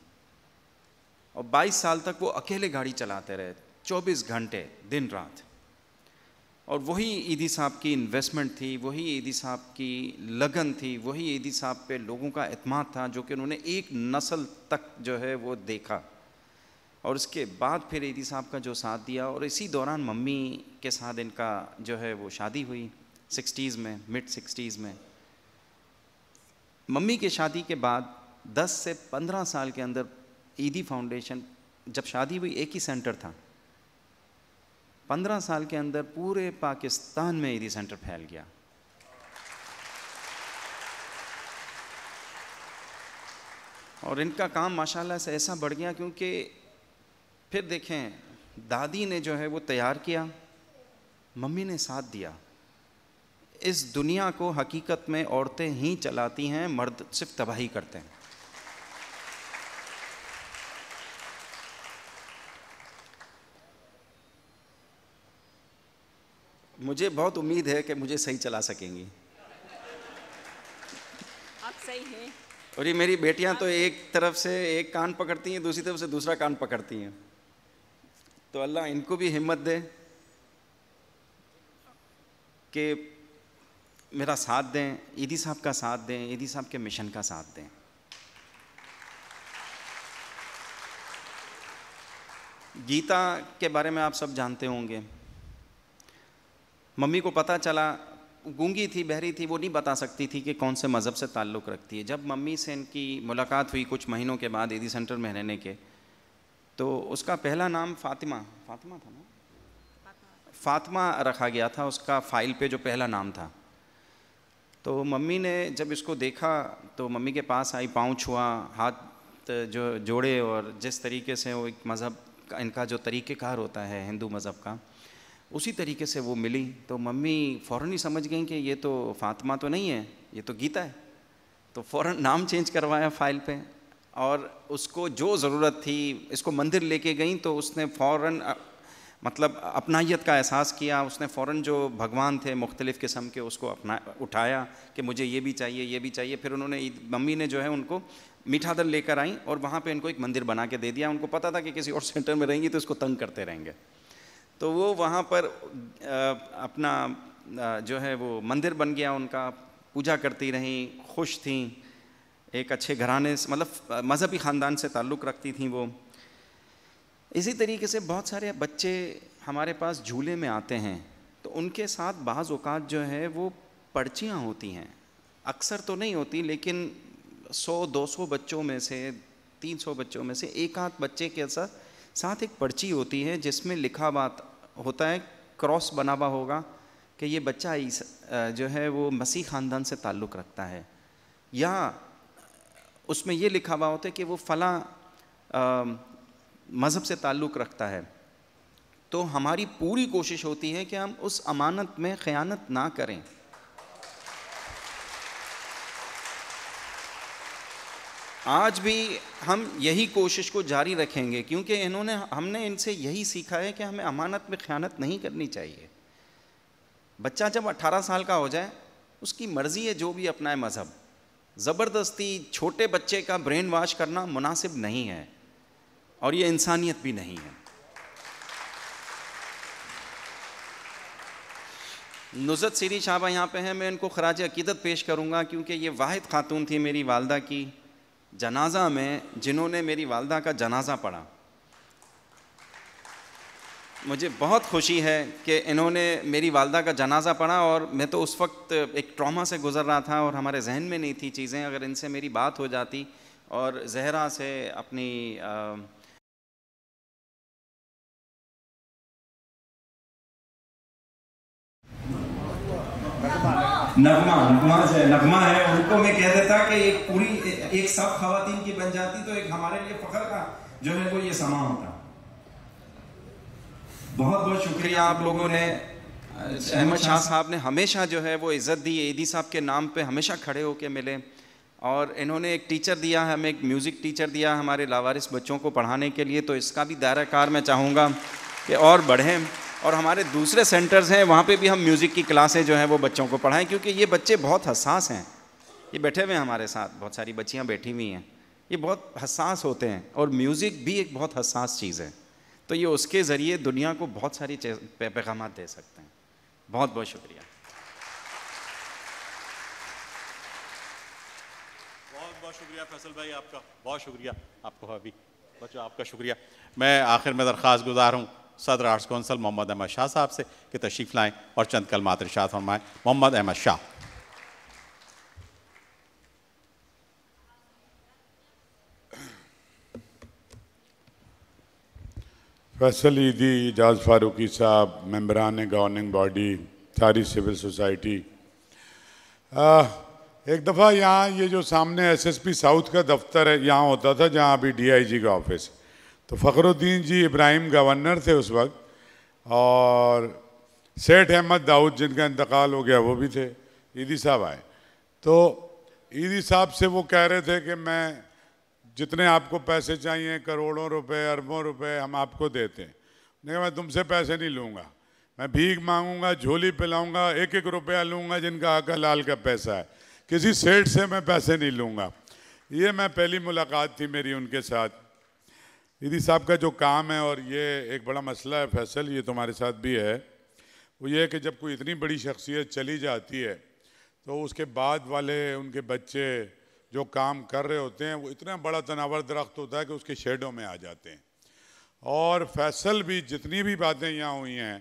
और 22 साल तक वो अकेले गाड़ी चलाते रहे 24 घंटे दिन रात और वही ईदी साहब की इन्वेस्टमेंट थी वही ईदी साहब की लगन थी वही ईदी साहब पे लोगों का अतमाद था जो कि उन्होंने एक नस्ल तक जो है वो देखा और उसके बाद फिर ईदी साहब का जो साथ दिया और इसी दौरान मम्मी के साथ इनका जो है वो शादी हुई सिक्सटीज़ में मिड सिक्सटीज़ में मम्मी के शादी के बाद 10 से 15 साल के अंदर ईदी फाउंडेशन जब शादी हुई एक ही सेंटर था पंद्रह साल के अंदर पूरे पाकिस्तान में ईदी सेंटर फैल गया और इनका काम माशाल्लाह से ऐसा बढ़ गया क्योंकि फिर देखें दादी ने जो है वो तैयार किया मम्मी ने साथ दिया इस दुनिया को हकीकत में औरतें ही चलाती हैं मर्द सिर्फ तबाही करते हैं मुझे बहुत उम्मीद है कि मुझे सही चला सकेंगी आप सही हैं और ये मेरी बेटियां तो एक तरफ से एक कान पकड़ती हैं दूसरी तरफ से दूसरा कान पकड़ती हैं तो अल्लाह इनको भी हिम्मत दे कि मेरा साथ दें ईदी साहब का साथ दें ईदी साहब के मिशन का साथ दें गीता के बारे में आप सब जानते होंगे मम्मी को पता चला गूंगी थी बहरी थी वो नहीं बता सकती थी कि कौन से मज़हब से ताल्लुक़ रखती है जब मम्मी से इनकी मुलाकात हुई कुछ महीनों के बाद ईदी सेंटर में रहने के तो उसका पहला नाम फातिमा फातिमा था ना फातिमा रखा गया था उसका फाइल पे जो पहला नाम था तो मम्मी ने जब इसको देखा तो मम्मी के पास आई पाँव छुआ हाथ जो जोड़े और जिस तरीके से वो एक मज़हब इनका जो तरीक़ेकार होता है हिंदू मज़हब का उसी तरीके से वो मिली तो मम्मी फ़ौरन ही समझ गई कि ये तो फातिमा तो नहीं है ये तो गीता है तो फ़ौरन नाम चेंज करवाया फ़ाइल पे और उसको जो ज़रूरत थी इसको मंदिर लेके गई तो उसने फ़ौरन मतलब अपनाइत का एहसास किया उसने फ़ौरन जो भगवान थे मुख्तलिफ़ किस्म के उसको अपना उठाया कि मुझे ये भी चाहिए ये भी चाहिए फिर उन्होंने मम्मी ने जो है उनको मीठा दल लेकर आई और वहाँ पे इनको एक मंदिर बना के दे दिया उनको पता था कि किसी और सेंटर में रहेंगी तो इसको तंग करते रहेंगे तो वो वहाँ पर अपना जो है वो मंदिर बन गया उनका पूजा करती रहीं खुश थीं एक अच्छे घराने से मतलब मज़हबी ख़ानदान से ताल्लुक़ रखती थी वो इसी तरीके से बहुत सारे बच्चे हमारे पास झूले में आते हैं तो उनके साथ बाज़ अवत जो है वो पर्चियाँ होती हैं अक्सर तो नहीं होती लेकिन 100-200 बच्चों में से 300 बच्चों में से एक आध बच्चे के साथ साथ एक पर्ची होती है जिसमें लिखा बात होता है क्रॉस बना हुआ होगा कि ये बच्चा इस जो है वो मसीह ख़ानदान से ताल्लुक़ रखता है या उसमें ये लिखा हुआ होता है कि वो फला मज़हब से ताल्लुक़ रखता है तो हमारी पूरी कोशिश होती है कि हम उस अमानत में ख़यानत ना करें आज भी हम यही कोशिश को जारी रखेंगे क्योंकि इन्होंने हमने इनसे यही सीखा है कि हमें अमानत में ख्यानत नहीं करनी चाहिए बच्चा जब 18 साल का हो जाए उसकी मर्ज़ी है जो भी अपनाए मज़हब ज़बरदस्ती छोटे बच्चे का ब्रेन वाश करना मुनासिब नहीं है और ये इंसानियत भी नहीं है नुजत सीरी शाबा यहाँ पे हैं मैं इनको खराज अकीदत पेश करूँगा क्योंकि ये वाहिद खातून थी मेरी वालदा की जनाजा में जिन्होंने मेरी वालदा का जनाजा पढ़ा मुझे बहुत खुशी है कि इन्होंने मेरी वालदा का जनाजा पढ़ा और मैं तो उस वक्त एक ट्रॉमा से गुज़र रहा था और हमारे जहन में नहीं थी चीज़ें अगर इनसे मेरी बात हो जाती और जहरा से अपनी आ, नगमा नगमा जो है नगमा है उनको मैं कह देता कि एक पूरी एक सब खातन की बन जाती तो एक हमारे लिए फखर का जो है वो ये समा होता बहुत बहुत शुक्रिया आप लोगों ने अहमद शाह साहब ने हमेशा जो है वो इज़्ज़त दी एदी साहब के नाम पे हमेशा खड़े होके मिले और इन्होंने एक टीचर दिया हमें एक म्यूज़िक टीचर दिया हमारे लावारिस बच्चों को पढ़ाने के लिए तो इसका भी दायरा कार मैं चाहूँगा कि और बढ़ें और हमारे दूसरे सेंटर्स हैं वहाँ पे भी हम म्यूज़िक की क्लासें जो हैं वो बच्चों को पढ़ाएं क्योंकि ये बच्चे बहुत हसास हैं ये बैठे हुए हैं हमारे साथ बहुत सारी बच्चियाँ बैठी हुई हैं ये बहुत हसास होते हैं और म्यूज़िक भी एक बहुत हसास चीज़ है तो ये उसके ज़रिए दुनिया को बहुत सारी पैगाम दे सकते हैं बहुत बहुत शुक्रिया बहुत बहुत शुक्रिया फैसल भाई आपका बहुत शुक्रिया आपको अभी बच्चों आपका शुक्रिया मैं आखिर में दरख्वास्त गुजार हूँ सदर आर्ट्स कौंसल मोहम्मद अहमद शाह साहब से कि तशरीफ़ लाएं और चंद कल शाह फरमाएँ मोहम्मद अहमद शाह फैसल ईदी एजाज फारूकी साहब मेम्बरान गवर्निंग बॉडी सारी सिविल सोसाइटी एक दफ़ा यहाँ ये जो सामने एसएसपी साउथ का दफ्तर है यहाँ होता था जहाँ अभी डीआईजी का ऑफिस है तो फ़खरुद्दीन जी इब्राहिम गवर्नर थे उस वक्त और सेठ अहमद दाऊद जिनका इंतकाल हो गया वो भी थे ईदी साहब आए तो ईदी साहब से वो कह रहे थे कि मैं जितने आपको पैसे चाहिए करोड़ों रुपए अरबों रुपए हम आपको देते हैं नहीं मैं तुमसे पैसे नहीं लूँगा मैं भीख मांगूंगा झोली पिलाऊंगा एक एक रुपया लूँगा जिनका आका लाल का पैसा है किसी सेठ से मैं पैसे नहीं लूँगा ये मैं पहली मुलाकात थी मेरी उनके साथ दीदी साहब का जो काम है और ये एक बड़ा मसला है फैसल ये तुम्हारे साथ भी है वो ये है कि जब कोई इतनी बड़ी शख्सियत चली जाती है तो उसके बाद वाले उनके बच्चे जो काम कर रहे होते हैं वो इतना बड़ा तनावर दरख्त होता है कि उसके शेडों में आ जाते हैं और फैसल भी जितनी भी बातें यहाँ हुई हैं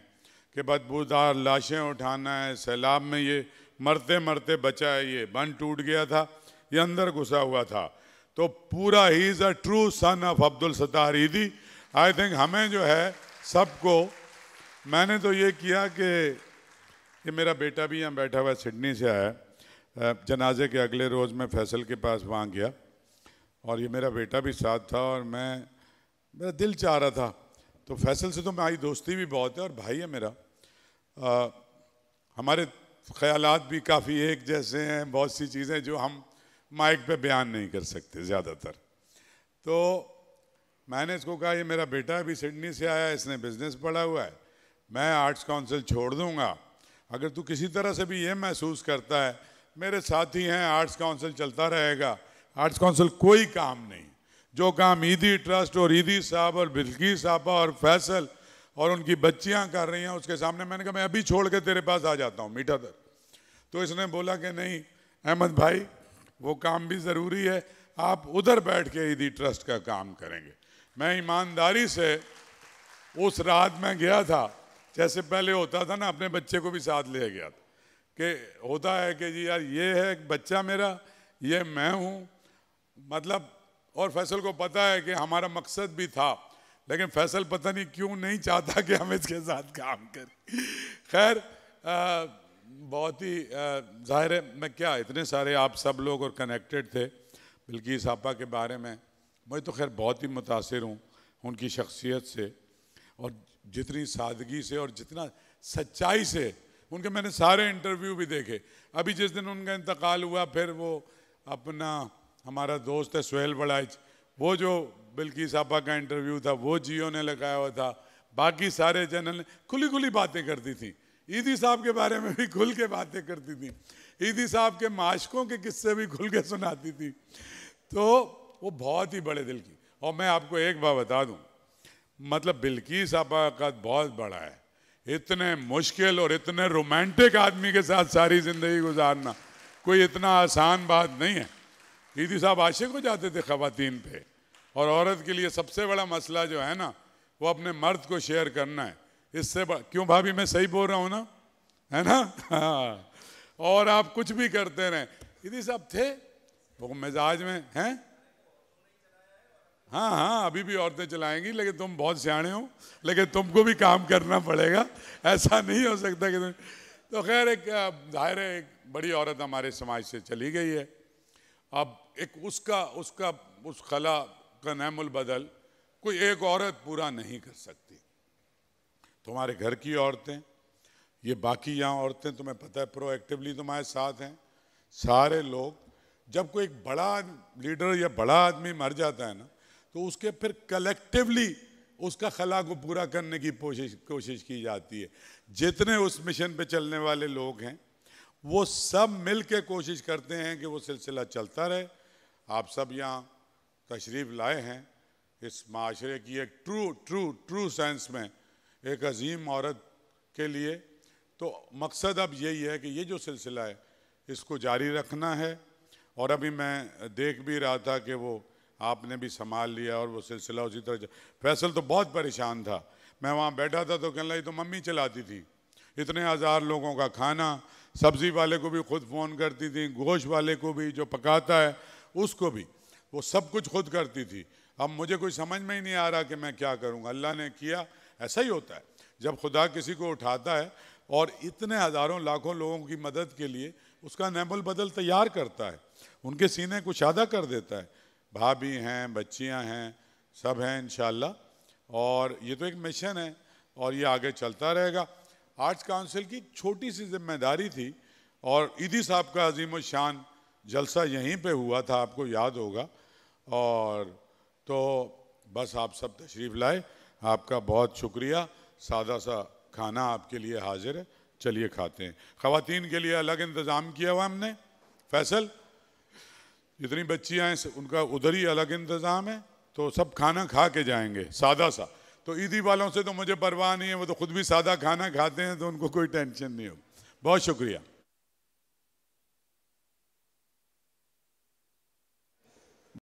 कि बदबूदार लाशें उठाना है सैलाब में ये मरते मरते बचा है ये बन टूट गया था ये अंदर घुसा हुआ था तो पूरा ही is a true son of Abdul Sattar Edhi I think हमें जो है सबको मैंने तो ये किया कि ये मेरा बेटा भी यहाँ बैठा हुआ सिडनी से आया जनाजे के अगले रोज़ मैं फैसल के पास वहाँ गया और ये मेरा बेटा भी साथ था और मैं मेरा दिल चाह रहा था तो फैसल से तो मेरी दोस्ती भी बहुत है और भाई है मेरा आ, हमारे ख्यालात भी काफ़ी एक जैसे हैं बहुत सी चीज़ें जो हम माइक पे बयान नहीं कर सकते ज़्यादातर तो मैंने इसको कहा ये मेरा बेटा अभी सिडनी से आया इसने बिजनेस पढ़ा हुआ है मैं आर्ट्स काउंसिल छोड़ दूंगा अगर तू किसी तरह से भी ये महसूस करता है मेरे साथी हैं आर्ट्स काउंसिल चलता रहेगा आर्ट्स काउंसिल कोई काम नहीं जो काम ईदी ट्रस्ट और ईदी साहब और बिल्की साहबा और फैसल और उनकी बच्चियां कर रही हैं उसके सामने मैंने कहा मैं अभी छोड़ के तेरे पास आ जाता हूँ मीठा दर तो इसने बोला कि नहीं अहमद भाई वो काम भी ज़रूरी है आप उधर बैठ के ईदी ट्रस्ट का काम करेंगे मैं ईमानदारी से उस रात में गया था जैसे पहले होता था ना अपने बच्चे को भी साथ ले गया था कि होता है कि जी यार ये है बच्चा मेरा ये मैं हूँ मतलब और फैसल को पता है कि हमारा मकसद भी था लेकिन फैसल पता नहीं क्यों नहीं चाहता कि हम इसके साथ काम करें खैर बहुत ही जाहिर है मैं क्या इतने सारे आप सब लोग और कनेक्टेड थे बिल्कि आपा के बारे में मैं तो खैर बहुत ही मुतासर हूँ उनकी शख्सियत से और जितनी सादगी से और जितना सच्चाई से उनके मैंने सारे इंटरव्यू भी देखे अभी जिस दिन उनका इंतकाल हुआ फिर वो अपना हमारा दोस्त है सुहेल बड़ाइच वो जो बिल्की सापा का इंटरव्यू था वो जियो ने लगाया हुआ था बाकी सारे चैनल ने खुली खुली बातें करती थी ईदी साहब के बारे में भी खुल के बातें करती थी ईदी साहब के माशकों के किस्से भी खुल के सुनाती थी तो वो बहुत ही बड़े दिल की और मैं आपको एक बार बता दूं मतलब बिल्किस आपका बहुत बड़ा है इतने मुश्किल और इतने रोमांटिक आदमी के साथ सारी ज़िंदगी गुजारना कोई इतना आसान बात नहीं है ईदी साहब आशिक हो जाते थे ख़वान पे और औरत के लिए सबसे बड़ा मसला जो है ना वो अपने मर्द को शेयर करना है इससे क्यों भाभी मैं सही बोल रहा हूँ ना है ना हाँ। और आप कुछ भी करते रहे यदि सब थे वो तो मिजाज में हैं हाँ हाँ अभी भी औरतें चलाएंगी लेकिन तुम बहुत सियाणे हो लेकिन तुमको भी काम करना पड़ेगा ऐसा नहीं हो सकता कि तो खैर एक जाहिर है एक बड़ी औरत हमारे समाज से चली गई है अब एक उसका उसका उस खला का नहमुल बदल कोई एक औरत पूरा नहीं कर सकती तुम्हारे घर की औरतें ये बाकी यहाँ औरतें तुम्हें पता है प्रोएक्टिवली तुम्हारे साथ हैं सारे लोग जब कोई एक बड़ा लीडर या बड़ा आदमी मर जाता है ना तो उसके फिर कलेक्टिवली उसका खला को पूरा करने की कोशिश कोशिश की जाती है जितने उस मिशन पे चलने वाले लोग हैं वो सब मिल के कोशिश करते हैं कि वो सिलसिला चलता रहे आप सब यहाँ तशरीफ़ लाए हैं इस माशरे की एक ट्रू ट्रू ट्रू सेंस में एक अजीम औरत के लिए तो मकसद अब यही है कि ये जो सिलसिला है इसको जारी रखना है और अभी मैं देख भी रहा था कि वो आपने भी संभाल लिया और वो सिलसिला उसी तरह फैसल तो बहुत परेशान था मैं वहाँ बैठा था तो कहने लगी तो मम्मी चलाती थी इतने हज़ार लोगों का खाना सब्ज़ी वाले को भी खुद फ़ोन करती थी गोश वाले को भी जो पकाता है उसको भी वो सब कुछ खुद करती थी अब मुझे कोई समझ में ही नहीं आ रहा कि मैं क्या करूँगा अल्लाह ने किया ऐसा ही होता है जब खुदा किसी को उठाता है और इतने हज़ारों लाखों लोगों की मदद के लिए उसका नमल बदल तैयार करता है उनके सीने को शादा कर देता है भाभी हैं बच्चियां हैं सब हैं इन और ये तो एक मिशन है और ये आगे चलता रहेगा आर्ट्स काउंसिल की छोटी सी जिम्मेदारी थी और ईदी साहब का अजीम शान जलसा यहीं पे हुआ था आपको याद होगा और तो बस आप सब तशरीफ़ लाए आपका बहुत शुक्रिया सादा सा खाना आपके लिए हाजिर है चलिए खाते हैं खातन के लिए अलग इंतज़ाम किया हुआ हमने फैसल जितनी बच्चियाँ हैं उनका उधर ही अलग इंतज़ाम है तो सब खाना खा के जाएंगे सादा सा तो ईदी वालों से तो मुझे परवाह नहीं है वो तो खुद भी सादा खाना खाते हैं तो उनको कोई टेंशन नहीं हो बहुत शुक्रिया